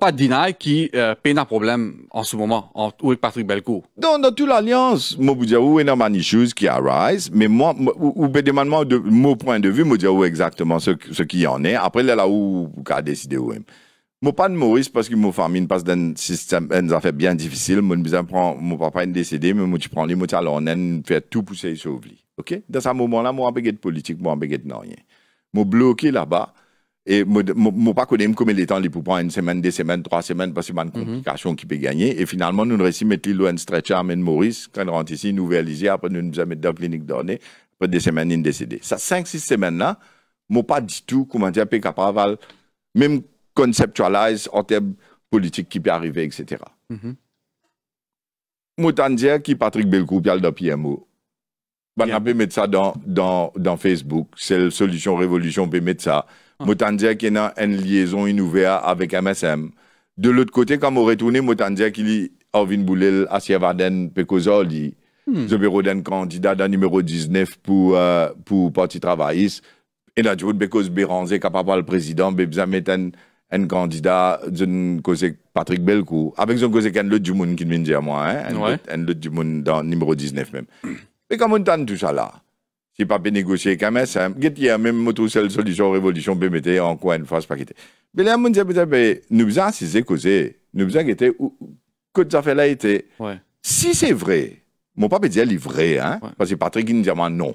pas dina qui peine un problème en ce moment, où avec Patrick Belcourt. Non, dans toute l'alliance, moi, vous dire, où est many qui arise, mais moi, ou, de mon point de vue, moi, dire, où exactement ce, ce qui en est. Après, là, là où, vous a décidé où moi, pas de Maurice parce que mon famille passe dans un système, des affaires bien difficile. Mon, prend, mon papa est décédé, mais moi, tu prends les mots, alors on fait tout pousser et sauver. OK? Dans ce moment-là, moi, je de politique, moi, je de rien. Je bloqué là-bas. Et je ne pas combien de temps il pour prendre une semaine, deux semaines, trois semaines, parce que c'est une mhm. complication qui peut gagner. Et finalement, nous réussi à mettre l'île en stretcher à Maurice, quand il rentre ici, nous réaliser, après nous nous mettre dans cliniques clinique après deux semaines, il est décédé. Ça, cinq, six semaines là, je ne pas du tout comment dire, capable, même conceptualise en termes politiques qui peut arriver, etc. Mhm. Moutandier qui Patrick Belcourt parle dans PMO. Bah, on peut mettre ça dans, dans, dans Facebook. C'est la solution révolution, on peut mettre ça. Ah. Moutandier qui y une liaison inouverture avec MSM. De l'autre côté, quand on retourne, Moutandier qui dit Orvin Boulel, Assia Varden, Pekozo, dit hmm. Zoberoden candidat dans numéro 19 pour, euh, pour Parti Travailliste. Et là, parce que Béranzé, capable le président, Metan un candidat d'une cause Patrick Belcou, avec une cause qu'un l'autre du monde qui vient dire moi, hein, un l'autre du monde dans numéro 19 même. Mais comment on tout ça là? Si pas négocier quand même, ça, il y a même moto seule solution révolution BMT en quoi une phrase pas quitter. Mais là, on peut-être, nous besoin si c'est causé, nous besoin était, que ça fait là était. Si c'est vrai, mon papa dit elle est vrai, hein, parce que Patrick, il nous dit non.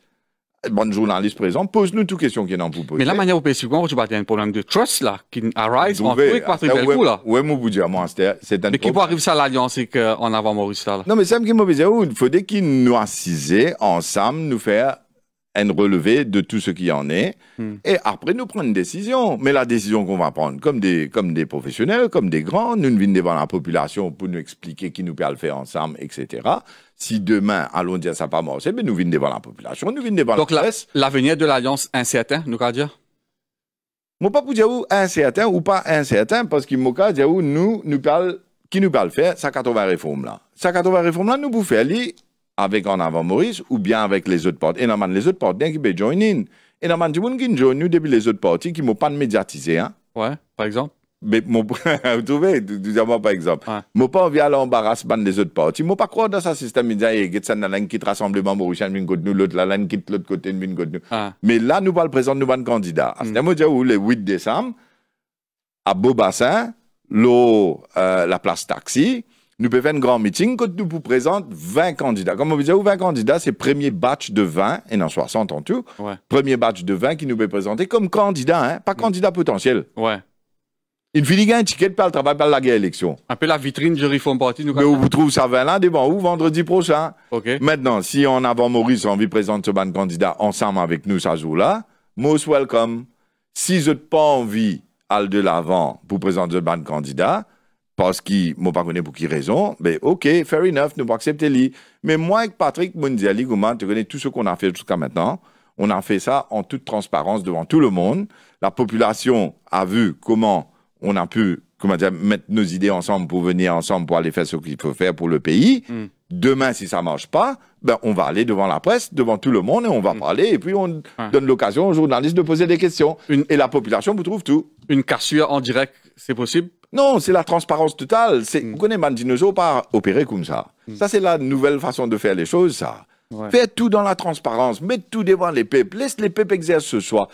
bonne journaliste présente, pose-nous toutes les questions qu'il y a vous poser. Mais la manière où vous il y a un problème de trust, là, qui arise entre vous et Patrick ah, Belcourt là. Oui, moi, vous dire, moi, c'est un Mais qui peut arriver ça à l'Alliance et qu'en avant Maurice, là? Non, mais c'est qui me dit, il faut dès qu'ils nous assiser ensemble, nous faire un relevé de tout ce qui en est, hmm. et après nous prendre une décision. Mais la décision qu'on va prendre, comme des, comme des professionnels, comme des grands, nous venons devant la population pour nous expliquer qui nous parle le faire ensemble, etc. Si demain, allons dire ça pas marcher, mais nous venons devant la population, nous venons devant Donc la presse. Donc l'avenir de l'Alliance incertain, nous qu'à dire Moi, pas pour dire incertain ou pas incertain, parce qu'il m'a dire dire nous, nous parle, qui nous parle faire, ça 80 réformes là. Ça 80 réformes là, nous pouvons faire avec en avant Maurice ou bien avec les autres partis. Et normalement, les autres partis qui peuvent join in. Et non, du monde qui join nous depuis les autres partis qui ne m'ont pas médiatisé. Hein? Ouais, par exemple. Mais mon, vous trouvez, dis-moi par exemple. ne Moi pas envie à l'embarrassement les autres partis. Moi pas croire dans ce système. Il dit, il y a la langue qui rassemblement Maurice, une côté nous, l'autre, la langue quitte l'autre côté, une côté nous. Mais là, nous pas mm. le présenter nos bons candidats. Mm. cest dire le 8 décembre, à Beaubassin, l'eau, euh, la place taxi, nous pouvons faire un grand meeting quand nous vous présente 20 candidats. Comme on vous disait, 20 candidats, c'est premier batch de 20, et non 60 en tout, premier batch de 20 qui nous peut présenter comme candidat, hein. pas candidat potentiel. Ouais. Il finit un ticket par le travail, par la guerre élection. Un peu la vitrine je Reform partie Mais vous trouvez ça là devant vous vendredi prochain. Maintenant, si en avant Maurice, envie de présenter ce ban candidat ensemble avec nous, ça joue là. Most welcome. Si je n'ai pas envie à de l'avant pour présenter ce ban candidat, parce qu'il m'ont pas donné pour qui raison, mais ben, ok, fair enough, nous pas accepter lui. Mais moi avec Patrick Mundiali, Gouman, tu connais tout ce qu'on a fait jusqu'à maintenant. On a fait ça en toute transparence devant tout le monde. La population a vu comment on a pu, comment dire, mettre nos idées ensemble pour venir ensemble pour aller faire ce qu'il faut faire pour le pays. Mm. Demain, si ça marche pas, ben on va aller devant la presse, devant tout le monde et on va mm. parler et puis on donne l'occasion aux journalistes de poser des questions. Et la population vous trouve tout. Une cassure en direct, c'est possible non, c'est la transparence totale. C'est, mm. Vous connaissez Mandinoso par opérer comme ça. Mm. Ça, c'est la nouvelle façon de faire les choses, ça. Faire tout dans la transparence. Mettez tout devant les peuples. Laisse les peuples exercer ce soir.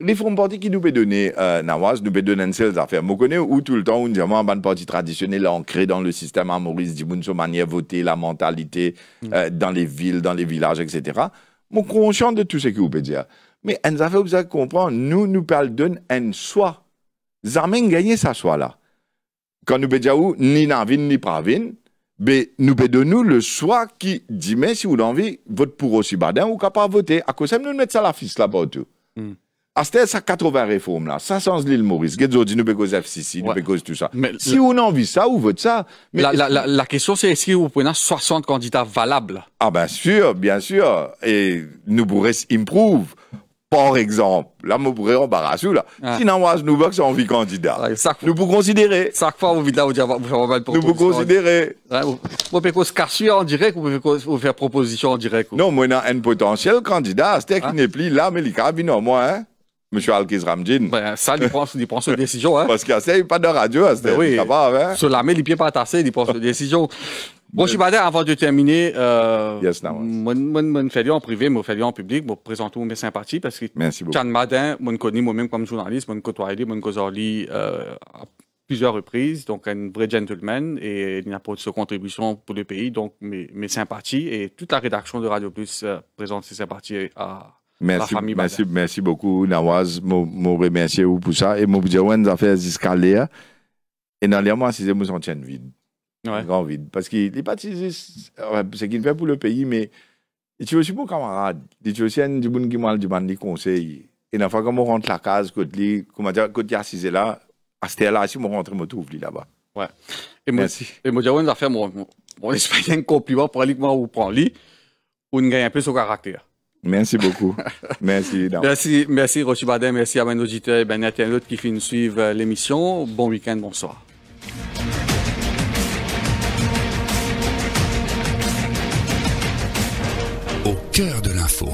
Les fonds partis qui nous peut donner, euh, Nawaz, nous peut donner ces affaires. Vous connaissez où tout le temps, on dit, un parti traditionnel ancré dans le système à Maurice, Dibunso, manière voter, la mentalité, mm. euh, dans les villes, dans les villages, etc. Mon conscient de tout ce que vous pouvez dire. Mais nous avons besoin de comprendre, nous, nous parlons d'un soi. Zamen gagner sa soi là quand nous pédiaou, ni navin, ni pravin, ben, nous pédons le choix qui dit, mais si vous l'envie, vote pour aussi badin ou capable voter. À cause de nous mettons ça la fiche là-bas tout. Hmm. À ça 80 réformes là, ça sans l'île Maurice. Gedzo dit nous peut faire FCC, nous peut tout ça. si vous a envie ça, vous votez ça. la, la, la, la question c'est est-ce que vous prenez 60 candidats valables Ah bien sûr, bien sûr. Et nous pourrions improve. Par exemple, là, je pourrais embarrasser, là. Ah. Ouais. Si nous sommes c'est envie candidat, nous pouvons considérer. Chaque fois, vous là, vous ah, Nous pouvons considérer. Vous pouvez se casser en direct, vous pouvez faire proposition en direct. Non, moi, un potentiel candidat, c'est à ah. dire qui n'est plus là, mais il cabine au moi, hein. Monsieur Alkiz Ramjin. Ben, ça, il prend, il prend ses décision, hein. Parce qu'il n'y a pas de radio, hein, ben c'est à dire oui. va, hein. Sur la il les pieds pas tassé, il prend ses décision. Bonjour je avant de terminer. Euh, yes, non. Mon, mon, en privé, mon fait en public, je vous présente mes sympathies parce que. Merci beaucoup. je Madin, mon connais moi-même comme journaliste, mon côtoyé, mon euh, à plusieurs reprises, donc un vrai gentleman et il apporte sa contribution pour le pays, donc mes, mes sympathies et toute la rédaction de Radio Plus euh, présente ses sympathies à. Merci, merci, merci beaucoup, Nawaz. Je vous remercie vous pour ça. Et je vous dis, on a fait Et dans les mois, c'est nous en tiennent vide. Ouais. grand vide. Parce qu'il n'est pas c'est qu'il fait pour le pays, mais tu es aussi mon camarade. il est aussi un du monde qui m'a demandé des conseils. Et la fois je rentre la case, quand je suis assis ah, là, à ah, cette là, si on rentre, on trouve là-bas. Ouais. Et moi, Merci. Et moi, j'ai une affaire, mon, mon espagnol, un compliment pour aller prend vous prenez, on gagne un peu son caractère. Merci beaucoup. merci. Merci, merci Rochi Badin, merci à mes auditeurs et mes internautes qui finissent suivre euh, l'émission. Bon week-end, bonsoir. au cœur de l'info.